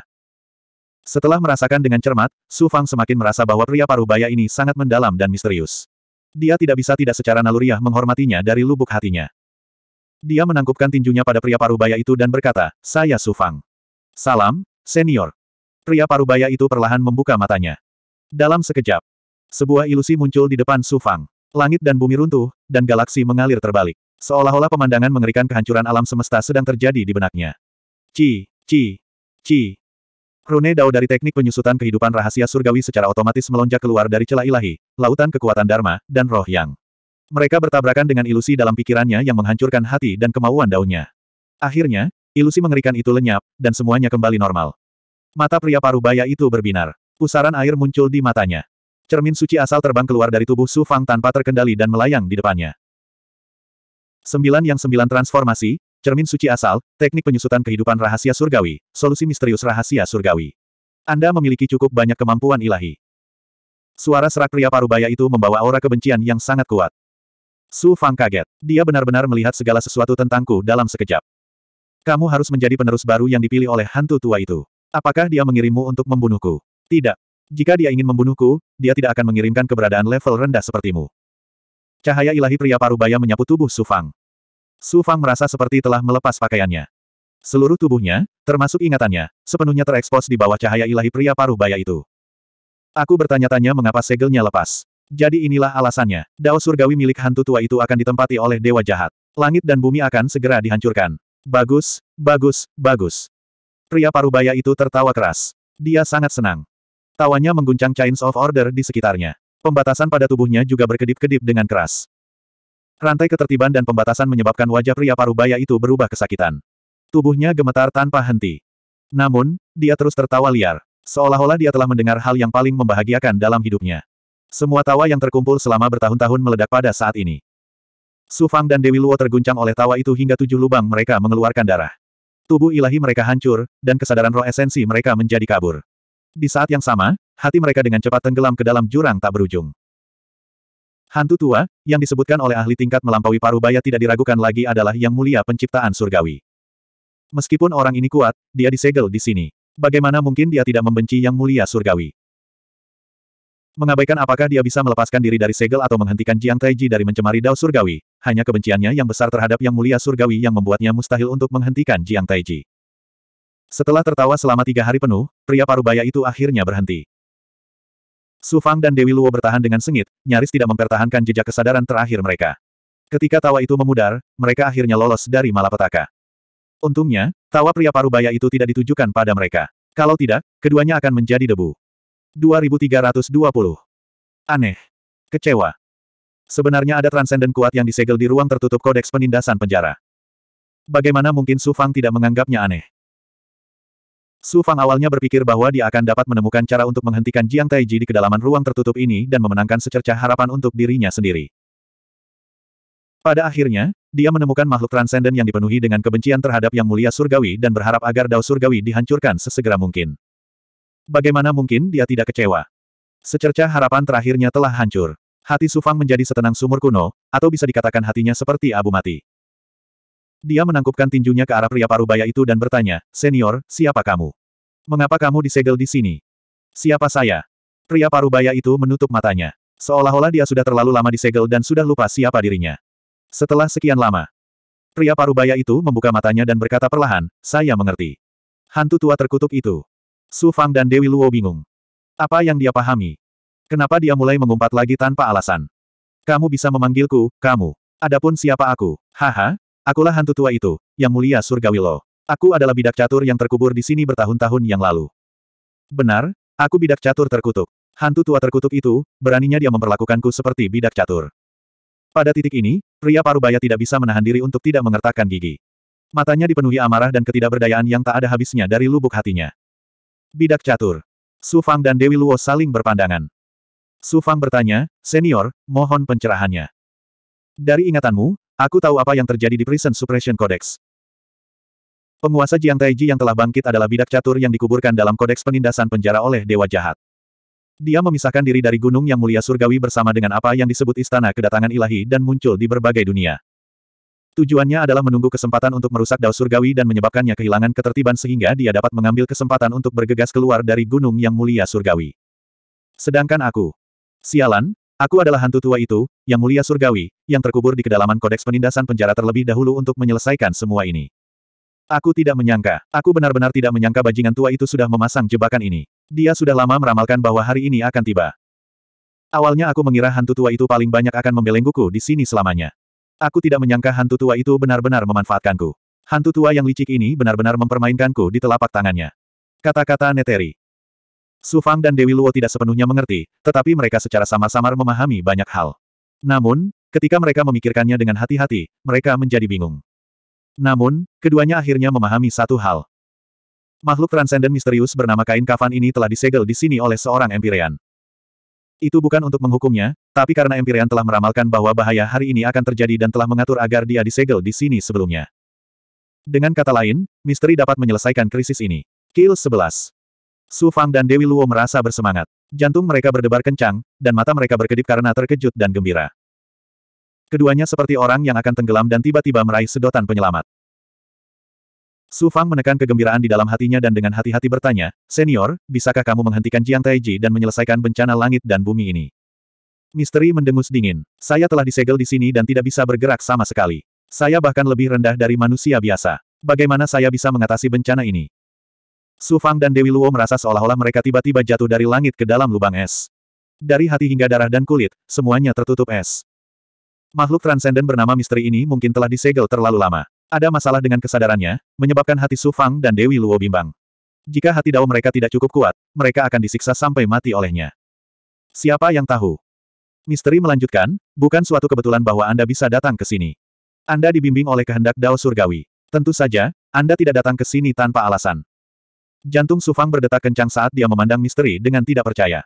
Setelah merasakan dengan cermat, Su Fang semakin merasa bahwa pria paruh baya ini sangat mendalam dan misterius. Dia tidak bisa tidak secara naluriah menghormatinya dari lubuk hatinya. Dia menangkupkan tinjunya pada pria parubaya itu dan berkata, saya Sufang. Salam, senior. Pria parubaya itu perlahan membuka matanya. Dalam sekejap, sebuah ilusi muncul di depan Sufang. Langit dan bumi runtuh, dan galaksi mengalir terbalik. Seolah-olah pemandangan mengerikan kehancuran alam semesta sedang terjadi di benaknya. Ci, ci, ci. Rune Dao dari teknik penyusutan kehidupan rahasia surgawi secara otomatis melonjak keluar dari celah ilahi, lautan kekuatan Dharma, dan roh yang. Mereka bertabrakan dengan ilusi dalam pikirannya yang menghancurkan hati dan kemauan daunnya. Akhirnya, ilusi mengerikan itu lenyap, dan semuanya kembali normal. Mata pria parubaya itu berbinar. Pusaran air muncul di matanya. Cermin suci asal terbang keluar dari tubuh Su Fang tanpa terkendali dan melayang di depannya. Sembilan yang sembilan transformasi, Cermin suci asal, teknik penyusutan kehidupan rahasia surgawi, solusi misterius rahasia surgawi. Anda memiliki cukup banyak kemampuan ilahi. Suara serak pria parubaya itu membawa aura kebencian yang sangat kuat. Su Fang kaget. Dia benar-benar melihat segala sesuatu tentangku dalam sekejap. Kamu harus menjadi penerus baru yang dipilih oleh hantu tua itu. Apakah dia mengirimmu untuk membunuhku? Tidak. Jika dia ingin membunuhku, dia tidak akan mengirimkan keberadaan level rendah sepertimu. Cahaya ilahi pria parubaya menyapu tubuh Su Fang. Su Fang merasa seperti telah melepas pakaiannya. Seluruh tubuhnya, termasuk ingatannya, sepenuhnya terekspos di bawah cahaya ilahi pria paruh baya itu. Aku bertanya-tanya mengapa segelnya lepas. Jadi inilah alasannya, dao surgawi milik hantu tua itu akan ditempati oleh dewa jahat. Langit dan bumi akan segera dihancurkan. Bagus, bagus, bagus. Pria paruh baya itu tertawa keras. Dia sangat senang. Tawanya mengguncang chains of order di sekitarnya. Pembatasan pada tubuhnya juga berkedip-kedip dengan keras. Rantai ketertiban dan pembatasan menyebabkan wajah pria parubaya itu berubah kesakitan. Tubuhnya gemetar tanpa henti. Namun, dia terus tertawa liar. Seolah-olah dia telah mendengar hal yang paling membahagiakan dalam hidupnya. Semua tawa yang terkumpul selama bertahun-tahun meledak pada saat ini. Su Fang dan Dewi Luo terguncang oleh tawa itu hingga tujuh lubang mereka mengeluarkan darah. Tubuh ilahi mereka hancur, dan kesadaran roh esensi mereka menjadi kabur. Di saat yang sama, hati mereka dengan cepat tenggelam ke dalam jurang tak berujung. Hantu tua, yang disebutkan oleh ahli tingkat melampaui parubaya tidak diragukan lagi adalah yang mulia penciptaan surgawi. Meskipun orang ini kuat, dia disegel di sini. Bagaimana mungkin dia tidak membenci yang mulia surgawi? Mengabaikan apakah dia bisa melepaskan diri dari segel atau menghentikan Jiang Taiji dari mencemari dao surgawi, hanya kebenciannya yang besar terhadap yang mulia surgawi yang membuatnya mustahil untuk menghentikan Jiang Taiji. Setelah tertawa selama tiga hari penuh, pria parubaya itu akhirnya berhenti. Su Fang dan Dewi Luo bertahan dengan sengit, nyaris tidak mempertahankan jejak kesadaran terakhir mereka. Ketika tawa itu memudar, mereka akhirnya lolos dari malapetaka. Untungnya, tawa pria parubaya itu tidak ditujukan pada mereka. Kalau tidak, keduanya akan menjadi debu. 2320. Aneh. Kecewa. Sebenarnya ada transenden kuat yang disegel di ruang tertutup kodeks penindasan penjara. Bagaimana mungkin Su Fang tidak menganggapnya aneh? Su Fang awalnya berpikir bahwa dia akan dapat menemukan cara untuk menghentikan Jiang Taiji di kedalaman ruang tertutup ini dan memenangkan secercah harapan untuk dirinya sendiri. Pada akhirnya, dia menemukan makhluk transenden yang dipenuhi dengan kebencian terhadap Yang Mulia Surgawi dan berharap agar Dao Surgawi dihancurkan sesegera mungkin. Bagaimana mungkin dia tidak kecewa? Secercah harapan terakhirnya telah hancur. Hati Sufang menjadi setenang sumur kuno, atau bisa dikatakan hatinya seperti abu mati. Dia menangkupkan tinjunya ke arah pria parubaya itu dan bertanya, Senior, siapa kamu? Mengapa kamu disegel di sini? Siapa saya? Pria parubaya itu menutup matanya. Seolah-olah dia sudah terlalu lama disegel dan sudah lupa siapa dirinya. Setelah sekian lama, pria parubaya itu membuka matanya dan berkata perlahan, saya mengerti. Hantu tua terkutuk itu. Su Fang dan Dewi Luo bingung. Apa yang dia pahami? Kenapa dia mulai mengumpat lagi tanpa alasan? Kamu bisa memanggilku, kamu. Adapun siapa aku? Haha, Akulah hantu tua itu, yang mulia surgawi lo. Aku adalah bidak catur yang terkubur di sini bertahun-tahun yang lalu. Benar, aku bidak catur terkutuk. Hantu tua terkutuk itu, beraninya dia memperlakukanku seperti bidak catur. Pada titik ini, pria paruh baya tidak bisa menahan diri untuk tidak mengertakkan gigi. Matanya dipenuhi amarah dan ketidakberdayaan yang tak ada habisnya dari lubuk hatinya. Bidak catur. Su Fang dan Dewi Luo saling berpandangan. Su Fang bertanya, Senior, mohon pencerahannya. Dari ingatanmu, Aku tahu apa yang terjadi di Prison Suppression Codex. Penguasa Jiang Taiji yang telah bangkit adalah bidak catur yang dikuburkan dalam kodeks penindasan penjara oleh Dewa Jahat. Dia memisahkan diri dari gunung yang mulia surgawi bersama dengan apa yang disebut istana kedatangan ilahi dan muncul di berbagai dunia. Tujuannya adalah menunggu kesempatan untuk merusak dao surgawi dan menyebabkannya kehilangan ketertiban sehingga dia dapat mengambil kesempatan untuk bergegas keluar dari gunung yang mulia surgawi. Sedangkan aku, sialan, Aku adalah hantu tua itu, yang mulia surgawi, yang terkubur di kedalaman kodeks penindasan penjara terlebih dahulu untuk menyelesaikan semua ini. Aku tidak menyangka, aku benar-benar tidak menyangka bajingan tua itu sudah memasang jebakan ini. Dia sudah lama meramalkan bahwa hari ini akan tiba. Awalnya aku mengira hantu tua itu paling banyak akan membelengguku di sini selamanya. Aku tidak menyangka hantu tua itu benar-benar memanfaatkanku. Hantu tua yang licik ini benar-benar mempermainkanku di telapak tangannya. Kata-kata Neteri. Su Fang dan Dewi Luo tidak sepenuhnya mengerti, tetapi mereka secara samar-samar memahami banyak hal. Namun, ketika mereka memikirkannya dengan hati-hati, mereka menjadi bingung. Namun, keduanya akhirnya memahami satu hal. Makhluk transenden misterius bernama kain kafan ini telah disegel di sini oleh seorang Empyrean. Itu bukan untuk menghukumnya, tapi karena Empyrean telah meramalkan bahwa bahaya hari ini akan terjadi dan telah mengatur agar dia disegel di sini sebelumnya. Dengan kata lain, misteri dapat menyelesaikan krisis ini. Kill 11. Su Fang dan Dewi Luo merasa bersemangat. Jantung mereka berdebar kencang, dan mata mereka berkedip karena terkejut dan gembira. Keduanya seperti orang yang akan tenggelam dan tiba-tiba meraih sedotan penyelamat. Su Fang menekan kegembiraan di dalam hatinya dan dengan hati-hati bertanya, Senior, bisakah kamu menghentikan Jiang Taiji dan menyelesaikan bencana langit dan bumi ini? Misteri mendengus dingin. Saya telah disegel di sini dan tidak bisa bergerak sama sekali. Saya bahkan lebih rendah dari manusia biasa. Bagaimana saya bisa mengatasi bencana ini? Su Fang dan Dewi Luo merasa seolah-olah mereka tiba-tiba jatuh dari langit ke dalam lubang es. Dari hati hingga darah dan kulit, semuanya tertutup es. Makhluk transenden bernama misteri ini mungkin telah disegel terlalu lama. Ada masalah dengan kesadarannya, menyebabkan hati Su Fang dan Dewi Luo bimbang. Jika hati dao mereka tidak cukup kuat, mereka akan disiksa sampai mati olehnya. Siapa yang tahu? Misteri melanjutkan, bukan suatu kebetulan bahwa Anda bisa datang ke sini. Anda dibimbing oleh kehendak Dao Surgawi. Tentu saja, Anda tidak datang ke sini tanpa alasan. Jantung Sufang berdetak kencang saat dia memandang misteri dengan tidak percaya.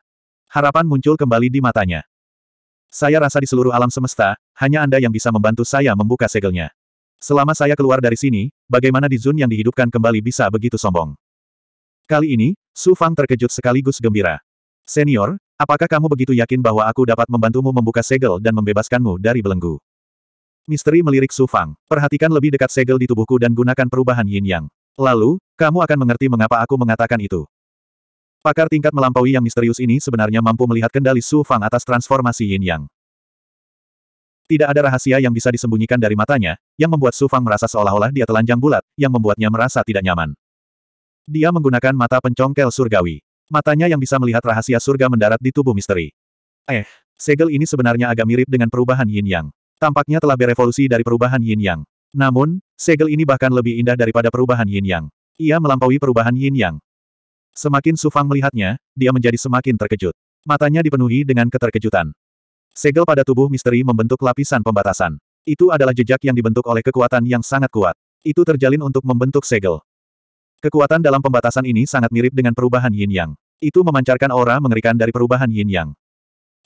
Harapan muncul kembali di matanya. Saya rasa di seluruh alam semesta, hanya Anda yang bisa membantu saya membuka segelnya. Selama saya keluar dari sini, bagaimana di Zun yang dihidupkan kembali bisa begitu sombong? Kali ini, Su Fang terkejut sekaligus gembira. Senior, apakah kamu begitu yakin bahwa aku dapat membantumu membuka segel dan membebaskanmu dari belenggu? Misteri melirik Su Fang. Perhatikan lebih dekat segel di tubuhku dan gunakan perubahan yin yang. Lalu, kamu akan mengerti mengapa aku mengatakan itu. Pakar tingkat melampaui yang misterius ini sebenarnya mampu melihat kendali Su Fang atas transformasi Yin Yang. Tidak ada rahasia yang bisa disembunyikan dari matanya, yang membuat Su Fang merasa seolah-olah dia telanjang bulat, yang membuatnya merasa tidak nyaman. Dia menggunakan mata pencongkel surgawi. Matanya yang bisa melihat rahasia surga mendarat di tubuh misteri. Eh, segel ini sebenarnya agak mirip dengan perubahan Yin Yang. Tampaknya telah berevolusi dari perubahan Yin Yang. Namun, segel ini bahkan lebih indah daripada perubahan yin-yang. Ia melampaui perubahan yin-yang. Semakin Sufang melihatnya, dia menjadi semakin terkejut. Matanya dipenuhi dengan keterkejutan. Segel pada tubuh misteri membentuk lapisan pembatasan. Itu adalah jejak yang dibentuk oleh kekuatan yang sangat kuat. Itu terjalin untuk membentuk segel. Kekuatan dalam pembatasan ini sangat mirip dengan perubahan yin-yang. Itu memancarkan aura mengerikan dari perubahan yin-yang.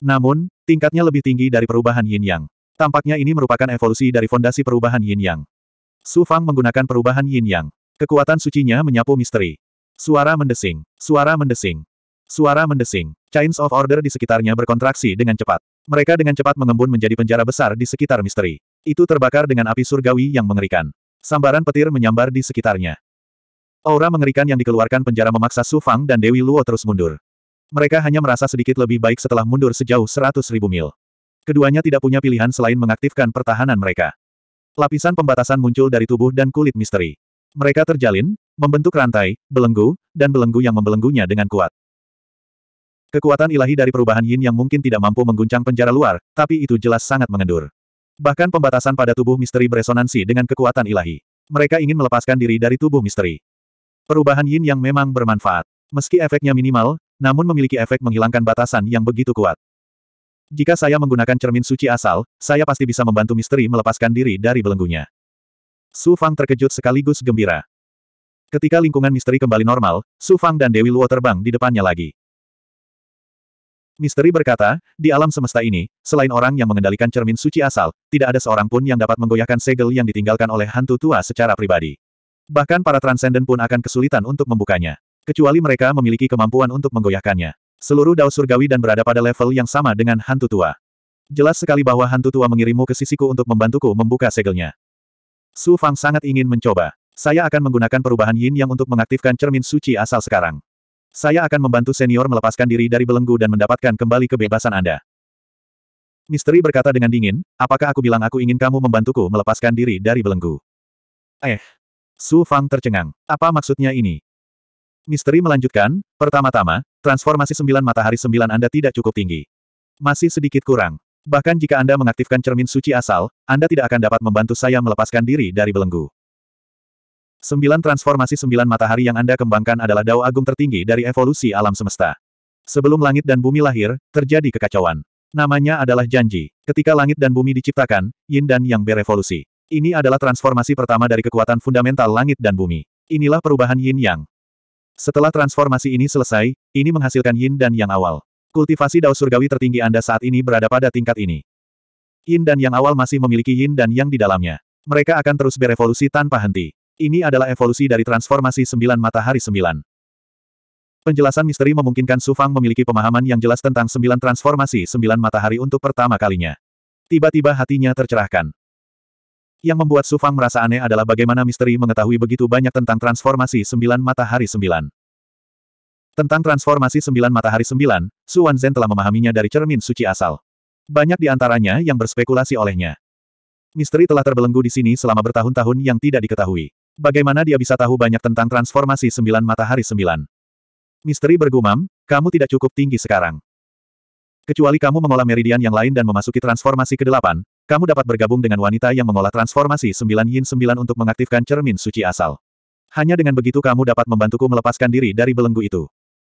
Namun, tingkatnya lebih tinggi dari perubahan yin-yang. Tampaknya ini merupakan evolusi dari fondasi perubahan Yin Yang. Su Fang menggunakan perubahan Yin Yang. Kekuatan sucinya menyapu misteri. Suara mendesing. Suara mendesing. Suara mendesing. Chains of Order di sekitarnya berkontraksi dengan cepat. Mereka dengan cepat mengembun menjadi penjara besar di sekitar misteri. Itu terbakar dengan api surgawi yang mengerikan. Sambaran petir menyambar di sekitarnya. Aura mengerikan yang dikeluarkan penjara memaksa Su Fang dan Dewi Luo terus mundur. Mereka hanya merasa sedikit lebih baik setelah mundur sejauh seratus ribu mil. Keduanya tidak punya pilihan selain mengaktifkan pertahanan mereka. Lapisan pembatasan muncul dari tubuh dan kulit misteri. Mereka terjalin, membentuk rantai, belenggu, dan belenggu yang membelenggunya dengan kuat. Kekuatan ilahi dari perubahan yin yang mungkin tidak mampu mengguncang penjara luar, tapi itu jelas sangat mengendur. Bahkan pembatasan pada tubuh misteri beresonansi dengan kekuatan ilahi. Mereka ingin melepaskan diri dari tubuh misteri. Perubahan yin yang memang bermanfaat. Meski efeknya minimal, namun memiliki efek menghilangkan batasan yang begitu kuat. Jika saya menggunakan cermin suci asal, saya pasti bisa membantu misteri melepaskan diri dari belenggunya. Su Fang terkejut sekaligus gembira. Ketika lingkungan misteri kembali normal, Su Fang dan Dewi Luo terbang di depannya lagi. Misteri berkata, di alam semesta ini, selain orang yang mengendalikan cermin suci asal, tidak ada seorang pun yang dapat menggoyahkan segel yang ditinggalkan oleh hantu tua secara pribadi. Bahkan para transenden pun akan kesulitan untuk membukanya. Kecuali mereka memiliki kemampuan untuk menggoyahkannya. Seluruh dao surgawi dan berada pada level yang sama dengan hantu tua. Jelas sekali bahwa hantu tua mengirimmu ke sisiku untuk membantuku membuka segelnya. Su Fang sangat ingin mencoba. Saya akan menggunakan perubahan yin yang untuk mengaktifkan cermin suci asal sekarang. Saya akan membantu senior melepaskan diri dari belenggu dan mendapatkan kembali kebebasan Anda. Misteri berkata dengan dingin, apakah aku bilang aku ingin kamu membantuku melepaskan diri dari belenggu? Eh. Su Fang tercengang. Apa maksudnya ini? Misteri melanjutkan, pertama-tama, transformasi sembilan matahari sembilan Anda tidak cukup tinggi. Masih sedikit kurang. Bahkan jika Anda mengaktifkan cermin suci asal, Anda tidak akan dapat membantu saya melepaskan diri dari belenggu. Sembilan transformasi sembilan matahari yang Anda kembangkan adalah dao agung tertinggi dari evolusi alam semesta. Sebelum langit dan bumi lahir, terjadi kekacauan. Namanya adalah janji. Ketika langit dan bumi diciptakan, yin dan yang berevolusi. Ini adalah transformasi pertama dari kekuatan fundamental langit dan bumi. Inilah perubahan yin yang. Setelah transformasi ini selesai, ini menghasilkan yin dan yang awal. Kultivasi dao surgawi tertinggi Anda saat ini berada pada tingkat ini. Yin dan yang awal masih memiliki yin dan yang di dalamnya. Mereka akan terus berevolusi tanpa henti. Ini adalah evolusi dari transformasi sembilan matahari sembilan. Penjelasan misteri memungkinkan Su Fang memiliki pemahaman yang jelas tentang sembilan transformasi sembilan matahari untuk pertama kalinya. Tiba-tiba hatinya tercerahkan. Yang membuat Su Fang merasa aneh adalah bagaimana misteri mengetahui begitu banyak tentang transformasi sembilan matahari sembilan. Tentang transformasi sembilan matahari sembilan, Su Wanzhen telah memahaminya dari cermin suci asal. Banyak di antaranya yang berspekulasi olehnya. Misteri telah terbelenggu di sini selama bertahun-tahun yang tidak diketahui. Bagaimana dia bisa tahu banyak tentang transformasi sembilan matahari sembilan? Misteri bergumam, kamu tidak cukup tinggi sekarang. Kecuali kamu mengolah meridian yang lain dan memasuki transformasi ke-8, kamu dapat bergabung dengan wanita yang mengolah transformasi 9 Yin 9 untuk mengaktifkan cermin suci asal. Hanya dengan begitu kamu dapat membantuku melepaskan diri dari belenggu itu.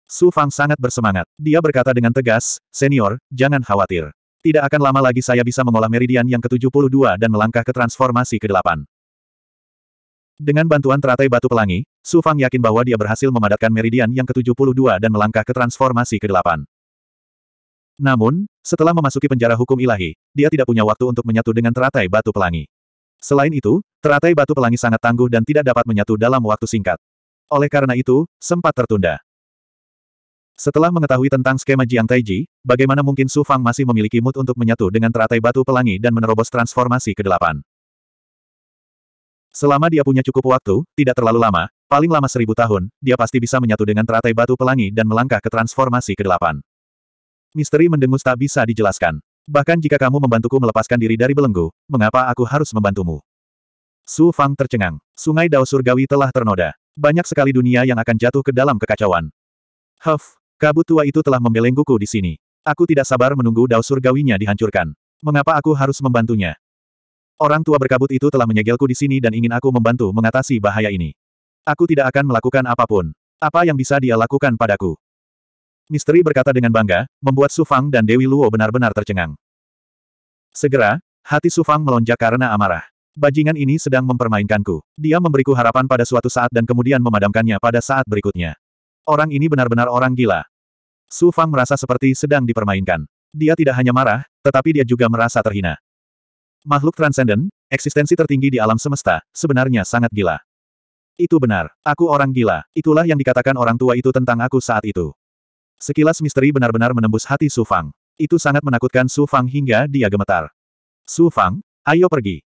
Su Fang sangat bersemangat. Dia berkata dengan tegas, Senior, jangan khawatir. Tidak akan lama lagi saya bisa mengolah meridian yang ke-72 dan melangkah ke transformasi ke-8. Dengan bantuan teratai batu pelangi, Su Fang yakin bahwa dia berhasil memadatkan meridian yang ke-72 dan melangkah ke transformasi ke-8. Namun, setelah memasuki penjara hukum ilahi, dia tidak punya waktu untuk menyatu dengan teratai batu pelangi. Selain itu, teratai batu pelangi sangat tangguh dan tidak dapat menyatu dalam waktu singkat. Oleh karena itu, sempat tertunda. Setelah mengetahui tentang skema Jiang Taiji, bagaimana mungkin Su Fang masih memiliki mood untuk menyatu dengan teratai batu pelangi dan menerobos transformasi ke-8? Selama dia punya cukup waktu, tidak terlalu lama, paling lama seribu tahun, dia pasti bisa menyatu dengan teratai batu pelangi dan melangkah ke transformasi ke-8. Misteri mendengus tak bisa dijelaskan. Bahkan jika kamu membantuku melepaskan diri dari belenggu, mengapa aku harus membantumu? Su Fang tercengang. Sungai Dao Surgawi telah ternoda. Banyak sekali dunia yang akan jatuh ke dalam kekacauan. Huff, kabut tua itu telah membelengguku di sini. Aku tidak sabar menunggu Dao Surgawinya dihancurkan. Mengapa aku harus membantunya? Orang tua berkabut itu telah menyegelku di sini dan ingin aku membantu mengatasi bahaya ini. Aku tidak akan melakukan apapun. Apa yang bisa dia lakukan padaku? Misteri berkata dengan bangga, membuat Su Fang dan Dewi Luo benar-benar tercengang. Segera, hati Su Fang melonjak karena amarah. Bajingan ini sedang mempermainkanku. Dia memberiku harapan pada suatu saat dan kemudian memadamkannya pada saat berikutnya. Orang ini benar-benar orang gila. Su Fang merasa seperti sedang dipermainkan. Dia tidak hanya marah, tetapi dia juga merasa terhina. Makhluk transenden, eksistensi tertinggi di alam semesta, sebenarnya sangat gila. Itu benar, aku orang gila, itulah yang dikatakan orang tua itu tentang aku saat itu. Sekilas misteri benar-benar menembus hati Su Fang. Itu sangat menakutkan Su Fang hingga dia gemetar. Su Fang, ayo pergi.